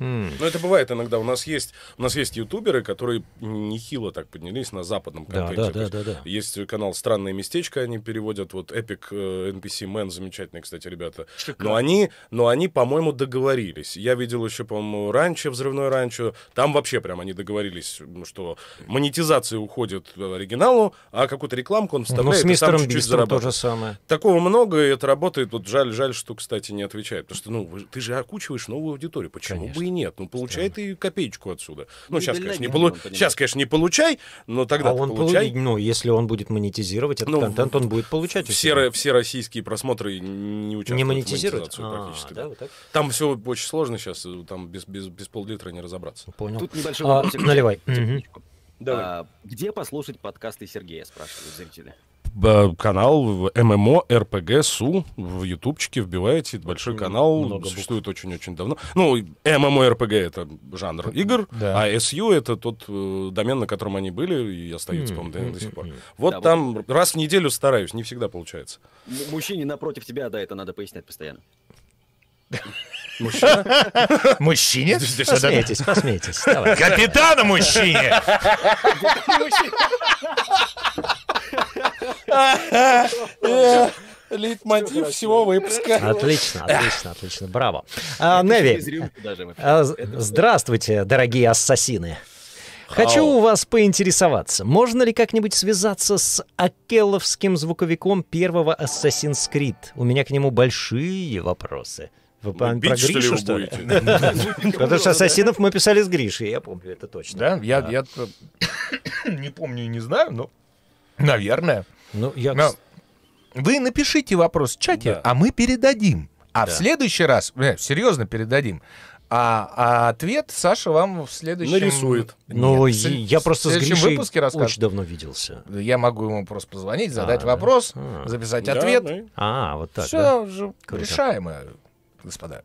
Mm. Но это бывает иногда. У нас есть у нас есть ютуберы, которые нехило так поднялись на западном контенте. Да, да, есть, да, да, да. Есть канал "Странное местечко", они переводят вот Epic NPC Man, замечательные, кстати, ребята. Шикарно. Но они, но они, по-моему, договорились. Я видел еще, по-моему, раньше взрывной ранчо. Там вообще прям они договорились, что монетизация уходит э, оригиналу, а какую-то рекламку он ну, вставляет. Ну, с мистером чуть -чуть то же самое. Такого много, и это работает. Вот жаль, жаль, что, кстати, не отвечает, потому что ну вы, ты же окучиваешь новую аудиторию. Почему Конечно. бы и нет. Ну, получай Странно. ты копеечку отсюда. Ну, сейчас, конечно, не полу... сейчас, конечно, не получай, но тогда а он получай. Полу... Ну, если он будет монетизировать этот ну, контент, он будет получать. Все, все российские просмотры не участвуют не монетизируют? в а, практически. Да, да. Вот так? Там все очень сложно сейчас, э, там без, без, без пол-литра не разобраться. Понял. Тут небольшой А, наливай. Давай. А, где послушать подкасты Сергея, спрашивают зрители? канал ММО РПГ СУ в ютубчике вбиваете, большой канал, много существует очень-очень давно. Ну, ММО РПГ — это жанр игр, да. а СУ это тот э, домен, на котором они были и остаются, mm-hmm. по-моему, до сих пор. Mm-hmm. Вот да, там вот. раз в неделю стараюсь, не всегда получается. М- мужчине напротив тебя, да, это надо пояснять постоянно. Мужчина? Мужчине? Посмейтесь, посмейтесь. Капитана мужчине! Лейтмотив всего выпуска. Отлично, отлично, отлично. Браво. А, Неви, а, здравствуйте, дорогие ассасины. Хочу у вас поинтересоваться, можно ли как-нибудь связаться с Акеловским звуковиком первого Assassin's Creed? У меня к нему большие вопросы. Вы ну, про Гришу, что ли? Что ли? Потому что «Ассасинов» мы писали с Гришей, я помню это точно. Да, я не помню и не знаю, но, наверное. Ну, я... Но вы напишите вопрос в чате, да. а мы передадим. А да. в следующий раз, э, серьезно передадим, а, а ответ Саша вам в следующем... Нарисует. Ну, я просто в следующем с Гришей выпуске расскажу. очень давно виделся. Я могу ему просто позвонить, задать а, вопрос, а. записать да, ответ. Да. А, вот так, Все да? уже Круто. решаемо, господа.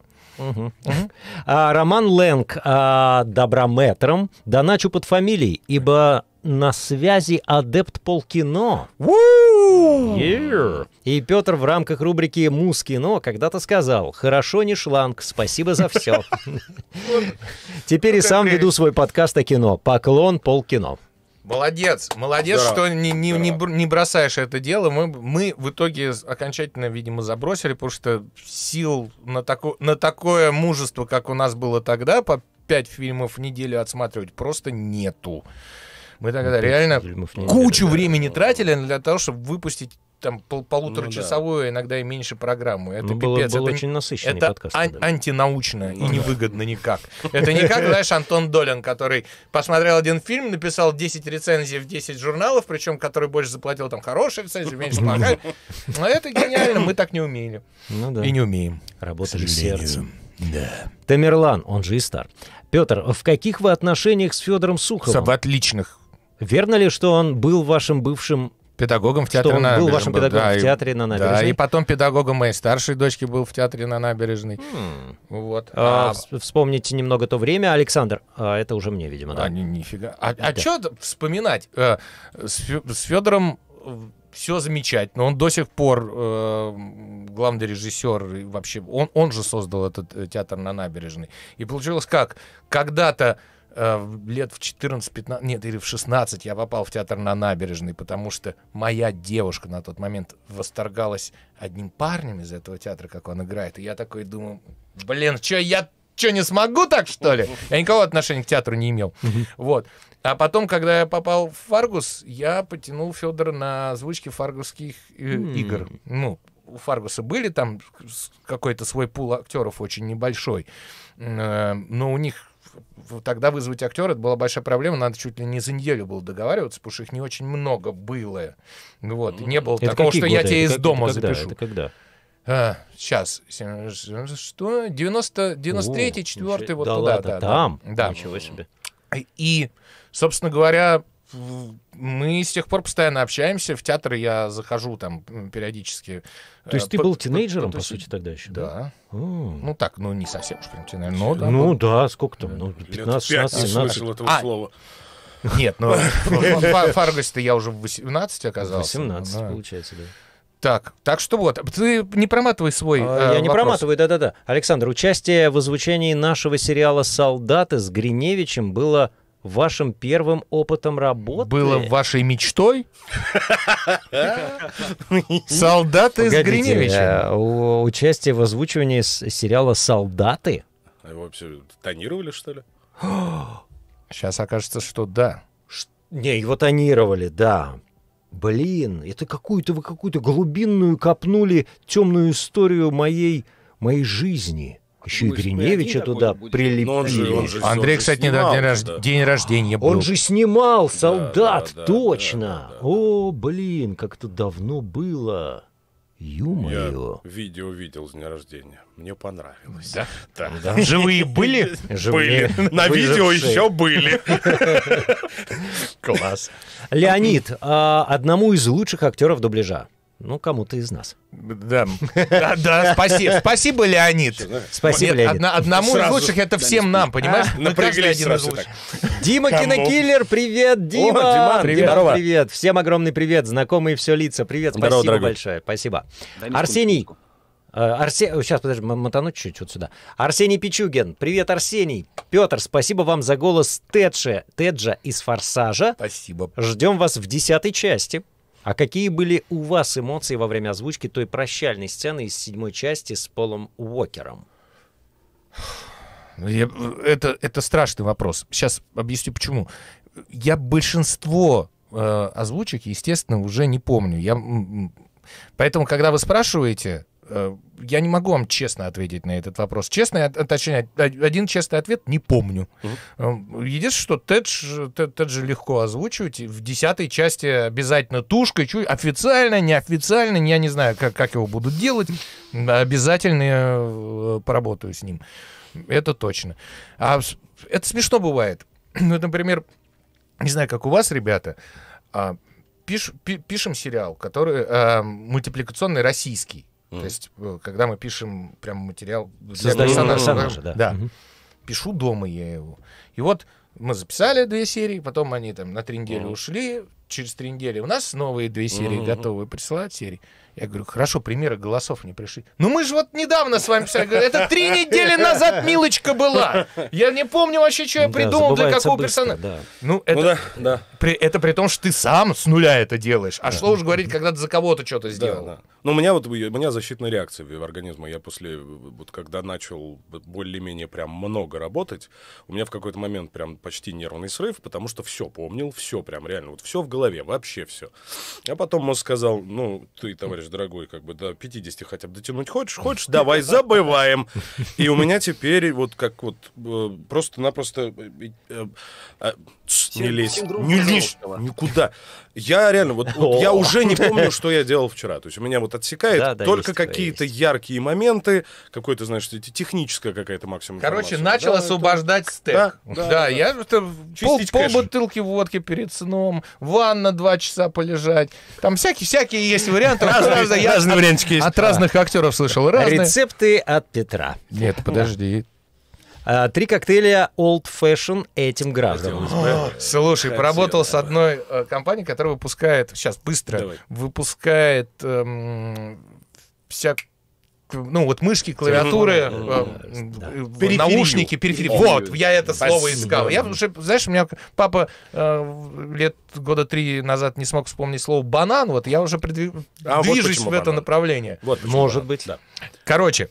А, Роман Лэнг а, доброметром доначу под фамилией, ибо на связи адепт полкино. Yeah. И Петр в рамках рубрики «Мускино» когда-то сказал «Хорошо, не шланг, спасибо за все». Теперь и ну, сам веду свой подкаст о кино. Поклон полкино. Молодец, молодец, что не, бросаешь это дело. Мы, в итоге окончательно, видимо, забросили, потому что сил на такое мужество, как у нас было тогда, по пять фильмов в неделю отсматривать просто нету. Мы тогда ну, реально кучу да, времени да, тратили для того, чтобы выпустить там пол ну полуторачасовую, ну, да. иногда и меньше программу. Это ну, пипец. Было, был это очень насыщенный это подкаст. Ан- да. антинаучно ну, и невыгодно никак. Это не как, знаешь, Антон Долин, который посмотрел один фильм, написал 10 рецензий в 10 журналов, причем который больше заплатил там хорошие рецензии, меньше плохая. Но это гениально, мы так не умели. Ну, да. И не умеем. Работали сердцем. Да. Тамерлан, он же и стар. Петр, в каких вы отношениях с Федором Суховым? В отличных. Верно ли, что он был вашим бывшим педагогом в театре что он на был вашим педагогом да, в театре на набережной. Да, и потом педагогом моей старшей дочки был в театре на набережной. Mm. Вот. А, а, вспомните немного то время, Александр. А это уже мне, видимо, да. А, ни, нифига. А, а что вспоминать? Э, с, с Федором э, все замечательно. Он до сих пор э, главный режиссер и вообще он он же создал этот э, театр на набережной. И получилось как? Когда-то Э, лет в 14-15, нет, или в 16 я попал в театр на набережной, потому что моя девушка на тот момент восторгалась одним парнем из этого театра, как он играет. И я такой думаю, блин, что я что, не смогу так, что ли? Я никого отношения к театру не имел. Вот. А потом, когда я попал в «Фаргус», я потянул Федора на озвучки фаргусских э, игр. Ну, у Фаргуса были там какой-то свой пул актеров очень небольшой, э, но у них тогда вызвать актера, это была большая проблема, надо чуть ли не за неделю было договариваться, потому что их не очень много было. Вот, не было это такого, что годы? я тебя это из как, дома это когда? запишу. Это когда? А, сейчас, что? 90, 93-й, 4 вот да туда. Ладно, да, там? Да. Ничего себе. И, собственно говоря, мы с тех пор постоянно общаемся. В театр я захожу там периодически. То есть э, ты был тинейджером, по, сути, тогда еще? Да. Ну так, ну не совсем уж прям тинейджер. ну, ну да, сколько там? Ну, 15, 16, 17. слышал этого а, слова. Нет, ну фаргосе я уже в 18 оказался. 18, получается, да. Так, так что вот, ты не проматывай свой а, э, Я вопрос. не проматываю, да-да-да. Александр, участие в озвучении нашего сериала «Солдаты» с Гриневичем было вашим первым опытом работы. Было вашей мечтой? Солдаты из Гриневича. Э, участие в озвучивании сериала «Солдаты». А его вообще тонировали, что ли? Сейчас окажется, что да. Не, его тонировали, да. Блин, это какую-то вы какую-то глубинную копнули темную историю моей моей жизни. Еще и Гриневича туда прилепили. Андрей, кстати, недавно день, рож... день рождения был. Он же снимал солдат, да, да, точно. Да, О, блин, как-то давно было. Ё-моё. Я видео видел с дня рождения. Мне понравилось. Да? Да. Ну да. Живые были? Живые. Были. На видео еще были. Класс. Леонид, а, одному из лучших актеров дубляжа ну, кому-то из нас. Да, да, спасибо. Спасибо, Леонид. Спасибо, Леонид. одному из лучших это всем нам, понимаешь? А? Напряглись один из лучших. Дима Кинокиллер, привет, Дима! привет. привет. Всем огромный привет, знакомые все лица, привет, спасибо большое, спасибо. Арсений, э, Арсе... Сейчас, подожди, мотану чуть-чуть вот сюда. Арсений Пичугин. Привет, Арсений. Петр, спасибо вам за голос Теджа, Теджа из «Форсажа». Спасибо. Ждем вас в десятой части. А какие были у вас эмоции во время озвучки той прощальной сцены из седьмой части с Полом Уокером? Ну, я, это, это страшный вопрос. Сейчас объясню почему. Я большинство э, озвучек, естественно, уже не помню. Я, поэтому, когда вы спрашиваете, Э, я не могу вам честно ответить на этот вопрос. Честный, э, точнее, один честный ответ не помню. Угу. Единственное, что Тедж, Тедж легко озвучивать. В десятой части обязательно тушкой. Чуть, официально, неофициально, я не знаю, как, как его будут делать. Обязательно я э, поработаю с ним. Это точно. А это смешно бывает. Ну, например, не знаю, как у вас, ребята, а, пиш, пишем сериал, который э, мультипликационный российский mm То есть, э, когда мы пишем прям материал для Создаем персонажа. персонажа да. да. Mm-hmm. Пишу дома я его. И вот мы записали две серии, потом они там на три недели mm ушли, через три недели у нас новые две серии mm-hmm. готовы присылать серии. Я говорю, хорошо, примеры голосов не пришли. Ну мы же вот недавно с вами писали. Говорю, это три недели назад Милочка была. Я не помню вообще, что я да, придумал для какого быстро, персонажа. Да. Ну, ну это, ну да, да. При, это при том, что ты сам с нуля это делаешь. А да. что уж говорить, когда ты за кого-то что-то сделал. Да, да. Ну у меня вот у меня защитная реакция в организме. Я после, вот когда начал более-менее прям много работать, у меня в какой-то момент прям почти нервный срыв, потому что все помнил, все прям реально, вот все в голове, вообще все. А потом мозг сказал, ну ты, товарищ говоришь, дорогой, как бы до 50 хотя бы дотянуть хочешь, хочешь, давай забываем. И у меня теперь вот как вот э, просто-напросто э, э, не лезь, не лезь никуда. Я реально, вот, вот я уже не помню, что я делал вчера. То есть у меня вот отсекает да, да, только какие-то яркие моменты, какое то знаешь, техническая какая-то максимум. Короче, начал да, освобождать это... стек. Да, да, да, да. я это, пол, пол бутылки водки перед сном, ванна два часа полежать. Там всякие-всякие есть варианты. Разные, разные, я разные от, есть. От разных актеров слышал. Разные. Рецепты от Петра. Нет, подожди. Э, три коктейля Old Fashion этим гражданам. слушай, Хотел, поработал давай. с одной э, компанией, которая выпускает, сейчас быстро, давай. выпускает эм, всякую ну вот мышки, клавиатуры, э, э, периферию. наушники, периферии. Вот, я это Спасибо. слово искал. Я уже, знаешь, у меня папа э, лет года три назад не смог вспомнить слово банан, вот я уже придвижусь а вот в это банан. направление. Вот может банан. быть. Да. Короче,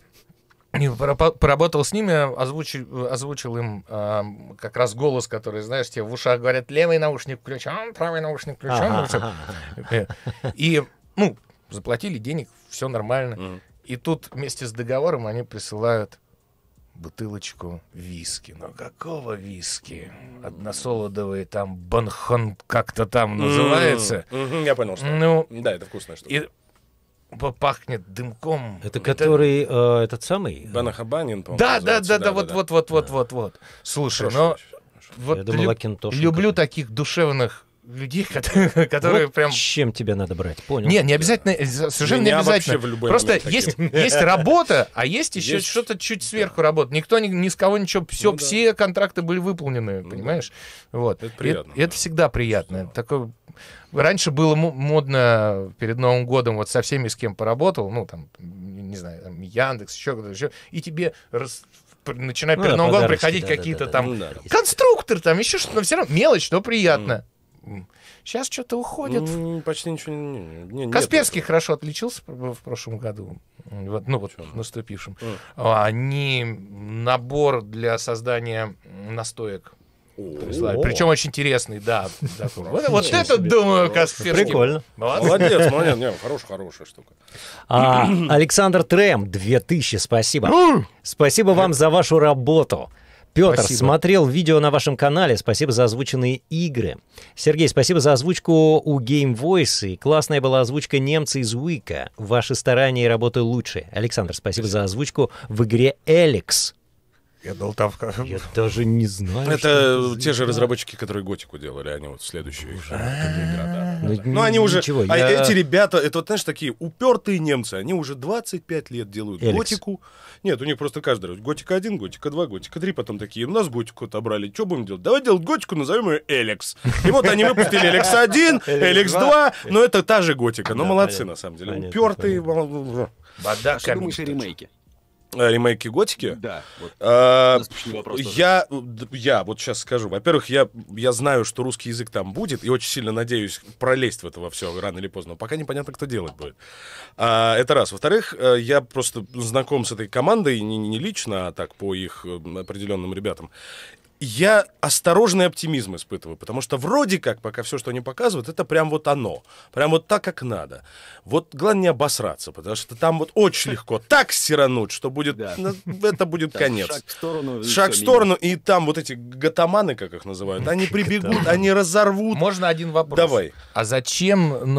поработал с ними, озвучил, озвучил им э, как раз голос, который, знаешь, тебе в ушах говорят, левый наушник включен, правый наушник включен. ага. Ну э, и, ну, заплатили денег, все нормально. Mm. И тут вместе с договором они присылают бутылочку виски. Но ну, какого виски? Односолодовый там банхон как-то там называется. Mm-hmm. Mm-hmm. Я понял, что ну, да, это вкусная штука. И пахнет дымком. Это который это... Э, этот самый? Банахабанин, по-моему. Да, да, да, да, вот, вот, вот, вот, вот, вот. Слушай, но ну, вот думал, люблю таких душевных людей, которые, вот прям... Чем тебя надо брать, понял? Не, не обязательно, да. Э, совершенно Меня не обязательно. В любой Просто есть, есть работа, а есть еще есть... что-то чуть сверху да. работа. Никто ни, ни с кого ничего, все, ну, все контракты были выполнены, ну, понимаешь? Да. Вот. Это приятно. И, да. Это всегда приятно. Да. Такое Раньше было модно перед Новым годом вот со всеми, с кем поработал, ну, там, не знаю, там, Яндекс, еще кто-то еще, и тебе раз, начинают ну, перед Новым годом приходить ну да, какие-то да, да, там ну, да, конструктор, там еще что-то, но все равно мелочь, но приятно. Mm. Сейчас что-то уходит. Mm, почти ничего не, не Касперский нет, хорошо отличился в прошлом году, вот, ну вот в наступившем. Mm. Они набор для создания настоек причем очень интересный, да. Вот, вот это, думаю, Касперский. Прикольно. Молодец, молодец. молодец. хорошая, хорошая штука. А, Александр Трем, 2000, спасибо. спасибо вам за вашу работу. Петр, спасибо. смотрел видео на вашем канале. Спасибо за озвученные игры. Сергей, спасибо за озвучку у Game Voice. И классная была озвучка немца из Уика. Ваши старания и работы лучше. Александр, спасибо, спасибо. за озвучку в игре Эликс. Я дал там... Я даже не знаю. Это те же разработчики, которые Готику делали, они вот следующие игра. Ну, ну, они уже... А эти ребята, это вот, знаешь, такие упертые немцы, они уже 25 лет делают Готику. Нет, у них просто каждый раз Готика 1, Готика 2, Готика 3, потом такие, у нас Готику отобрали, что будем делать? Давай делать Готику, назовем ее Элекс. И вот они выпустили Элекс 1, Элекс 2, но это та же Готика. Но ну, молодцы, на самом деле. Упертые... Бадак. Что думаешь Э, ремейки Готики. Да. Вот. А, вопрос я, я вот сейчас скажу. Во-первых, я, я знаю, что русский язык там будет, и очень сильно надеюсь пролезть в это во все рано или поздно. Пока непонятно, кто делать будет. А, это раз. Во-вторых, э, я просто знаком с этой командой не, не лично, а так по их э, определенным ребятам я осторожный оптимизм испытываю, потому что вроде как, пока все, что они показывают, это прям вот оно. Прям вот так, как надо. Вот главное не обосраться, потому что там вот очень легко так сирануть, что будет... Да. Ну, это будет там конец. Шаг в сторону. Шаг в сторону, и там вот эти гатаманы, как их называют, они прибегут, они разорвут. Можно один вопрос? Давай. А зачем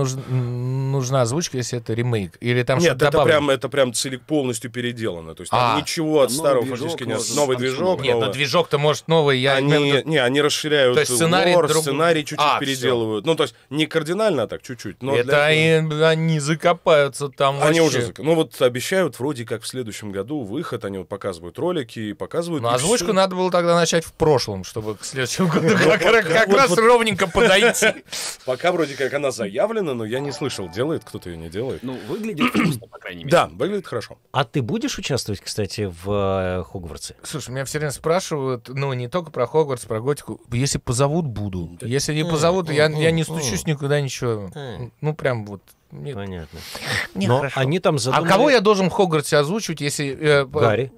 нужна озвучка, если это ремейк? Или там Нет, это прям, это прям целик полностью переделано. То есть там а. ничего а от старого движок, фактически нет. Новый движок. Нет, но движок-то может новый новый, я... Они, прям... не, они расширяют то есть сценарий, лор, друг... сценарий чуть-чуть а, переделывают. Все. Ну, то есть не кардинально, а так чуть-чуть. Но Это для... они, они закопаются там Они вообще. уже... Ну, вот обещают вроде как в следующем году выход, они вот показывают ролики и показывают... Ну, озвучку все... надо было тогда начать в прошлом, чтобы к следующему году как раз ровненько подойти. Пока вроде как она заявлена, но я не слышал, делает кто-то ее не делает. Ну, выглядит по крайней мере. Да, выглядит хорошо. А ты будешь участвовать, кстати, в э, Хогвартсе? Слушай, меня все время спрашивают, ну, не только только про Хогвартс, про готику. Если позовут, буду. Если не позовут, я, я не стучусь никуда ничего. Ну, прям вот нет. Понятно. Мне Но хорошо. они там задумали... А кого я должен в Хогвартсе озвучивать, если... Э, Гарри.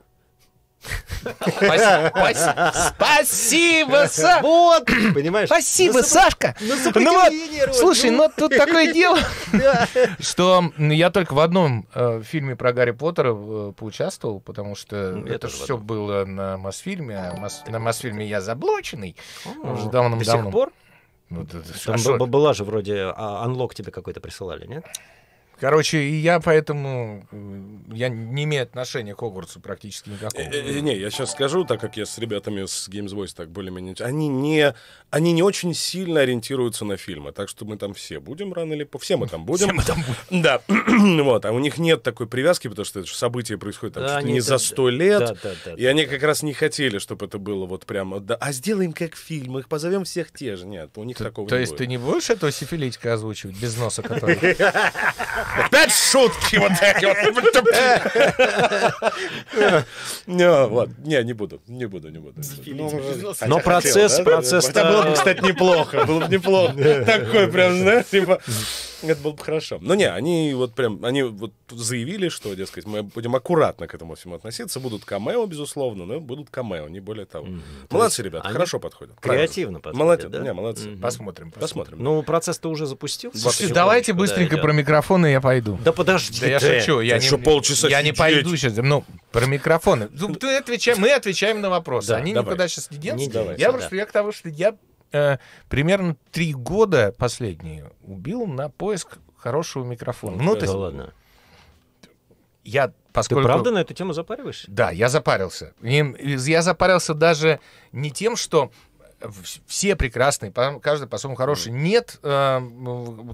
Спасибо, Сашка. Вот, понимаешь? Спасибо, Сашка. Ну вот, слушай, ну тут такое дело, что я только в одном э, фильме про Гарри Поттера э, поучаствовал, потому что ну, это все было на Мосфильме, а на Мосфильме я заблоченный уже давным-давно. До сих пор? была же вроде а, анлок тебе какой-то присылали, нет? Короче, и я поэтому э, я не имею отношения к Хогвартсу практически никакого. Э, э, не, я сейчас скажу, так как я с ребятами с Games Boys так более-менее... Они не, они не очень сильно ориентируются на фильмы, так что мы там все будем рано или... Все мы там будем. Все мы там будем. Да. вот, а у них нет такой привязки, потому что это же происходит там, да, они, не да, за сто лет, да, да, да, и да, они да. как раз не хотели, чтобы это было вот прямо... Да, а сделаем как фильм, их позовем всех те же. Нет, у них ты, такого то не То есть будет. ты не будешь этого сифилитика озвучивать без носа, который... Опять шутки вот эти вот. Не, не буду, не буду, не буду. Ну, ну, Но процесс, процесс... Это было бы, кстати, неплохо, было бы неплохо. Такой прям, знаешь, типа... Это было бы хорошо. Но не, они вот прям, они вот заявили, что, дескать, мы будем аккуратно к этому всему относиться. Будут камео, безусловно, но будут камео, не более того. Mm-hmm. Молодцы, То ребята, хорошо подходят. Креативно подходят, Молодец, да? Не, молодцы. Mm-hmm. Посмотрим, посмотрим. Ну, процесс-то уже запустился. Слушайте, давайте быстренько про микрофоны я пойду. Да подожди Да я шучу. Я еще полчаса Я не пойду сейчас. Ну, про микрофоны. Ну, мы отвечаем на вопросы. Они никуда сейчас не денутся. Я просто я к тому, что я э, примерно три года последние убил на поиск хорошего микрофона. Ну, ну да, ладно. Я поскольку... Ты правда на эту тему запариваешь? Да, я запарился. И я запарился даже не тем, что все прекрасные, каждый по-своему хороший. Нет, э,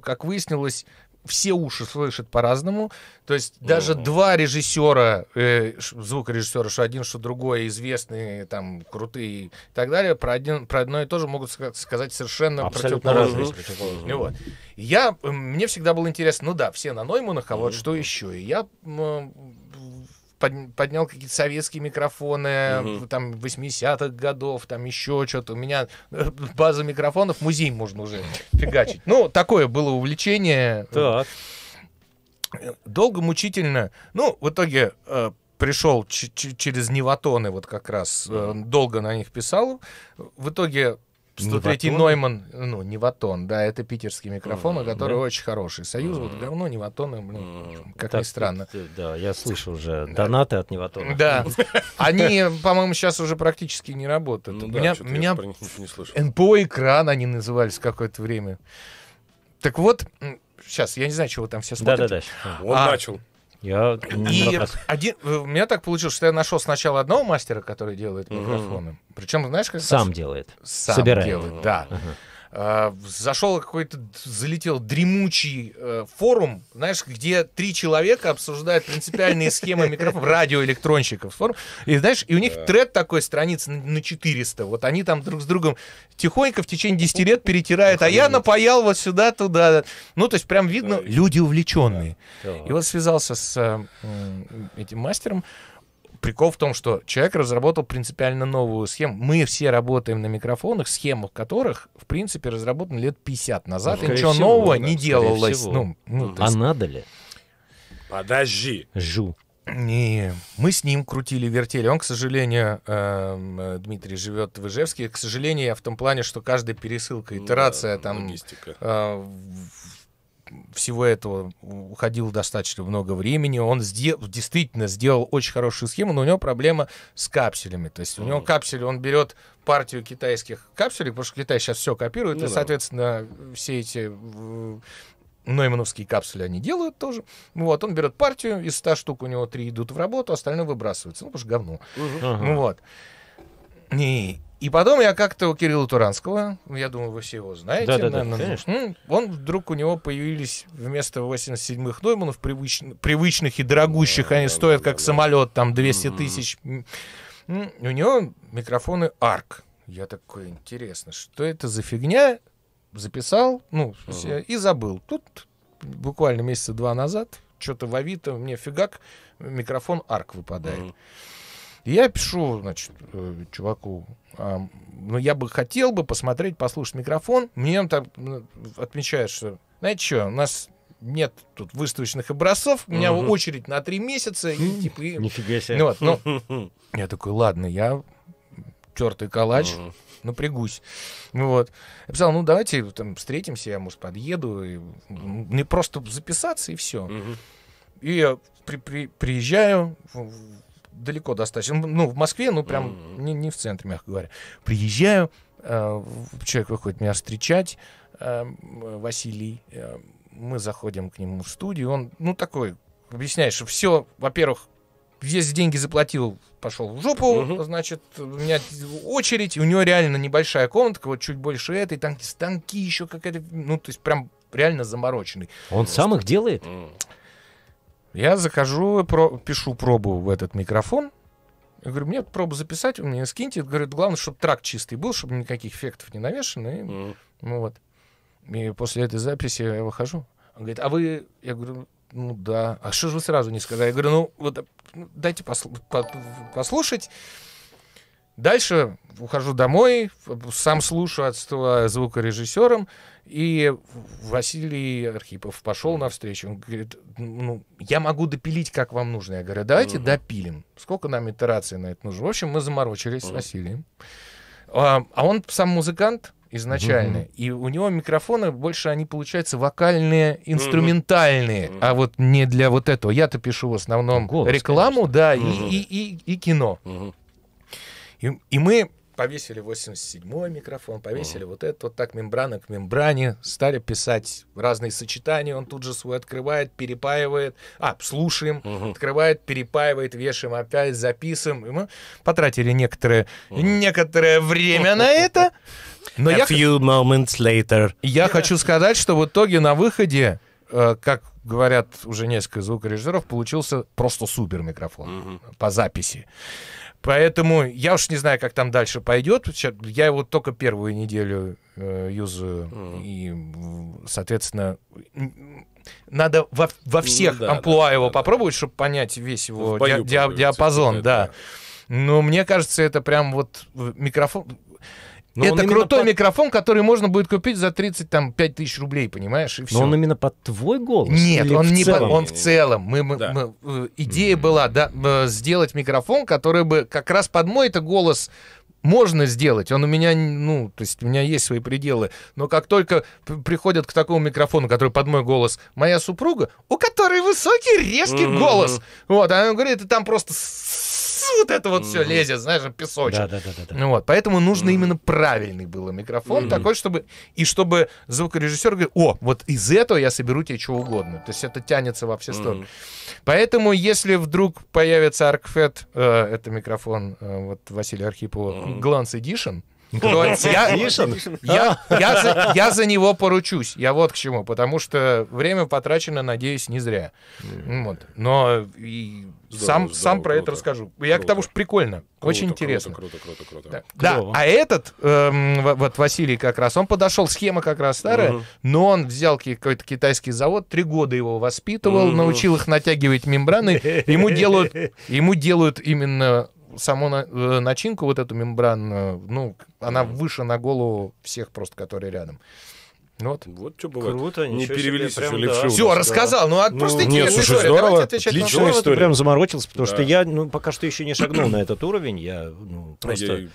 как выяснилось, все уши слышат по-разному. То есть даже mm-hmm. два режиссера, э, звукорежиссера, что один, что другой, известные, там, крутые и так далее, про, один, про одно и то же могут сказать совершенно Абсолютно противоположные. Разные. Вот. Я, мне всегда было интересно, ну да, все на Нойманах, а mm-hmm. вот что еще? И я под поднял какие-то советские микрофоны, угу. там, 80-х годов, там, еще что-то. У меня э, база микрофонов, музей можно уже фигачить. Ну, такое было увлечение. Так. Долго, мучительно. Ну, в итоге э, пришел через неватоны, вот как раз э, долго на них писал. В итоге 103 Нойман, ну, не Ватон, да, это питерский микрофон, mm-hmm. который да? очень хороший. Союз mm-hmm. вот говно, Неватона, блин, mm-hmm. как так, ни странно. Э, да, я слышал уже да. донаты от Неватона. Да, они, по-моему, сейчас уже практически не работают. Ну у меня, меня НПО экран они назывались какое-то время. Так вот, сейчас, я не знаю, чего там все смотрят. Да-да-да. А, Он начал. Я и один, э, у меня так получилось, что я нашел сначала одного мастера, который делает микрофоны. Угу. Причем, знаешь, как сам делает, сам собирает. делает, да. Угу. Э, зашел какой-то, залетел дремучий э, форум, знаешь, где три человека обсуждают принципиальные схемы микрофонов, радиоэлектронщиков. Форум, и знаешь, и у них тред такой страниц на 400. Вот они там друг с другом тихонько в течение 10 лет перетирают. А я напаял вот сюда, туда. Ну, то есть прям видно, люди увлеченные. И вот связался с э, этим мастером, прикол в том, что человек разработал принципиально новую схему. Мы все работаем на микрофонах, схемах которых, в принципе, разработаны лет 50 назад, ну, и ничего всего, нового да, не делалось. Ну, ну, ну а есть... надо ли? Подожди. Жу. Не, мы с ним крутили, вертели. Он, к сожалению, э, э Дмитрий живет в Ижевске. К сожалению, я в том плане, что каждая пересылка, ну итерация ну, да, там логистика. э, всего этого уходило достаточно много времени. Он сдел, действительно сделал очень хорошую схему, но у него проблема с капсулями. То есть у него капсули, он берет партию китайских капсулей, потому что Китай сейчас все копирует, ну, и, да. соответственно, все эти э, Ноймановские капсули они делают тоже. Вот, он берет партию, из 100 штук у него 3 идут в работу, остальное выбрасывается. Ну, потому что говно. Угу. Ага. Вот. И и потом я как-то у Кирилла Туранского, я думаю, вы все его знаете. Да, да, наверное, да, конечно. Он вдруг у него появились вместо 87-х Нойманов, привычных, привычных и дорогущих, да, они да, стоят да, как да, самолет, там 200 mm-hmm. тысяч. У него микрофоны ARC. Я такой, интересно, что это за фигня? Записал, ну, uh-huh. и забыл. Тут буквально месяца два назад что-то в Авито мне фигак микрофон ARC выпадает. Uh-huh я пишу, значит, э, чуваку, а, ну, я бы хотел бы посмотреть, послушать микрофон. Мне он там ну, отмечает, что, знаете что, у нас нет тут выставочных образцов, у меня угу. очередь на три месяца. И, хм, типа, и... Нифига себе. Ну, вот, ну, я такой, ладно, я тертый калач, угу. напрягусь. Ну вот. Я писал, ну, давайте там встретимся, я, может, подъеду. И... Мне просто записаться, и все. Угу. И я при при приезжаю, далеко достаточно. Ну, ну, в Москве, ну, прям mm-hmm. не, не в центре, мягко говоря. Приезжаю, э, человек выходит меня встречать, э, Василий. Э, мы заходим к нему в студию. Он, ну, такой, объясняет, что все, во-первых, весь деньги заплатил, пошел в жопу, угу. значит, у меня очередь, у него реально небольшая комнатка, вот чуть больше этой, там станки еще какая-то, ну, то есть прям реально замороченный. Он сам их делает? Я захожу, про, пишу пробу в этот микрофон. Я говорю, мне пробу записать, вы мне скиньте. Говорит, главное, чтобы тракт чистый был, чтобы никаких эффектов не навешено. И, mm. ну, вот. и после этой записи я выхожу. Он говорит, а вы... Я говорю, ну да. А что же вы сразу не сказали? Я говорю, ну вот ну, дайте послу- послушать. Дальше ухожу домой, сам слушаю от звукорежиссером, и Василий Архипов пошел навстречу. Он говорит, ну, я могу допилить, как вам нужно. Я говорю, давайте Uh -huh. допилим. Сколько нам итераций на это нужно? В общем, мы заморочились Uh -huh. с Василием. А, а он сам музыкант изначально, Uh -huh. и у него микрофоны больше, они, получаются вокальные, инструментальные, угу. а вот не для вот этого. Я-то пишу в основном Голос, рекламу, конечно. да, угу. и, и, и, и кино. Угу. И, и мы повесили 87-й микрофон, повесили mm. вот это, вот так мембрана к мембране, стали писать разные сочетания, он тут же свой открывает, перепаивает, а, слушаем, mm-hmm. открывает, перепаивает, вешаем опять, записываем. И мы потратили некоторое, mm. некоторое время на это. Но A я, few moments later. Я хочу сказать, что в итоге на выходе, э, как говорят уже несколько звукорежиссеров, получился просто супер микрофон mm-hmm. по записи. Поэтому я уж не знаю, как там дальше пойдет. Я его только первую неделю э, юзаю. Mm. И, соответственно, надо во, во всех ну, да, амплуа да, его да, попробовать, да. чтобы понять весь его ди, ди, диапазон. Да. да. Но мне кажется, это прям вот э, микрофон но это крутой по... микрофон, который можно будет купить за 35 тысяч рублей, понимаешь? И все. Но он именно под твой голос? Нет, он в не целом? По... он в целом. Мы, мы, да. мы, э, идея mm-hmm. была да, э, сделать микрофон, который бы как раз под мой это голос можно сделать. Он у меня, ну, то есть у меня есть свои пределы. Но как только приходят к такому микрофону, который под мой голос, моя супруга, у которой высокий резкий mm-hmm. голос, вот, она говорит, ты там просто вот это вот все лезет, знаешь, песочек. Да, да, да, да. Вот, поэтому нужно именно правильный был микрофон такой, чтобы и чтобы звукорежиссер говорит, о, вот из этого я соберу тебе что угодно. То есть это тянется во все стороны. Поэтому если вдруг появится Аркфет, э, это микрофон э, вот Василия Архипова, Glance Edition, ну, я, я, я, за, я за него поручусь. Я вот к чему. Потому что время потрачено, надеюсь, не зря. Вот. Но и здорово, сам, здорово, сам про круто, это расскажу. Я круто. к тому, же прикольно. Круто, очень интересно. Круто, круто, круто. Да, да а этот, эм, вот Василий как раз, он подошел, схема как раз старая, угу. но он взял какой-то китайский завод, три года его воспитывал, угу. научил их натягивать мембраны. Ему делают, ему делают именно саму на, э, начинку, вот эту мембранную, ну, она выше на голову всех просто, которые рядом. Вот. Вот что бывает. Круто, не перевелись себе, еще прям, левши. Да. Все, рассказал. Ну, а ну, просто нет, интересная слушай, история. Здорово, отвечать отличная на история. прям заморочился, потому да. что я ну, пока что еще не шагнул на этот уровень. Я ну, ну просто... Я,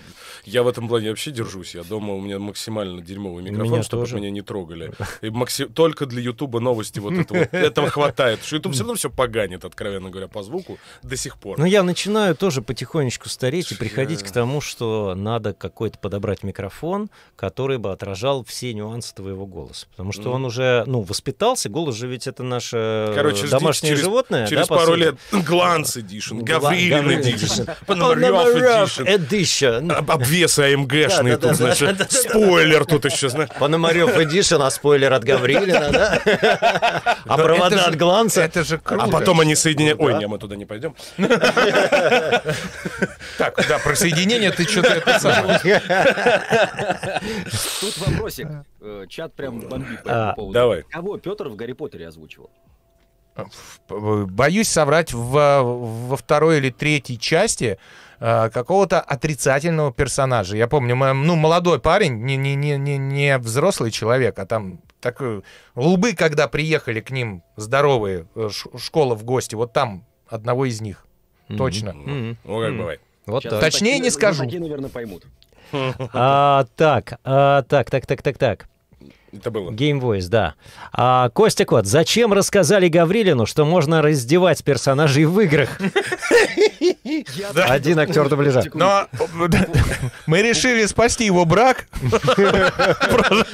я в этом плане вообще держусь. Я дома у меня максимально дерьмовый микрофон, меня чтобы тоже. меня не трогали. И максим... Только для Ютуба новости вот этого, этого хватает. Что Ютуб все равно все поганит, откровенно говоря, по звуку до сих пор. Но ну, я начинаю тоже потихонечку стареть и приходить к тому, что надо какой-то подобрать микрофон, который бы отражал все нюансы твоего голос, потому что mm. он уже, ну, воспитался, голос же ведь это наше э, Короче, домашнее через, животное. Через да, пару лет Гланс Эдишн, Гаврилин Эдишн, Пономарев Эдишн. обвесы АМГшный тут, значит, спойлер тут еще, знаешь. Пономарев Эдишн, а спойлер от Гаврилина, да? А провода от Гланса. Это же круто. А потом они соединяют... Ой, не, мы туда не пойдем. Так, да, про соединение ты что-то Тут вопросик. Э, чат прям бомбит по а, поводу. Давай. Кого Петр в Гарри Поттере озвучивал? А, боюсь соврать а, в, во второй или третьей части а, какого-то отрицательного персонажа. Я помню, ну, молодой парень, не, не, не, не, не взрослый человек, а там так Лбы, когда приехали к ним здоровые, э, школа в гости, вот там одного из них. Mm-hmm. Точно. Mm-hmm. mm-hmm. бывает. Вот Точнее такие, не скажу. Такие, наверное, поймут. А, так, а, так, так, так, так, так. Это было. Game Voice, да. А, Костя Кот, зачем рассказали Гаврилину, что можно раздевать персонажей в играх? Один актер дубляжа. Но мы решили спасти его брак.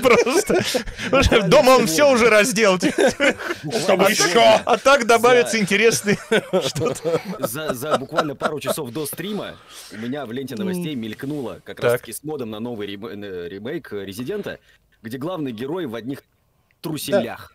Просто. Дома он все уже раздел. Чтобы а еще. А так добавится интересный За буквально пару часов до стрима у меня в ленте новостей мелькнуло как раз-таки с модом на новый э, ремейк Резидента где главный герой в одних труселях.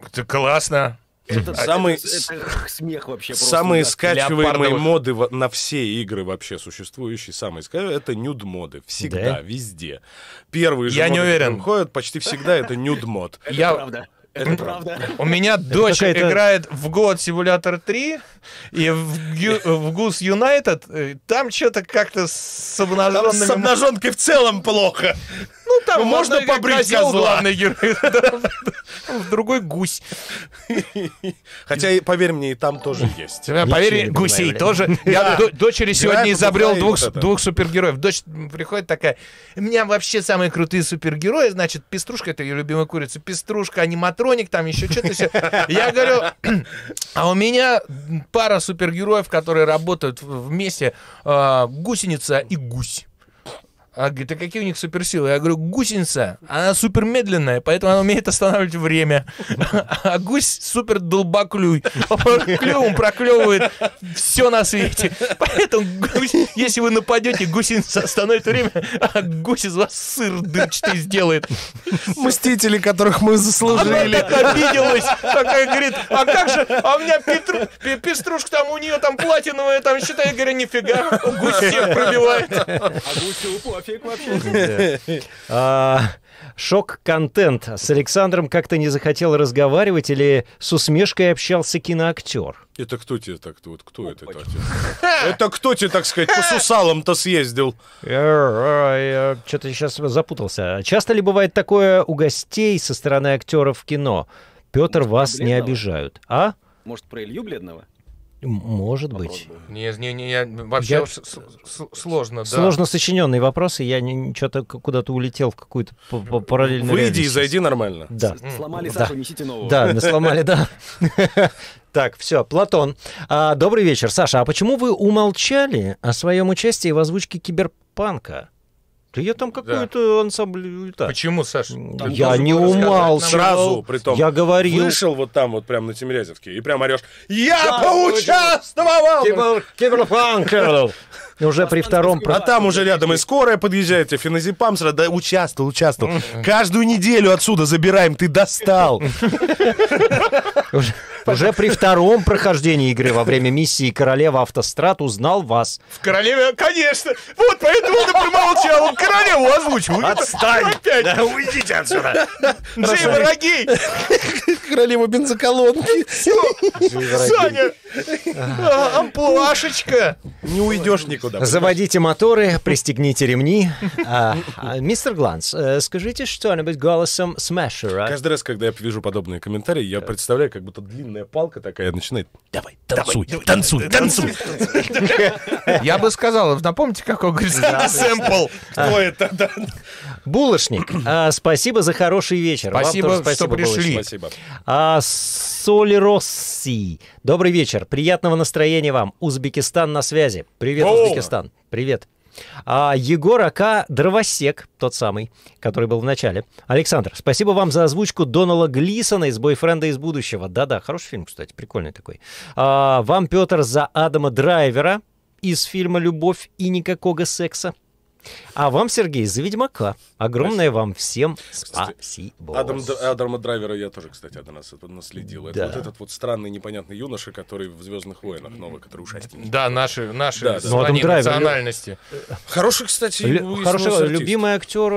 Да. Это классно. Это самый это, это смех вообще самые да. скачиваемые моды на все игры вообще существующие самые скачиваемые это нюд моды всегда да? везде первые же я моды, не уверен ходят почти всегда это нюд мод это я правда это правда. У меня дочь играет в год Симулятор 3 и в Гус Юнайтед. Э, там что-то как-то с обнаженными... С обнаженкой в целом плохо. Ну, там ну, можно побрить козел, козла. главный герой. Ну, в другой гусь. Хотя, поверь мне, и там тоже есть. Поверь, гусей тоже. Я дочери сегодня изобрел двух супергероев. Дочь приходит такая, у меня вообще самые крутые супергерои, значит, пеструшка, это ее любимая курица, пеструшка, аниматроник, там еще что-то. Я говорю, а у меня пара супергероев, которые работают вместе, а, гусеница и гусь. А говорит, а какие у них суперсилы? Я говорю, гусеница, она супер медленная, поэтому она умеет останавливать время. А гусь супер долбоклюй. Клювом проклевывает все на свете. Поэтому, если вы нападете, гусеница остановит время, а гусь из вас сыр дырчатый сделает. Мстители, которых мы заслужили. Она так обиделась. Такая говорит, а как же, а у меня петру, пеструшка там, у нее там платиновая, там, считай, я говорю, нифига, гусь всех пробивает. А гусь кофейку вообще. А, шок-контент. С Александром как-то не захотел разговаривать или с усмешкой общался киноактер? Это кто тебе так вот кто это так? Это кто тебе, так сказать, по сусалам-то съездил? Э, э, я что-то сейчас запутался. Часто ли бывает такое у гостей со стороны актеров в кино? Петр, вас не обижают, а? Может, про Илью Бледного? Может быть. Не, не, не, я вообще я... С, с, сложно, да. Сложно сочиненные вопросы. Я не, что-то куда-то улетел в какую-то параллельную. Выйди и зайди нормально. Да. Сломали да. Сашу, несите нового. Да, сломали, да. Так, все, Платон. А, добрый вечер, Саша. А почему вы умолчали о своем участии в озвучке киберпанка? Да я там какой-то да. ансамбль летаю. Почему, Саш? я не умал Сразу, при том, я говорил... вышел вот там вот прям на Тимирязевке и прям орешь «Я да, поучаствовал!» Киберпанк! И уже при втором... А там уже рядом и скорая подъезжает, и феназепам сразу, да, участвовал, участвовал. Каждую неделю отсюда забираем, ты достал. Уже при втором прохождении игры во время миссии Королева Автострад узнал вас. В Королеве, конечно. Вот поэтому ты и промолчал. Королеву озвучил. Отстань. Опять. Да, уйдите отсюда. Джей Ворогей. Королева бензоколонки. Саня. Амплуашечка. Не уйдешь никуда туда. Заводите моторы, пристегните ремни. А, а, мистер Гланс, э, скажите что-нибудь голосом Смешера. Каждый раз, когда я вижу подобные комментарии, я представляю, как будто длинная палка такая начинает. Давай, танцуй, танцуй, танцуй. Я бы сказал, напомните, как он говорит. Сэмпл. Кто а. это? Булочник, спасибо за хороший вечер. Спасибо, что пришли. Соли Росси. Добрый вечер. Приятного настроения вам. Узбекистан на связи. Привет, О! Узбекистан. Привет. А Егор Ака Дровосек, тот самый, который был в начале. Александр, спасибо вам за озвучку Донала Глисона из «Бойфренда из будущего». Да-да, хороший фильм, кстати, прикольный такой. А, вам, Петр, за Адама Драйвера из фильма «Любовь и никакого секса». А вам, Сергей, за Ведьмака. Огромное спасибо. вам всем спасибо. Адам, Адама Драйвера я тоже, кстати, от нас наследил. Да. вот этот вот странный непонятный юноша, который в «Звездных войнах» новый, который ушастенький. Да, наши, наши да, да. Ну, Адам Драйвер, национальности. Хороший, кстати, Лю- хороший, любимый актер,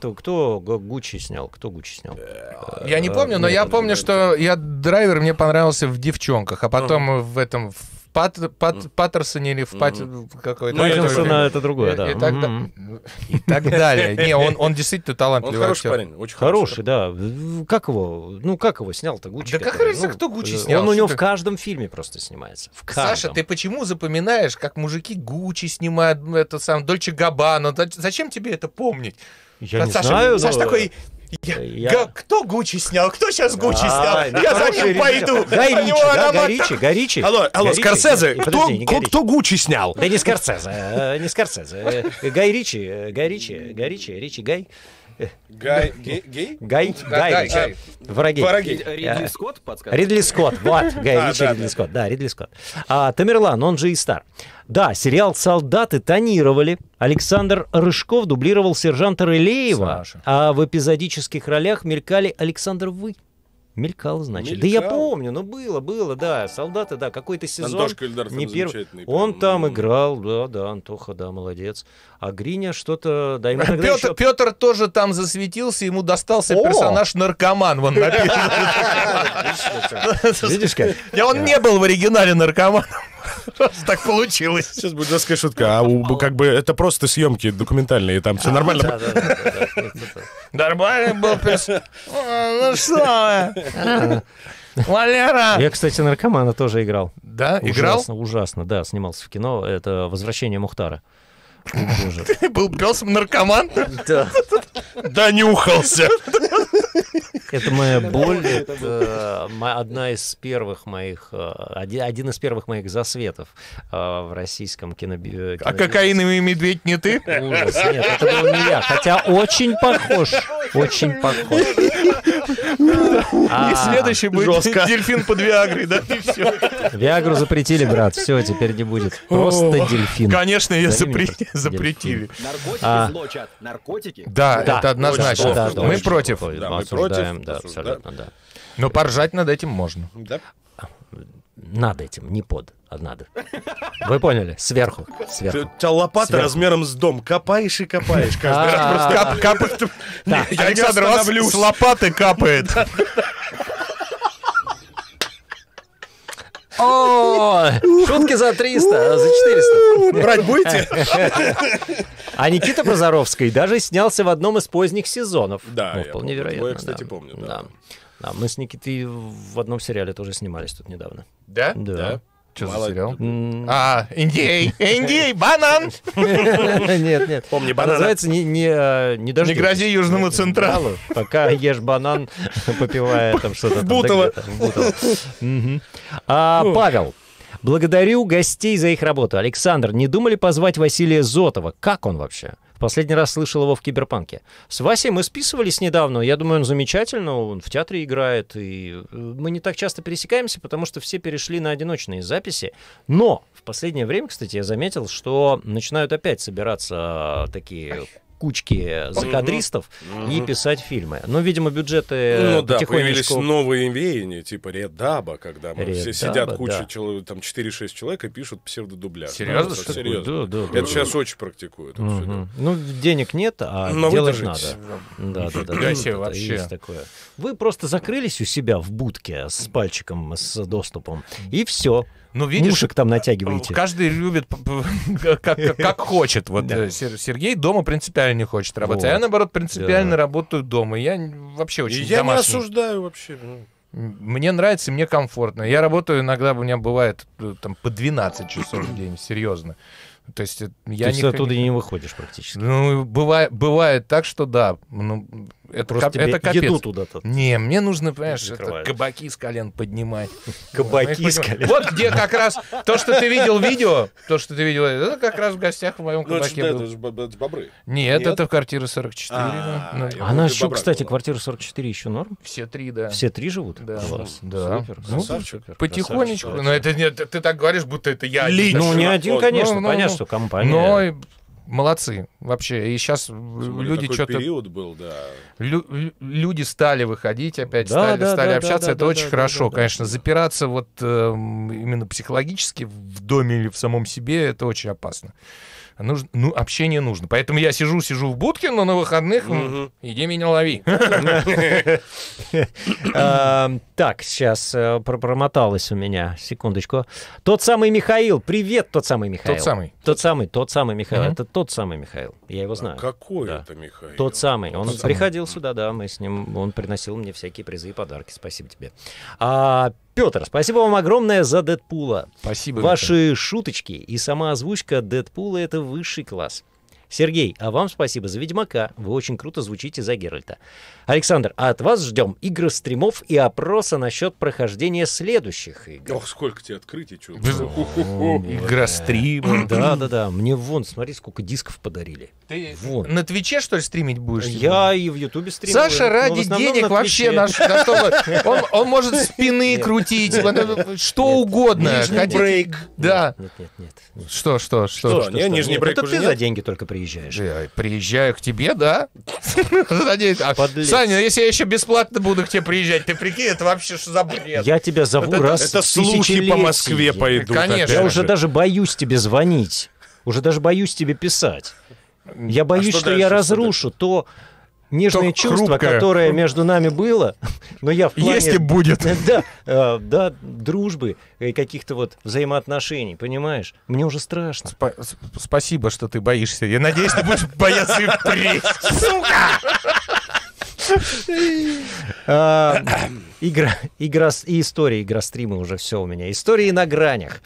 э, кто Гуччи снял? Кто Гуччи снял? Э, я не э, помню, но я помню, что я Драйвер мне понравился в «Девчонках», а потом в этом Пат, Пат, mm. Паттерсоне или в Патте mm. какой-то... Паттерсона ну, это другое, и, э, да. И так, mm-hmm. и так далее. Не, он, он действительно талантливый Он хороший актер. парень, очень хороший. Хороший, да. Как его, ну как его снял-то Гуччи? Да как раз ну, кто Гуччи э, снял? Он у него в каждом фильме просто снимается. В Саша, ты почему запоминаешь, как мужики Гуччи снимают, это сам Дольче Габбана? Зачем тебе это помнить? Я да, не Саша, знаю. Саша но... такой я... Я... Кто Гуччи снял? Кто сейчас Гуччи а, снял? Ну, Я за ним пойду. Гай Ричи, да, Гай Ричи, Гай Алло, алло, Скорсезе, кто Гуччи снял? Да не Скорсезе, э, не Скорсезе. Э, Гай Ричи, э, Гай Ричи, Гай Ричи, Ричи Гай. Гай, гей, гей? Гай, гай, Враги. Ридли Скотт подсказывает. Ридли Скотт, вот, Гай Ричи, Ридли Скотт, да, Ридли Скотт. А, Тамерлан, он же и стар. Да, сериал «Солдаты» тонировали. Александр Рыжков дублировал сержанта Рылеева, а в эпизодических ролях мелькали Александр Вы. Мелькал, значит. Мелькал. Да я помню, но ну было, было, да. Солдаты, да, какой-то сезон. Антошка Ильдар там не первый. Он прям, там ну... играл, да, да, Антоха, да, молодец. А Гриня что-то... Да, ему Петр, еще... Петр тоже там засветился, ему достался О! персонаж наркоман, вон написано. Видишь как? Он не был в оригинале наркоманом. Раз так получилось. Сейчас будет жесткая шутка. А у, как бы это просто съемки документальные, и там все а, нормально. Нормально был пес. Ну что Валера! Я, кстати, наркомана тоже играл. Да? Играл? Ужасно, ужасно, да. Снимался в кино. Это «Возвращение Мухтара». Ты был песом наркоман? Да. Да нюхался. Это моя боль, это э, одна из первых моих, э, один из первых моих засветов э, в российском кинобио. А кокаиновый медведь не ты? Ужас, нет, это был не я, хотя очень похож, очень похож. И а, следующий будет дельфин под Виагрой, да? Виагру запретили, брат, все, теперь не будет. Просто дельфин. Конечно, ее запретили. Наркотики а. зло, Наркотики? Да, это однозначно. Мы против осуждаем, против, да, осуждаем. абсолютно, да. Но поржать над этим можно. Да. Над этим, не под, а надо. Вы поняли? Сверху. сверху. Ты, у тебя лопата сверху. размером с дом. Копаешь и копаешь. Каждый а, раз просто капает. Александр, с лопаты капает. О, шутки за 300, а за 400. Брать будете? А Никита Прозоровский даже снялся в одном из поздних сезонов. Да, ну, вполне помню. вероятно. Я, кстати, да. помню. Да. да. А мы с Никитой в одном сериале тоже снимались тут недавно. Да? Да. да. Что Мало... за сериал? А, Индей! Индей! Банан! Нет, нет. Помни, а банан. Называется не, не, э, не грози Южному Централу. Пока ешь банан, попивая там что-то. Бутово. А, Павел. Благодарю гостей за их работу. Александр, не думали позвать Василия Зотова? Как он вообще? Последний раз слышал его в Киберпанке. С Васей мы списывались недавно. Я думаю, он замечательно, он в театре играет. И э, мы не так часто пересекаемся, потому что все перешли на одиночные записи. Но в последнее время, кстати, я заметил, что начинают опять собираться а, такие кучки закадристов угу. и писать фильмы. Но, ну, видимо, бюджеты Ну да, появились новые веяния, типа редаба, когда мы все сидят куча человек, там 4-6 человек и пишут псевдодубляж. Серьезно? Серьезно. Да, да, это сейчас очень практикуют. Ну, денег нет, а ну, делать надо. Да, да, да. вообще. такое. Вы просто закрылись у себя в будке с пальчиком, с доступом, и все. Ну, видишь, Мушек там натягиваете. Каждый любит как, как, как хочет. Вот да. Э, Сергей дома принципиально не хочет работать. Вот. А я, наоборот, принципиально да. работаю дома. Я вообще очень И Я домашний. не осуждаю вообще. Ну. Мне нравится, мне комфортно. Я работаю иногда, у меня бывает э, там по 12 часов в день, серьезно. То есть э, я То есть никак... оттуда не выходишь практически. Ну, бывает, бывает так, что да. Ну, это, Просто кап, это капец. еду туда-то. Не, мне нужно, понимаешь, это кабаки с колен поднимать. Кабаки с колен. Вот где как раз то, что ты видел видео, то, что ты видел, это как раз в гостях в моем ну, кабаке был. Это, бобры. Нет, это в квартире 44. А, да. Ну, Она еще, кстати, квартира 44 еще норм? Все три, да. Все три живут? Да. Класс. Да. Ну, потихонечку. Но это ты так говоришь, будто это я. Лично. Ну, не один, конечно, понятно, что компания молодцы вообще. И сейчас Смотри, люди что-то... период был, да. Лю... Люди стали выходить опять, да, стали, да, стали да, общаться. Да, это да, очень да, хорошо, да, конечно. Да. Запираться вот э, именно психологически в доме или в самом себе, это очень опасно. Нужно, ну, общение нужно. Поэтому я сижу, сижу в будке, но на выходных угу. иди меня лови. Эм, так, сейчас э, промоталось у меня. Секундочку. Тот самый Михаил. Привет, тот самый Михаил. Тот самый. Тот самый, тот самый Михаил. Это тот самый Михаил. Я его знаю. Какой это Михаил? Тот самый. Он приходил сюда, да, мы с ним, он приносил мне всякие призы и подарки. Спасибо тебе. А, Петр, спасибо вам огромное за Дэдпула. Спасибо. Ваши Виктор. шуточки и сама озвучка Дэдпула — это высший класс. Сергей, а вам спасибо за Ведьмака. Вы очень круто звучите за Геральта. Александр, а от вас ждем игры стримов и опроса насчет прохождения следующих игр. Ох, сколько тебе открытий, чудо. Игра стрима. Да, да, да. Мне вон, смотри, сколько дисков подарили. Ты вон. на Твиче, что ли, стримить будешь? Я и в Ютубе стримлю. Саша ради денег вообще на что он, он может спины крутить, что угодно. Нижний брейк. Да. Нет, нет, нет. Что, что, что? Что, нижний брейк Это ты за деньги только приезжаешь. Я Приезжаю к тебе, да? Надеюсь. А Саня, если я еще бесплатно буду к тебе приезжать, ты прикинь, это вообще что за бред? Я тебя зову это, раз Это слухи по Москве пойдут. Конечно. Я уже даже боюсь тебе звонить. Уже даже боюсь тебе писать. Я а боюсь, а что, что я разрушу это? то нежное то чувство, хрупкое. которое между нами было, но я в плане... Есть и будет. Да, э, да, дружбы и каких-то вот взаимоотношений, понимаешь? Мне уже страшно. Спа спасибо, что ты боишься. Я надеюсь, ты будешь бояться и впредь, сука! Э, игра, игра и история, игра стримы уже все у меня. Истории на гранях.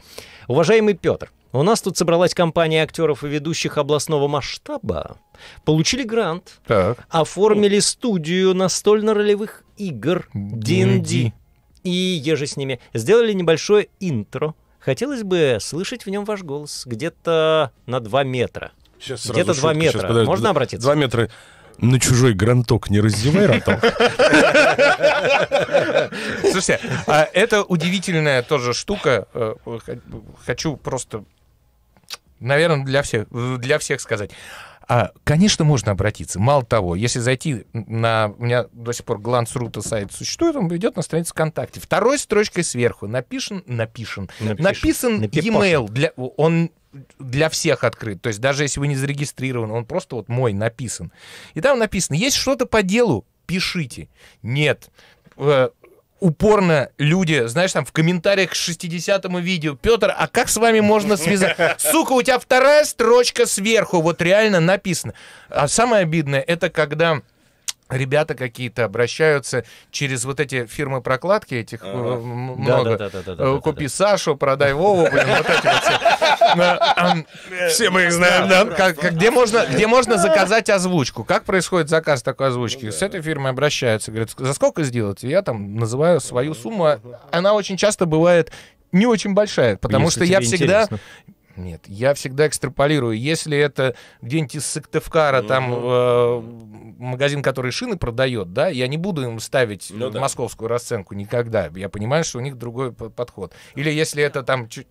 Уважаемый Петр, у нас тут собралась компания актеров и ведущих областного масштаба. Получили грант, так. оформили студию настольно-ролевых игр D&D. И еже с ними. Сделали небольшое интро. Хотелось бы слышать в нем ваш голос где-то на 2 метра. Где-то 2 метра. Сейчас, Можно обратиться? 2 метра. На чужой гранток не раздевай ротов. Слушайте, а это удивительная тоже штука. Э, хочу просто, наверное, для всех, для всех сказать. А, конечно, можно обратиться. Мало того, если зайти на... У меня до сих пор глансру сайт существует, он ведет на страницу ВКонтакте. Второй строчкой сверху напишен... Напишен. Напишен, напишен e-mail. Для, он для всех открыт. То есть даже если вы не зарегистрированы, он просто вот мой написан. И там написано, есть что-то по делу, пишите. Нет, э, упорно люди, знаешь, там в комментариях к 60-му видео, Петр, а как с вами можно связать? Сука, у тебя вторая строчка сверху, вот реально написано. А самое обидное, это когда ребята какие-то обращаются через вот эти фирмы прокладки этих э, ага. много. Да, да, да, э, Купи Сашу, продай Вову, блин, вот эти вот все. Все мы их знаем, да. Где можно, где можно заказать озвучку? Как происходит заказ такой озвучки? Ну С этой фирмой обращаются, говорят, за сколько сделать? я там называю свою сумму. Она очень часто бывает не очень большая, потому что я всегда... Нет, я всегда экстраполирую. Если это где-нибудь из Сыктывкара, mm там э, магазин, который шины продает, да, я не буду им ставить ну, да. московскую расценку никогда. Я понимаю, что у них другой подход. Или если это там чуть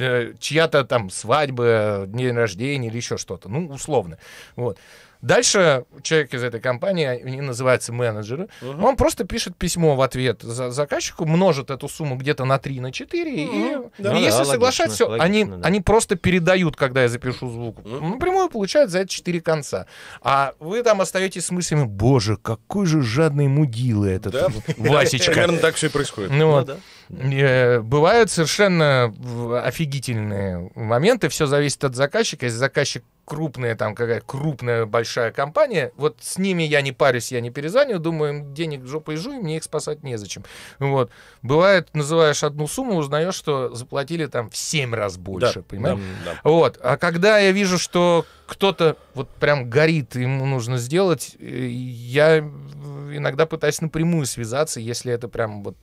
Э, чья-то там свадьба, день рождения или еще что-то, ну, условно. Вот. Дальше человек из этой компании, они называются менеджеры, угу. он просто пишет письмо в ответ за заказчику, множит эту сумму где-то на 3, на 4, угу. и, да. и ну, если да, соглашать, логично, они, да. они просто передают, когда я запишу звук. Угу. Напрямую получают за это 4 конца. А вы там остаетесь с мыслями, боже, какой же жадный мудила этот да? Васечка. Примерно так все и происходит. Ну, ну, вот. да. Э, бывают совершенно офигительные моменты. Все зависит от заказчика. Если заказчик крупная, там какая крупная большая компания, вот с ними я не парюсь, я не перезвоню, думаю, денег жопой и мне их спасать незачем. Вот. Бывает, называешь одну сумму, узнаешь, что заплатили там в 7 раз больше, да, понимаешь? Да, да. Вот. А когда я вижу, что кто-то вот прям горит, ему нужно сделать, э, я иногда пытаюсь напрямую связаться, если это прям вот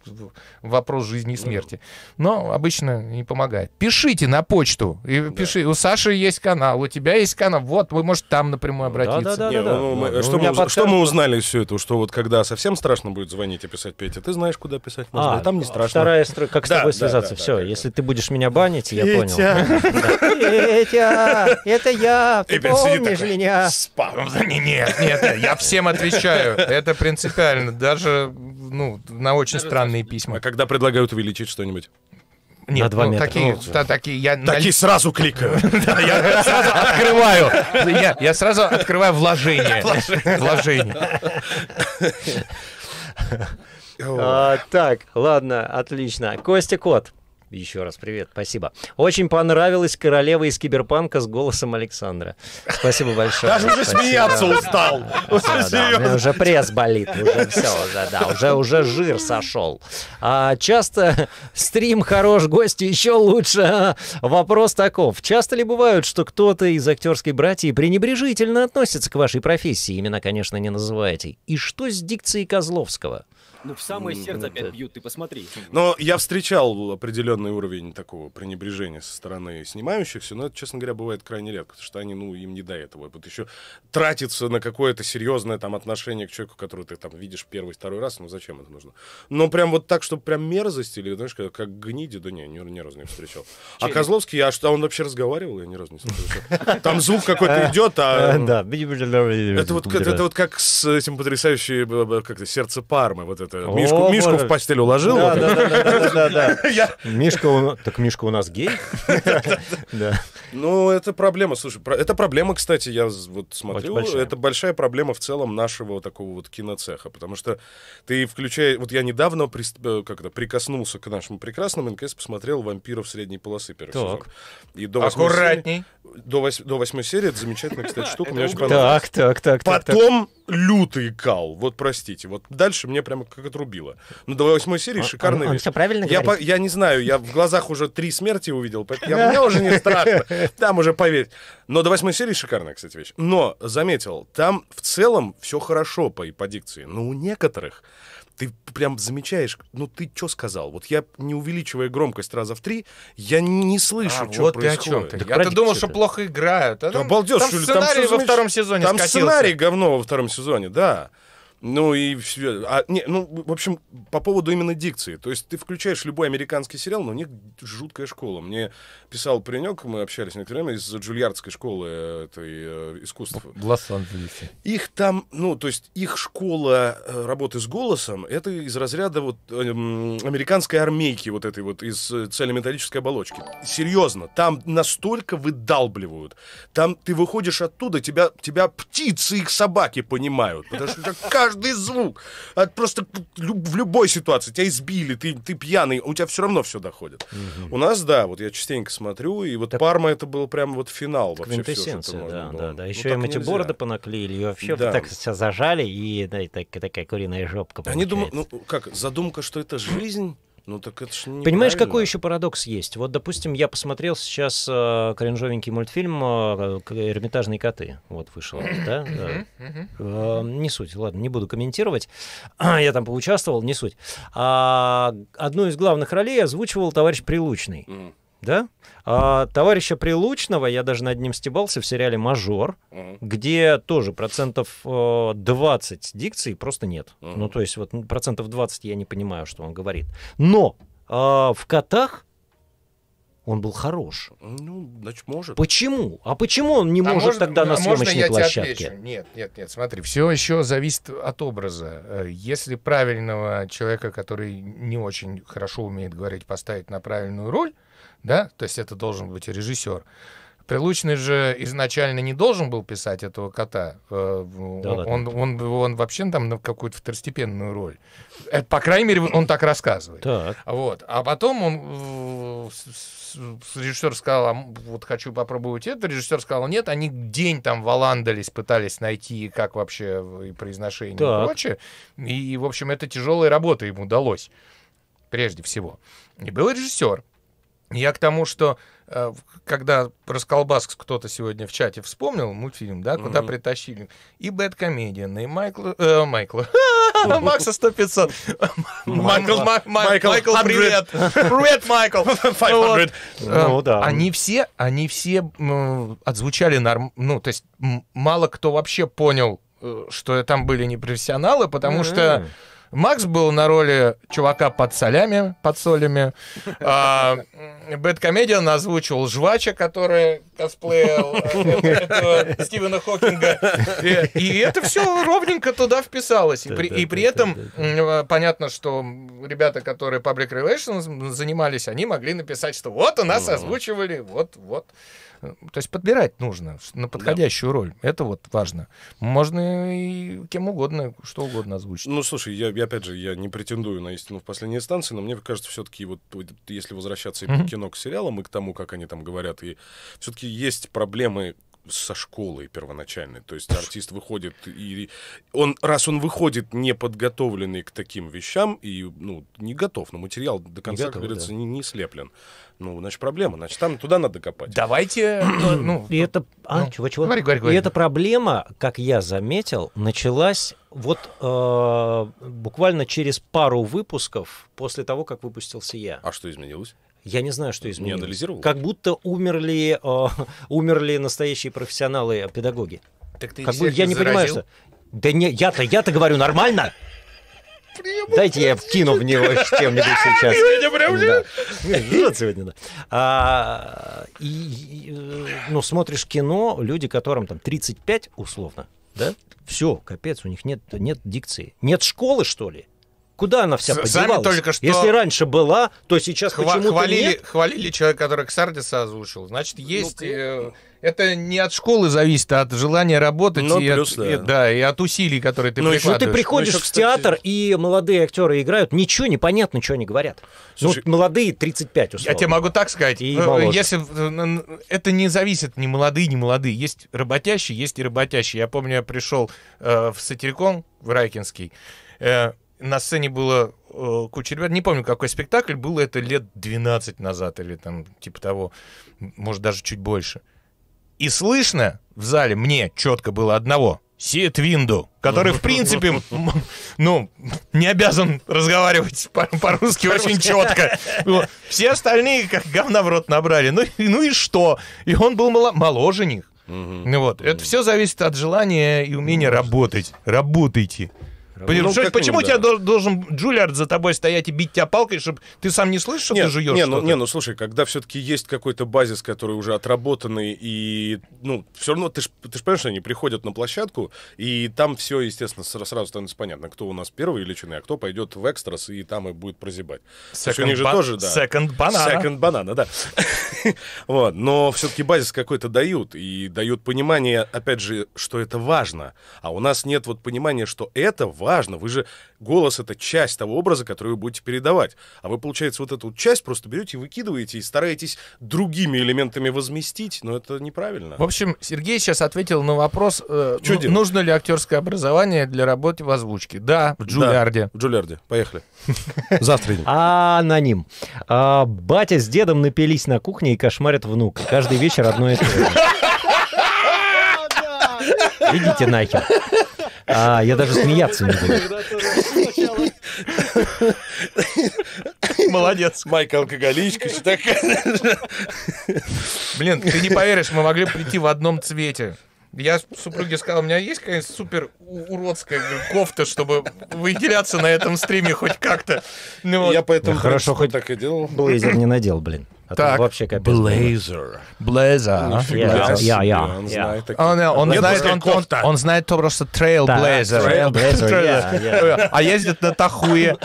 вопрос жизни и смерти. Но обычно не помогает. Пишите на почту. И да. пиши. У Саши есть канал, у тебя есть канал. Вот, вы можете там напрямую обратиться. Да, да, да. Не, да, ну, да. Ну, мы, что, мы, подкаст... что мы узнали все это? Что вот когда совсем страшно будет звонить и писать, Петя, ты знаешь, куда писать можно, а, а там не а, страшно. Вторая строка. Как с тобой да, связаться? Да, да, все, да, если да. ты будешь меня банить, я понял. Петя, это я, ты помнишь меня? Спам. Нет, нет, я всем отвечаю. Это принцип принципиально, даже ну, на очень странные письма. А когда предлагают увеличить что-нибудь? Нет, на 2 ну, метра. Такие, ну, да, такие, я такие на... сразу кликаю. Я сразу открываю. Я сразу открываю вложение. Вложение. А, так, ладно, отлично. Костя Кот. Еще раз привет, спасибо. Очень понравилась королева из Киберпанка с голосом Александра. Спасибо большое. Даже уже смеяться устал. Уже пресс болит, уже все, уже, да, уже, уже жир сошел. А, часто стрим хорош, гости еще лучше. А, вопрос таков. Часто ли бывают, что кто-то из актерской братьи пренебрежительно относится к вашей профессии? Имена, конечно, не называете. И что с дикцией Козловского? Ну, в самое сердце опять бьют, ты посмотри. Но я встречал определенный уровень такого пренебрежения со стороны снимающихся, но это, честно говоря, бывает крайне редко, потому что они, ну, им не до этого. Вот еще тратиться на какое-то серьезное там отношение к человеку, который ты там видишь первый, второй раз, ну, зачем это нужно? Но прям вот так, чтобы прям мерзость или, знаешь, как, как гниди, да не, ни, ни разу не встречал. А Козловский, а что, он вообще разговаривал? Я ни разу не встречал. Там звук какой-то идет, а... Да, это вот, это вот как с этим потрясающим, как-то сердце Пармы, вот это это. Мишку, Мишку в постель уложил. Да, да, да, да, да. Мишка, так Мишка у нас гей. Да. Ну, это проблема, слушай, про... это проблема, кстати, я вот смотрю, большая. это большая проблема в целом нашего такого вот киноцеха, потому что ты включаешь, вот я недавно при... Э, как то прикоснулся к нашему прекрасному НКС, посмотрел «Вампиров средней полосы» первый так. сезон. И до Аккуратней. Серии... До, вось... до восьмой серии, это замечательная, кстати, штука, мне очень понравилась. Так, так, так. Потом лютый кал, вот простите, вот дальше мне прямо как отрубило. Ну, до восьмой серии а, шикарный вещь. А, а, все правильно я, по... я не знаю, я в глазах уже три смерти увидел, поэтому я... мне уже не страшно. Там уже поверь. Но до восьмой серии шикарная, кстати, вещь. Но, заметил, там в целом все хорошо по, по дикции. Но у некоторых ты прям замечаешь, ну ты что сказал? Вот я, не увеличивая громкость раза в три, я не слышу, а, что вот происходит. Ты Я-то думал, что плохо играют. А да там, обалдел, там что ли? Там сценарий во втором сезоне Там скатился. сценарий говно во втором сезоне, да. Ну и все. А, не, ну, в общем, по поводу именно дикции. То есть ты включаешь любой американский сериал, но у них жуткая школа. Мне писал паренек, мы общались некоторое время, из Джульярдской школы этой э, искусства. В Лос-Анджелесе. Их там, ну, то есть их школа э, работы с голосом, это из разряда вот э, американской армейки вот этой вот, из э, цельнометаллической оболочки. Серьезно, там настолько выдалбливают. Там ты выходишь оттуда, тебя, тебя птицы их собаки понимают. Потому что каждый каждый звук. От а просто в любой ситуации тебя избили, ты, ты пьяный, у тебя все равно все доходит. Угу. У нас, да, вот я частенько смотрю, и вот так... Парма это был прям вот финал вообще. Все, что да, было. да, да. Еще ну, им эти бороды понаклеили, и вообще да. так все зажали, и да, и так, такая куриная жопка. Получается. Они думают, ну как, задумка, что это жизнь, ну так это ж Понимаешь, какой еще парадокс есть? Вот, допустим, я посмотрел сейчас э, кринжовенький мультфильм э, «Эрмитажные коты». Вот вышел, да? Э, э, не суть, ладно, не буду комментировать. я там поучаствовал, не суть. А, одну из главных ролей озвучивал товарищ Прилучный. Да? А, товарища Прилучного, я даже над ним стебался в сериале «Мажор», угу. где тоже процентов э, 20 дикции просто нет. Угу. Ну, то есть вот процентов 20 я не понимаю, что он говорит. Но э, в «Котах» он был хорош. Ну, значит, может. Почему? А почему он не а может, может тогда а на съемочной можно я площадке? Тебе нет, нет, нет, смотри, все еще зависит от образа. Э, если правильного человека, который не очень хорошо умеет говорить, поставить на правильную роль, да, то есть это должен быть режиссер. Прилучный же изначально не должен был писать этого кота. Э, да, он, да, Он, он, он вообще там на какую-то второстепенную роль. Это, по крайней мере, он так рассказывает. Так. Вот. А потом он режиссер сказал, «А, вот хочу попробовать это. Режиссер сказал, нет, они день там валандались, пытались найти, как вообще и произношение так. и прочее. И, в общем, это тяжелая работа им удалось прежде всего. И был режиссер, я к тому, что э, когда про расколбас кто-то сегодня в чате вспомнил мультфильм, да, куда mm-hmm. притащили и Бэткомедиан, и Майкл, э, Майкла, Макса 100 500, Майкл, Майкл, привет, привет, Майкл, 500, э, ну да, они все, они все отзвучали норм, ну то есть мало кто вообще понял, э, что там были непрофессионалы, потому что Макс был на роли чувака под солями, под солями. А, Бэткомедиан озвучивал жвача, который косплеил э, Стивена Хокинга. И это все ровненько туда вписалось. И при этом э, понятно, что ребята, которые Public Relations занимались, они могли написать, что вот у нас ну озвучивали, вот, вот. То есть подбирать нужно на подходящую да. роль. Это вот важно. Можно и кем угодно, что угодно озвучить. Ну, слушай, я, я опять же, я не претендую на истину в последней инстанции, но мне кажется, все-таки вот если возвращаться и mm-hmm. кино к сериалам, и к тому, как они там говорят, и все-таки есть проблемы, со школой первоначальной. То есть артист выходит и он, раз он выходит не подготовленный к таким вещам и ну, не готов, но материал до конца, не готов, как говорится, да. не, не слеплен. Ну, значит, проблема. Значит, там туда надо копать. Давайте. Э, ну, и это. А, ну, чего, чего? Говори, говори, говори. эта проблема, как я заметил, началась вот э, буквально через пару выпусков после того, как выпустился я. А что изменилось? Я не знаю, что изменилось. Не анализировал? Как будто умерли, э, умерли настоящие профессионалы э, педагоги. Так ты как бы, я не понимаю, что... Да не, я-то, я-то говорю нормально. Дайте я вкину в него чем-нибудь сейчас. Сегодня да. Ну, а, ну, смотришь кино, люди, которым там 35 условно, да? Все, капец, у них нет, нет дикции. Нет школы, что ли? Куда она вся подевалась? Сами только что Если раньше была, то сейчас хва- почему-то хвалили, нет. Хвалили человека, который Ксардиса озвучил. Значит, ну, есть... Ну, э, это не от школы зависит, а от желания работать ну, и, плюс, от, да. И, да, и от усилий, которые ты ну, прикладываешь. Ну, ты приходишь ну, еще, в театр, и молодые актеры играют, ничего не понятно, что они говорят. Ну, Слушай, ну, молодые 35, условно. Я тебе могу так сказать. И ну, если Это не зависит ни молодые, ни молодые. Есть работящие, есть и работящие. Я помню, я пришел э, в Сатирикон, в Райкинский, э, на сцене было э, куча ребят, не помню, какой спектакль, было это лет 12 назад или там типа того, может даже чуть больше. И слышно в зале мне четко было одного, Сид Винду, который, в принципе, ну, не обязан разговаривать по-русски очень четко. Все остальные как говна в рот набрали. Ну, ну и что? И он был мало, моложе них. Ну вот, это все зависит от желания и умения работать. Работайте. Понимаешь, ну, почему минимум, тебя да. должен Джулиард за тобой стоять и бить тебя палкой, чтобы ты сам не слышишь, что нет, ты жуешь? Не, ну, не, ну слушай, когда все-таки есть какой-то базис, который уже отработанный, и ну, все равно ты же ты ж понимаешь, что они приходят на площадку, и там все, естественно, сразу становится понятно, кто у нас первый величины, а кто пойдет в экстрас и там и будет прозябать. Second, у них же ba- тоже, да. Second банана. Second банана, да. вот, но все-таки базис какой-то дают, и дают понимание, опять же, что это важно. А у нас нет вот понимания, что это важно важно. Вы же голос это часть того образа, который вы будете передавать. А вы, получается, вот эту часть просто берете и выкидываете и стараетесь другими элементами возместить, но это неправильно. В общем, Сергей сейчас ответил на вопрос, э, ну, нужно ли актерское образование для работы в озвучке. Да, в Джулиарде. Да, в Джулиарде. Поехали. Завтра. Аноним. А, батя с дедом напились на кухне и кошмарят внук. Каждый вечер одно и то же. Идите нахер. А, я даже смеяться не буду. Молодец. Майка алкоголичка. Блин, ты не поверишь, мы могли прийти в одном цвете. Я супруге сказал, у меня есть какая-нибудь супер уродская кофта, чтобы выделяться на этом стриме хоть как-то. Ну, вот. Я поэтому ну, хорошо хоть так и делал. Блейзер не надел, блин. А так, вообще капец. Блейзер. Блейзер. Я, я, я. Он, он, знает, он, он, он знает то просто трейл блейзер. Э, а ездит на Тахуе.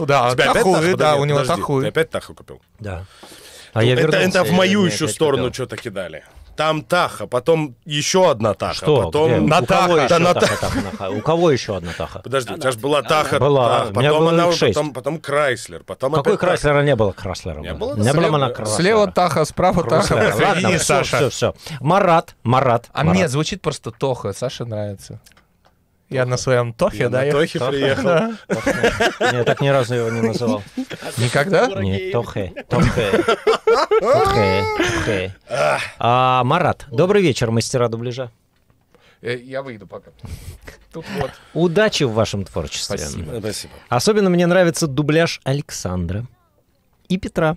Да, Тахуе, да, у него Тахуе. Ты опять Таху купил? Да. А я это, это в мою еще сторону что-то кидали. Там Таха, потом еще одна Таха. Что? Потом Где? на у Таха. Кого да, таха, таха. таха. У кого еще одна Таха? Подожди, у тебя же была Таха. Была. Таха. Потом, она, потом, потом Крайслер. Потом Какой Крайслера не было Крайслера? Не было, не было она Крайслера. Слева Таха, справа Таха. Ладно, все, все, все. Марат, Марат. А мне звучит просто Тоха, Саше нравится. Я на своем Тохе, я да? На Тохе приехал. Я так ни разу его не называл. Никогда? Нет, Тохе. Тохе. Тохе. А, Марат, добрый вечер, мастера дубляжа. Э, я выйду пока. Тут вот. Удачи в вашем творчестве. Спасибо. Спасибо. Особенно мне нравится дубляж Александра и Петра,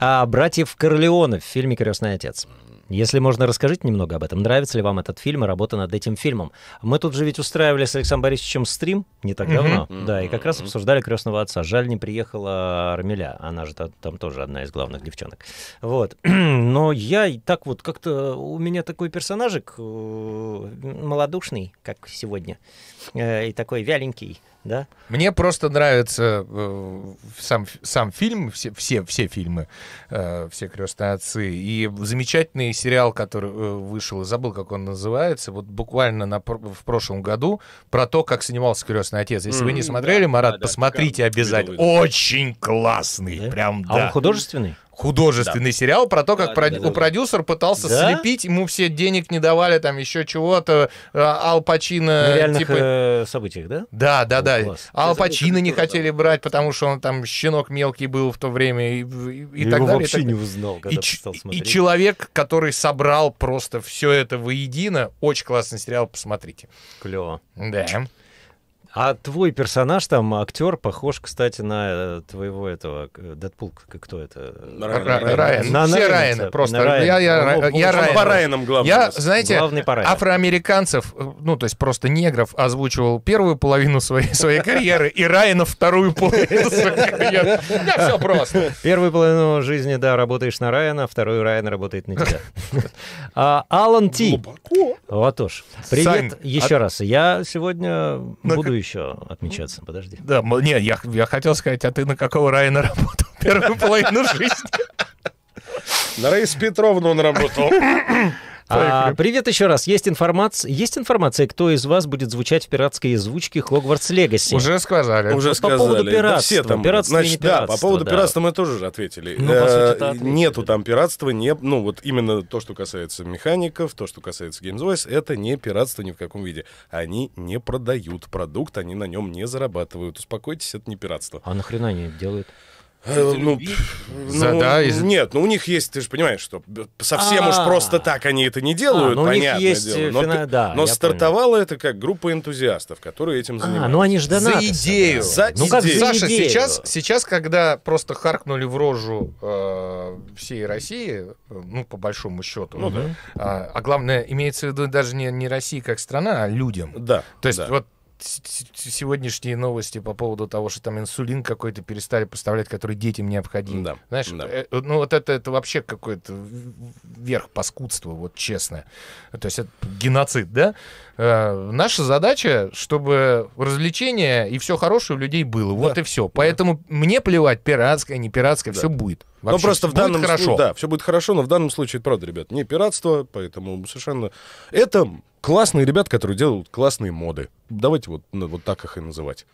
а братьев Корлеоне в фильме «Крестный отец». Если можно, расскажите немного об этом. Нравится ли вам этот фильм и работа над этим фильмом? Мы тут же ведь устраивали с Александром Борисовичем стрим не так давно, mm-hmm. да, и как раз обсуждали «Крестного отца». Жаль, не приехала Армеля, она же там тоже одна из главных девчонок. Вот. Но я и так вот как-то... У меня такой персонажик э, малодушный, как сегодня, э, и такой вяленький, да? Мне просто нравится э, сам, сам фильм, все, все, все фильмы, э, все крестные отцы. И замечательный сериал, который э, вышел, забыл, как он называется, вот буквально на, в прошлом году, про то, как снимался крестный отец. Если mm-hmm, вы не смотрели, Марат, да, посмотрите да, обязательно. Очень классный, да? прям, да. А он художественный? художественный да. сериал про то, как да, проди- да, да, продюсер пытался да? слепить, ему все денег не давали, там еще чего-то. Э, Ал Пачино... На реальных типа... Э, событиях, да? Да, да, да. Класс. Ал Пачино не хотели брать, потому что он там щенок мелкий был в то время и, и, и Я так его далее. вообще и так... не узнал, когда и, стал И человек, который собрал просто все это воедино, очень классный сериал, посмотрите. Клево. Да. А твой персонаж там, актер, похож, кстати, на э, твоего этого Дэдпул, кто это? Райан. Райан. Все на, Райаны просто. Райан. Я, я, ну, я Райан. по Райанам главный. Я, знаете, главный по афроамериканцев, ну, то есть просто негров озвучивал первую половину своей, своей карьеры и Райана вторую половину своей карьеры. Да, все просто. Первую половину жизни, да, работаешь на Райана, вторую Райан работает на тебя. А, Алан Ти. Глубоко. Вот Привет еще а раз. Я сегодня ну, буду еще отмечаться? Подожди. Да, не, я, я хотел сказать, а ты на какого Райана работал первую половину жизни? На Раис Петровну он работал. А, привет еще раз. Есть информация, есть информация, кто из вас будет звучать в пиратской озвучке Хогвартс Легаси? Уже сказали. Уже по сказали. По поводу пиратства. Да, все там. Пиратство значит, да, по поводу да. пиратства мы тоже ответили. Ну, по сути, да, э, ответили. Нету там пиратства, не, ну вот именно то, что касается механиков, то, что касается Games Voice, это не пиратство ни в каком виде. Они не продают продукт, они на нем не зарабатывают. Успокойтесь, это не пиратство. А нахрена они это делают? Э, ну, за, ну, да, из... Нет, ну у них есть, ты же понимаешь, что совсем А-а-а. уж а. просто так они это не делают, а, ну, понятное есть дело. Э, но, фина... да, но стартовало понял. это как группа энтузиастов, которые этим а, занимаются. А, ну они же донаты. За идею. За ну, Как за Саша, идею. Сейчас, сейчас, когда просто харкнули в рожу э, всей России, э, ну, по большому счету, ну, да. а, а главное, имеется в виду даже не, не России как страна, а людям. Да. То есть да. вот сегодняшние новости по поводу того, что там инсулин какой-то перестали поставлять, который детям необходим. Да. Знаешь, да. Э, ну вот это, это вообще какой-то верх паскудства, вот честно. То есть это геноцид, да? Э, наша задача, чтобы развлечение и все хорошее у людей было. Да. Вот и все. Поэтому да. мне плевать, пиратское, не пиратское, да. все будет. Ну, вообще, ну просто в данном хорошо. Случае, да, все будет хорошо, но в данном случае, правда, ребят, не пиратство, поэтому совершенно это классные ребята, которые делают классные моды. Давайте вот, ну, вот так их и называть.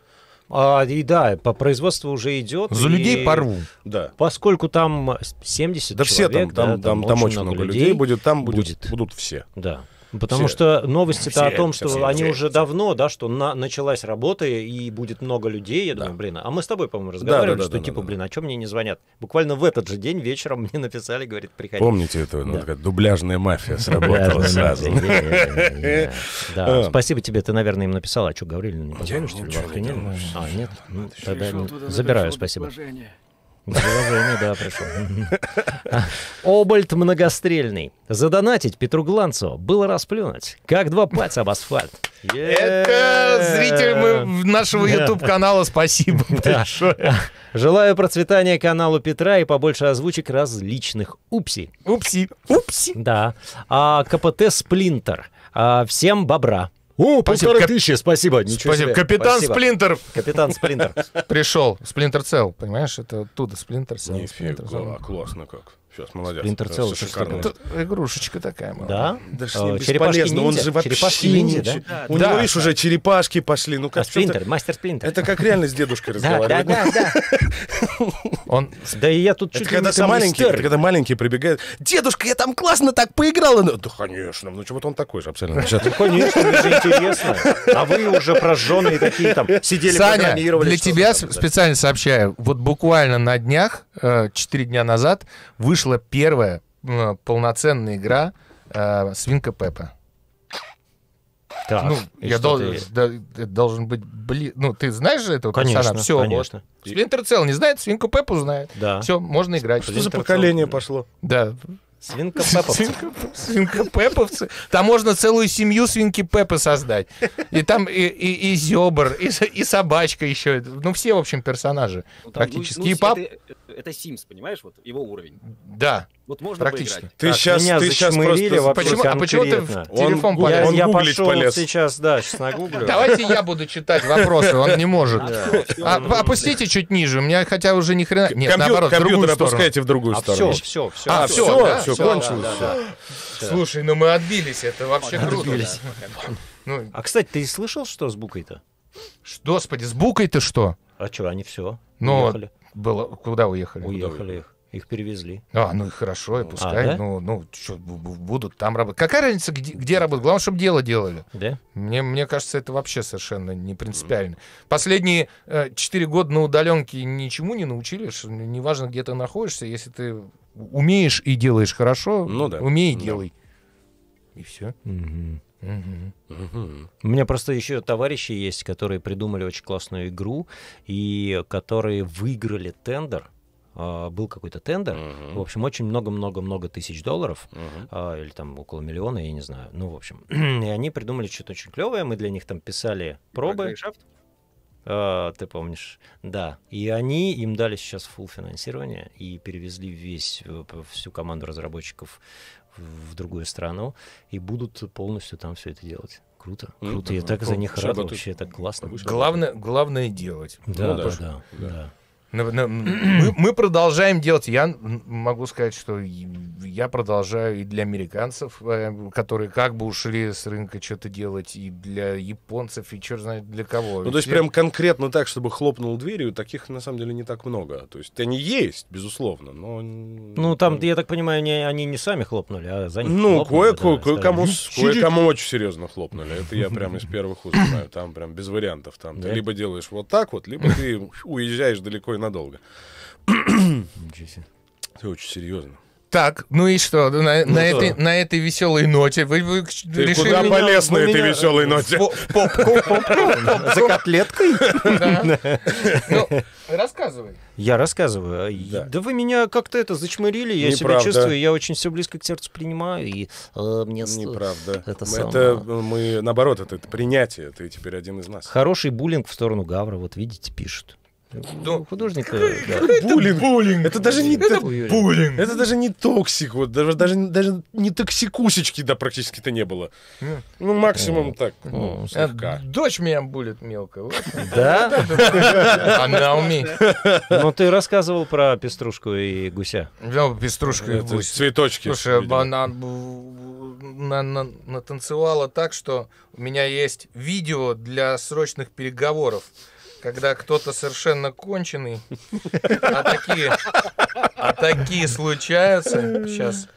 А, и да, по производству уже идет. За и... людей порву. Да. Поскольку там 70 да человек, все там, да, там, там, там очень, очень много людей, людей будет, там будет, будут все. Да. Ну, потому все, что новости-то о том, что они все, уже все. давно, да, что на, началась работа и будет много людей. Я думаю, блин, а мы с тобой, по-моему, разговаривали, да, да, да, что да, типа, да, блин, а чем мне не звонят? Буквально в этот же день вечером мне написали, говорит, приходи. Помните это, ну, да. такая дубляжная мафия сработала сразу. Да, а. спасибо тебе, ты, наверное, им написал, а ну, ну, что, Гаврилин не позвонишь? Я А, нет? Тогда забираю, спасибо. Возражение, да, пришло. Обольт многострельный. Задонатить Петру Гланцу было расплюнуть, как два пальца об асфальт. Это зритель нашего YouTube-канала, спасибо большое. Желаю процветания каналу Петра и побольше озвучек различных. Упси. Упси. Упси. Да. А КПТ Сплинтер. А, всем бобра. О, спасибо, полторы тысячи, спасибо. Ничего спасибо. Себе. Капитан спасибо. Сплинтер. Капитан Сплинтер. Пришел. Сплинтер цел, понимаешь? Это оттуда Сплинтер цел. Нифига, классно как. Сейчас, молодец. Спринтер целый. Шикарно. Игрушечка такая. Мама. Да? Да э, что бесполезно. Он же вообще черепашки ниндзя, да? У да, него, видишь, да. уже черепашки пошли. Ну, как а спринтер, мастер спринтер. Это как реально с дедушкой разговаривать. Да, да, да. Он... Да и я тут чуть когда не маленький, когда маленький прибегает. Дедушка, я там классно так поиграл. Да, конечно. Ну, чего-то он такой же абсолютно. Да, ну, конечно, интересно. А вы уже прожженные такие там сидели, Саня, для тебя специально сообщаю. Вот буквально на днях, 4 э, дня назад, вышел вышла первая ну, полноценная игра э, Свинка Пеппа. Так, ну, я должен, да, должен быть блин. Ну, ты знаешь же этого конечно, персонажа? Все, конечно. Вот. Свинтер Целл не знает, Свинку Пеппу знает. Да. Все, можно играть. Что за поколение пошло? Да. Свинка Пеппа. Свинка, свинка Пепповцы. Там можно целую семью свинки Пеппы создать. И там и, и, и зебр, и, и собачка еще. Ну, все, в общем, персонажи. Ну, там, ну, практически. ну, и пап... Это это Sims, понимаешь, вот его уровень. Да. Вот можно Практически. поиграть. Ты так, сейчас, меня ты сейчас просто... вообще почему, а почему ты в телефон он, Я, он я пошел полез. сейчас, да, сейчас нагуглю. Давайте я буду читать вопросы, он не может. А, опустите чуть ниже, у меня хотя уже ни хрена... Нет, наоборот, Компьютер опускайте в другую а, сторону. Все, все, все. А, все, все, кончилось. все. Слушай, ну мы отбились, это вообще круто. Ну, а, кстати, ты слышал, что с букой-то? Господи, с букой-то что? А что, они все. Ну, было, куда уехали? Уехали их. Их перевезли. А, ну и хорошо, и а, пускай. А, да? Ну, ну что, будут там работать. Какая разница, где, где работать? Главное, чтобы дело делали. Да? Мне, мне кажется, это вообще совершенно не принципиально. Последние э, четыре э, года на удаленке ничему не научились, неважно, где ты находишься, если ты умеешь и делаешь хорошо, ну, да. умей и делай. Да. И все. Угу. Угу. Угу. У меня просто еще товарищи есть, которые придумали очень классную игру и которые выиграли тендер. Uh, был какой-то тендер, uh-huh. в общем, очень много-много-много тысяч долларов, uh-huh. uh, или там около миллиона, я не знаю, ну, в общем. и они придумали что-то очень клевое, мы для них там писали пробы. Uh, ты помнишь, да. И они им дали сейчас full финансирование и перевезли весь э, всю команду разработчиков в другую страну и будут полностью там все это делать. Круто, ну, круто. Да, Я ну так за них рад, вообще так классно. Главное, главное делать. Да, ну, да, да, да. да. Мы, продолжаем делать. Я могу сказать, что я продолжаю и для американцев, э, которые как бы ушли с рынка что-то делать, и для японцев, и черт знает для кого. Ну, то есть прям конкретно так, чтобы хлопнул дверью, таких на самом деле не так много. То есть они есть, безусловно, но... Ну, там, ну, я так понимаю, они не сами хлопнули, а за них Ну, кое-кому очень серьезно хлопнули. Это я прям из первых узнаю. Там прям без вариантов. Там ты либо делаешь вот так вот, либо ты уезжаешь далеко и надолго. Ничего Это очень серьезно. Так, ну и что? На, ну, на, Этой, на этой веселой ноте вы, вы Ты решили... куда меня, полез на этой меня... веселой ноте? За котлеткой? Ну, рассказывай. Я рассказываю. А, да. вы меня как-то это зачмырили, я себя чувствую, я очень все близко к сердцу принимаю, и э, мне... Неправда. Это, самое... это ну, мы, наоборот, это, это принятие, ты теперь один из нас. Хороший буллинг в сторону Гавра, вот видите, пишут. Ну, художник. Э, да. Буллинг. буллинг. Это даже не это буллинг. Это даже не токсик, вот даже даже даже не токсикусечки, да, практически-то не было. Ну максимум О. так, ну, слегка. Э, дочь меня булит мелко. Вот. Да? Она умеет. Но ну, ты рассказывал про пеструшку и гуся. Вел пеструшку и гусь. Цветочки. Слушай, она на натанцевала так, что у меня есть видео для срочных переговоров когда кто-то совершенно конченый, а такие, а такие случаются сейчас.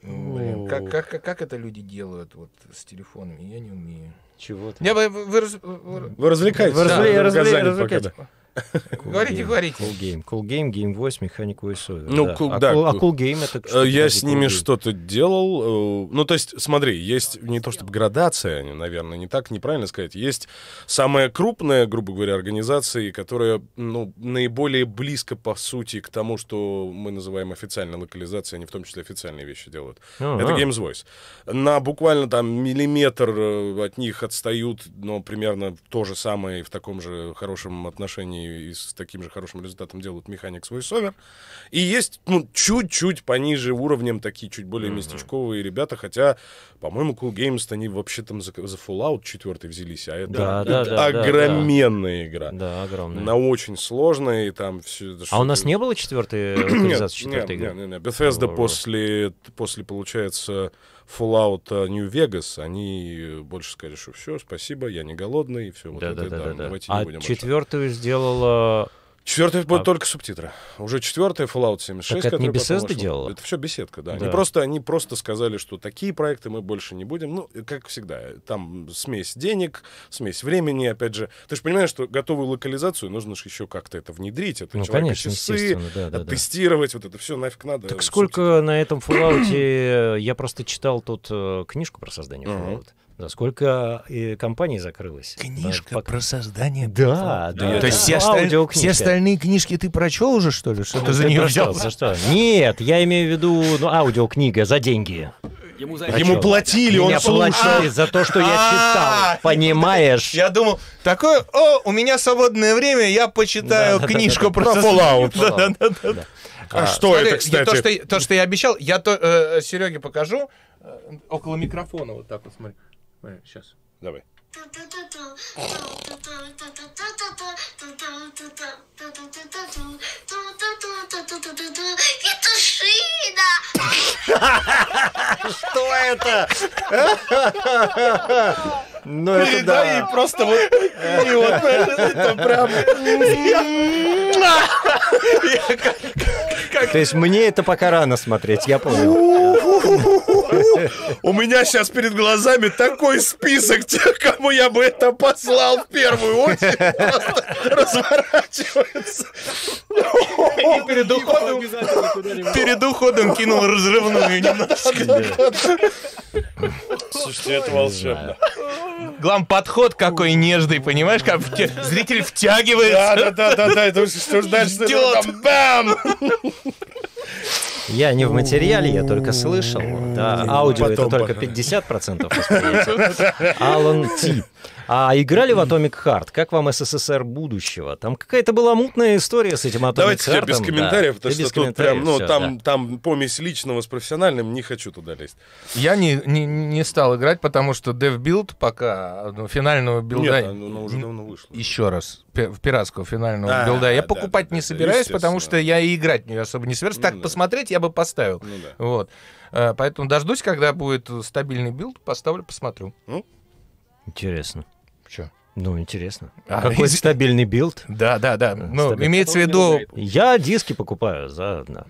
Блин, как, как, как, это люди делают вот с телефонами? Я не умею. Чего-то. Я, вы, вы, вы, вы развлекаетесь. Вы да, развлекаетесь. Cool говорите, game. говорите. Cool Game, Cool Game, Game 8, Механик Voiceover. Ну, да. Cool, а, да. Cool, а Cool Game это... Что э, Я с ними cool что-то делал. Э, ну, то есть, смотри, есть не то чтобы градация, наверное, не так, неправильно сказать. Есть самая крупная, грубо говоря, организация, которая ну, наиболее близко, по сути, к тому, что мы называем официальной локализацией, они в том числе официальные вещи делают. Uh-huh. Это Games Voice. На буквально там миллиметр э, от них отстают, но примерно то же самое в таком же хорошем отношении и с таким же хорошим результатом делают механик свой VoiceOver. И есть, ну, чуть-чуть пониже уровнем такие чуть более mm-hmm. местечковые ребята, хотя, по-моему, Cool Games, они вообще там за, за Fallout 4 взялись, а это, да, это, да, да, огроменная да, игра. Да, огромная. На очень сложной, и там все... Это, а у нас не было четвертой экранизации четвертой Нет, нет, нет. Bethesda после, после, получается, Fallout э, New Vegas, они больше сказали, что все, спасибо, я не голодный, все, вот да, это, да, да, да, да. давайте а не будем. А четвертую сделала Четвертый будет а... только субтитры. Уже четвертый Fallout 76. Так это не Bethesda делала? Это все беседка, да. да. Они, просто, они просто сказали, что такие проекты мы больше не будем. Ну, как всегда, там смесь денег, смесь времени, опять же. Ты же понимаешь, что готовую локализацию нужно же еще как-то это внедрить. Это ну, конечно, часы, да, да, тестировать, да. вот это все нафиг надо. Так сколько субтитры. на этом Fallout э, я просто читал тут э, книжку про создание Fallout. Uh-huh сколько и э, компаний закрылось. Книжка да, пока... про создание. Да, да. да. То есть все, осталь... все остальные книжки ты прочел уже, что ли? Что ну, ты за нее взял? За что? Нет, я имею в виду ну, аудиокнига за деньги. Ему, за... Ему платили, Меня он платили за то, что я читал, а, понимаешь? Я думал, такое, о, у меня свободное время, я почитаю книжку про Fallout. А, а что это, кстати? То, что я обещал, я э, Сереге покажу э, около микрофона вот так вот, смотри. Э, сейчас. Давай. Что это? Ну, это да. И просто вот... И вот это прям... То есть мне это пока рано смотреть, я понял. У меня сейчас перед глазами такой список тех, кому я бы это послал в первую очередь. разворачивается. И перед уходом Перед уходом кинул разрывную немножко. Слушайте, это волшебно. Главное, подход какой нежный, понимаешь, как зритель втягивается. Да, да, да, да, да, что ж дальше? Там, бам! Я не в материале, я только слышал. Да, ну, аудио это только 50% восприятия. Алан Ти. А играли в Atomic Heart? Как вам СССР будущего? Там какая-то была мутная история с этим Atomic Давайте Heart. Давайте без комментариев, да. потому что тут прям, ну, все, там, да. там помесь личного с профессиональным, не хочу туда лезть. Я не, не, не стал играть, потому что Dev Build пока, ну, финального билда... Нет, оно уже давно вышло. Еще раз, в пиратского финального а, билда. Я покупать да, не собираюсь, потому что я и играть не особо не собираюсь. Ну, так да. посмотреть я бы поставил. Ну, да. Вот. Э, поэтому дождусь, когда будет стабильный билд, поставлю, посмотрю. Ну, Интересно. Че? Ну, интересно. А, Какой из... стабильный билд? Да, да, да. Э, ну, стабильный. имеется в виду... Я диски покупаю за... Да.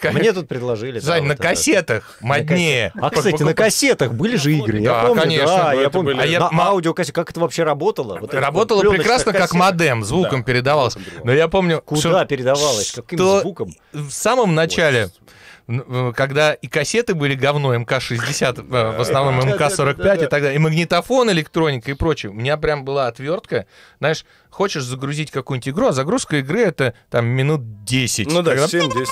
Как... Мне тут предложили... Зань, да, на вот кассетах это... моднее. А, кстати, на кассетах были же игры. Да, я помню, конечно. Да, я помню. Были... А я... На аудиокассетах как это вообще работало? Вот работало прекрасно, как модем, звуком да, передавалось. Но я помню... Куда что... передавалось? Каким что... звуком? В самом начале... Вот когда и кассеты были говно, МК-60, э, в основном МК-45 и так далее, и магнитофон, электроника и прочее. У меня прям была отвертка, знаешь, хочешь загрузить какую-нибудь игру, а загрузка игры это там минут 10. Ну да, 7-10.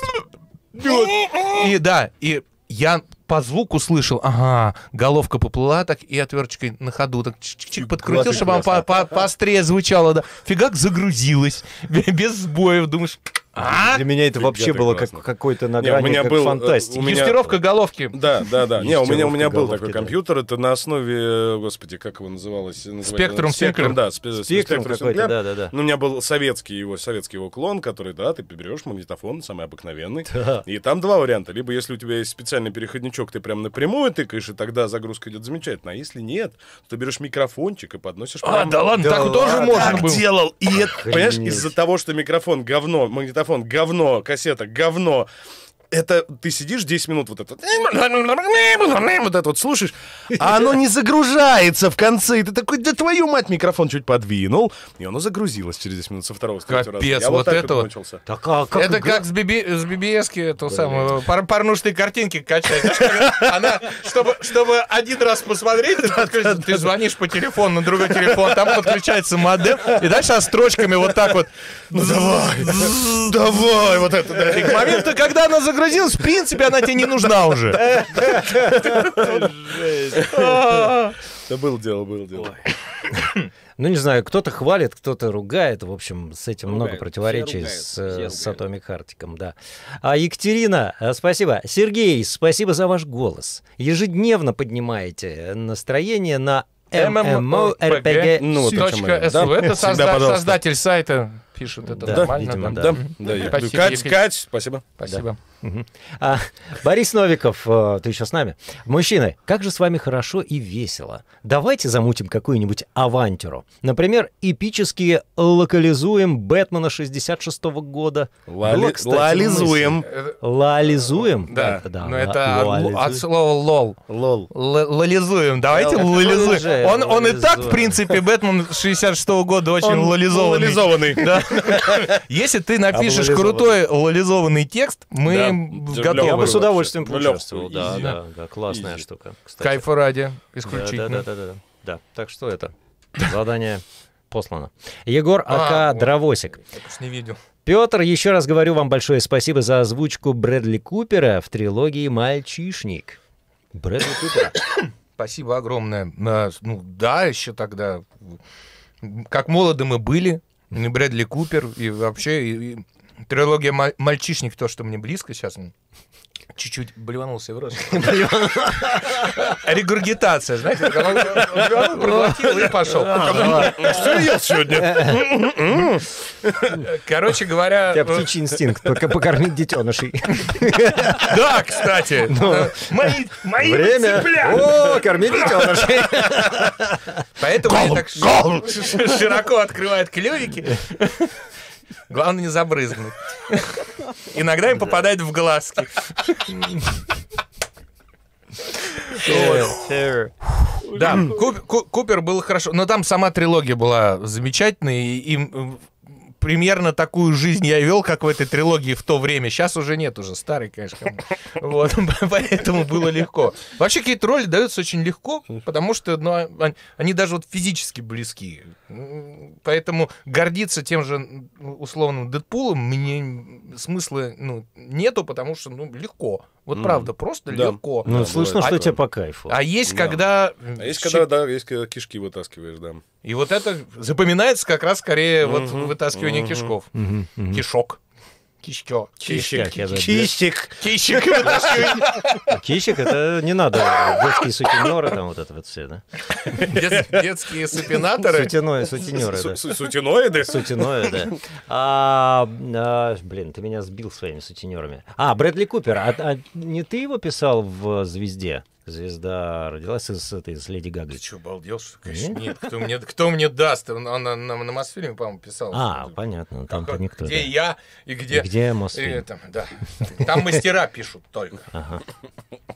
И да, и я по звуку слышал, ага, головка поплыла так и отверточкой на ходу так чик-чик подкрутил, чтобы она по -по пострее звучала, да. Фигак загрузилась, без сбоев, думаешь, а? Для меня это вообще было как, какой-то на грани, у меня как был, э, фантастики. У меня... Юстировка головки. Да, да, да. Не, у меня, у меня был такой компьютер, это на основе, э, господи, как его называлось? Спектром Спектром, да. Спектром, спектром Синклер. Да, да, да. Ну, у меня был советский его, советский его клон, который, да, ты берешь магнитофон, самый обыкновенный. И там два варианта. Либо если у тебя есть специальный переходничок, ты прям напрямую тыкаешь, и тогда загрузка идет замечательно. А если нет, то берешь микрофончик и подносишь. А, да ладно, так тоже можно было. делал. И это, понимаешь, из-за того, что микрофон говно, магнитофон магнитофон говно, кассета говно, это ты сидишь 10 минут вот это, вот это вот слушаешь, а оно не загружается в конце. И ты такой, да твою мать, микрофон чуть подвинул, и оно загрузилось через 10 минут со второго, с Капец, вот, вот это вот. а как это как с, Биби с BBS, то самое, пар порнушные картинки качать. Она, чтобы, чтобы один раз посмотреть, ты звонишь по телефону на другой телефон, там подключается модем, и дальше строчками вот так вот. Ну давай, давай, вот это. И к моменту, когда она загрузилась, разразилась, в принципе, она тебе не нужна уже. Да было дело, было дело. Ну, не знаю, кто-то хвалит, кто-то ругает. В общем, с этим ругают. много противоречий с, э, с Атомик Хартиком, да. А Екатерина, э, спасибо. Сергей, спасибо за ваш голос. Ежедневно поднимаете э, настроение на MMORPG. Ну, .sv, это созда создатель сайта пишет, это да, нормально. Видимо, да, да. да. Спасибо, Кать, Кать, спасибо. Спасибо. Да. А, Борис Новиков, э, ты еще с нами. Мужчины, как же с вами хорошо и весело. Давайте замутим какую-нибудь авантюру. Например, эпически локализуем Бэтмена 66 -го года. Лали... Было, кстати, лализуем. Лализуем? Да, это, да но ну, это лализуем. от слова лол. Лол. Л лализуем. Давайте Л лализуем. Уже он, он и так, в принципе, Бэтмен 66 -го года очень он лализованный. лализованный. Если ты напишешь крутой лализованный текст, мы да прям готов. Я бы с удовольствием ну, поучаствовал, да, да, да, классная штука. Кайфа ради, исключительно. Да, да, да, да, Так что это задание послано. Егор АК а Дровосик. Не видел. Петр, еще раз говорю вам большое спасибо за озвучку Брэдли Купера в трилогии «Мальчишник». Брэдли Купера. Спасибо огромное. А, ну да, еще тогда, как молоды мы были, и Брэдли Купер, и вообще и, и Трилогия «Мальчишник» — то, что мне близко сейчас. Чуть-чуть блеванулся в рот. Регургитация, знаете, проглотил и пошел. Что а, я сегодня? Короче говоря... У тебя ну, птичий инстинкт, только покормить детенышей. Да, кстати. Ну. Мои Время. О, кормить детенышей. Поэтому я так широко открывает клювики. Главное не забрызгнуть. Иногда им попадает в глазки. Да, Купер был хорошо, но там сама трилогия была замечательная, и примерно такую жизнь я вел, как в этой трилогии в то время. Сейчас уже нет, уже старый, конечно. Вот, поэтому было легко. Вообще какие-то роли даются очень легко, потому что ну, а, а, они даже вот физически близкие. Поэтому гордиться тем же условным Дэдпулом мне смысла ну, нету, потому что ну, легко. Вот mm. правда, просто да. легко. Ну, да, слышно, да. что а, тебе по кайфу. А есть, да. когда... А есть, когда, да, есть, когда э, кишки вытаскиваешь, да. И вот это запоминается как раз скорее mm-hmm. вот вытаскивание mm-hmm. кишков. Mm-hmm. Кишок. Кисько. Кищик. Кищик. Кищик. Кищик это ну, не надо. Детские сутенеры там вот это вот все, да? Детские супинаторы Сутеноиды, сутенеры, да. Сутеноиды? Сутеноиды, да. А, а, блин, ты меня сбил своими сутенерами. А, Брэдли Купер. А, а не ты его писал в «Звезде»? звезда родилась из этой с Леди Гагой. Ты что, обалдел? Что, конечно, нет. Кто мне, кто мне даст? Он, он, на, на Мосфильме, по-моему, писал. А, что понятно. А там как, никто. Где да. я и где... И где Мосфильм. И, там, да. там мастера пишут только. Ага.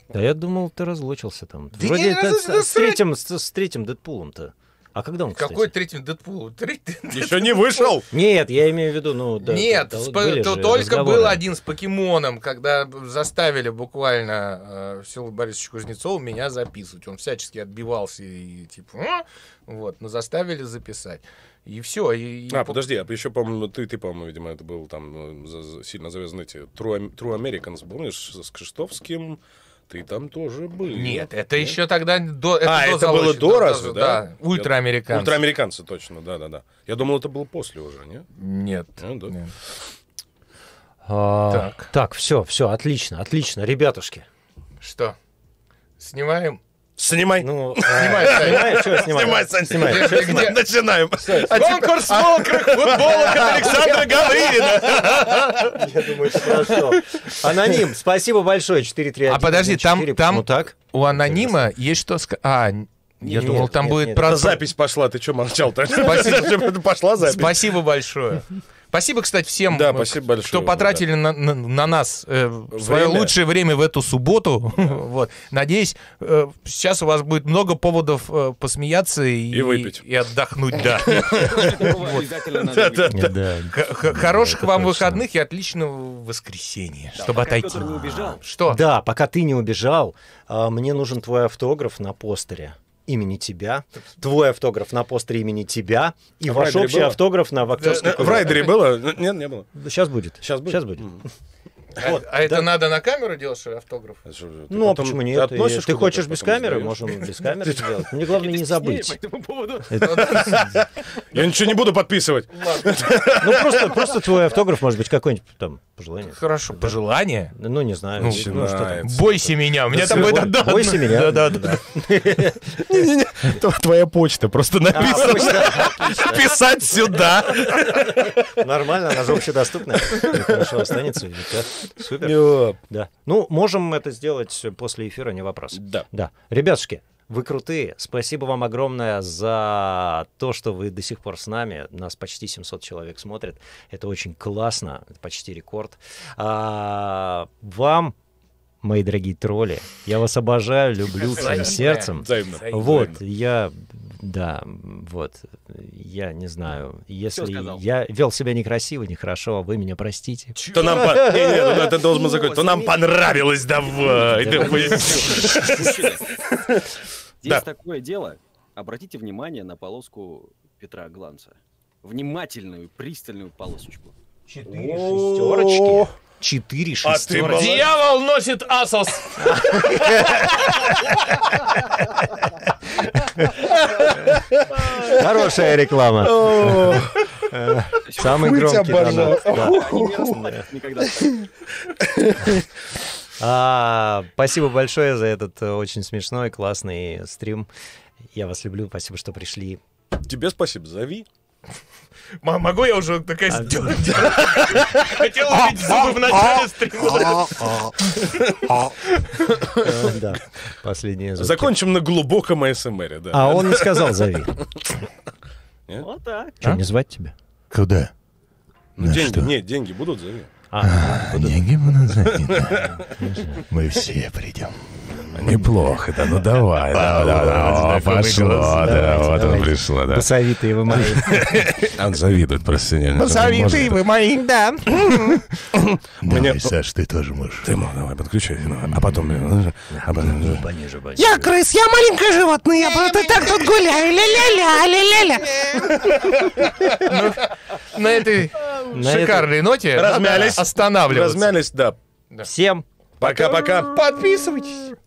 Да я думал, ты разлучился там. Да Вроде не, это, с, с, третьим, с, с третьим Дэдпулом-то. А когда он, кстати? Какой третий Дэдпул? Третий Еще не вышел? Нет, я имею в виду, ну... Да, Нет, да, спо- то, только разговоры. был один с покемоном, когда заставили буквально э, Силу Борисовича Кузнецова меня записывать. Он всячески отбивался и, и типа... А? Вот, но заставили записать. И все. И, а, и... подожди, а еще, по-моему, ты, ты, по-моему, видимо, это был там э, за, за, сильно завязан эти True, True Americans, помнишь, с Кшиштовским, ты там тоже был. Нет, это нет? еще тогда до это А, до это было до разве, да? да? Ультраамериканцы. Ультраамериканцы, точно, да-да-да. Я думал, это было после уже, нет? Нет. А, ну, да. нет. А, так. так, все, все, отлично, отлично, ребятушки. Что? Снимаем? Снимай. Ну, а, снимай, снимай, снимай. Снимай, Сань. Снимай, Начинаем. А Конкурс типа... мокрых футболок от Александра Гаврилина. Я думаю, это хорошо. Аноним, спасибо большое, 4 3 А подожди, там, там ну у анонима есть что сказать. А, я нет, думал, там нет, будет нет. про... Запись пошла, ты что молчал Спасибо. Пошла запись. Спасибо большое. Спасибо, кстати, всем, да, э, спасибо большое, кто потратили да. на, на, на нас э, время. свое лучшее время в эту субботу. Да. вот. Надеюсь, э, сейчас у вас будет много поводов э, посмеяться и, и выпить. И, и отдохнуть, да. Хороших вам выходных и отличного воскресенья, чтобы отойти. Что? Да, пока ты не убежал, а, мне нужен твой автограф на постере имени тебя, твой автограф на постере имени тебя и а ваш общий было? автограф на актерской. Да, э, в райдере было? Нет, не было. Сейчас будет. Сейчас будет. Сейчас будет. Mm-hmm. А, вот, а, а это надо на камеру делать, что ли, автограф? А что, ну, а почему нет? Ты, ты хочешь без камеры? Сдаешь. Можем без камеры сделать. Мне главное не забыть. Ну, Я ничего не буду подписывать. Ну, просто твой автограф, может быть, какой-нибудь там пожелание. Хорошо. Пожелание? Ну, не знаю. Ну, ну, бойся меня. У меня там будет одна. Бойся меня. Да, да, да. Твоя почта просто написана. Писать сюда. Нормально, она же общедоступная. Хорошо, останется. Супер. Yep. Да. Ну, можем это сделать после эфира, не вопрос. Да. Да. Ребятушки, вы крутые. Спасибо вам огромное за то, что вы до сих пор с нами. Нас почти 700 человек смотрит. Это очень классно. Это почти рекорд. А, вам мои дорогие тролли. Я вас обожаю, люблю всем сердцем. Вот, я да, вот, я не знаю. Если я вел себя некрасиво, нехорошо, а вы меня простите. То нам ну, это должен закон. То нам понравилось, давай. Здесь такое дело. Обратите внимание на полоску Петра Гланца. Внимательную, пристальную полосочку. Четыре шестерочки. Четыре шестера. А Дьявол носит Асос. Хорошая реклама. Самый громкий донат. А, спасибо большое за этот э, очень смешной, классный стрим. Я вас люблю. Спасибо, что пришли. Тебе спасибо. Зови. Могу я уже такая а, сделать? Хотел увидеть а, зубы в а, начале стрима. Э, да, последнее. Закончим на глубоком АСМР, да. А он не сказал «зови». Вот так. Что, не звать тебя? Куда? Ну, деньги, нет, деньги будут, зови. А, деньги будут закиданы. Мы все придем. Неплохо, да, ну давай, да, да, да, пошло, да, вот он пришло, да. Посоветуй его мои. Он завидует просто сильно. Посоветуй его мои, да. Давай, Саш, ты тоже можешь. Ты можешь, давай, подключай, ну, а потом... Ну, ну, а я крыс, я маленькое животное, я просто так тут гуляю, ля-ля-ля, ля-ля-ля. На этой шикарной ноте размялись останавливаться. Размялись, да. да. Всем пока-пока. Подписывайтесь.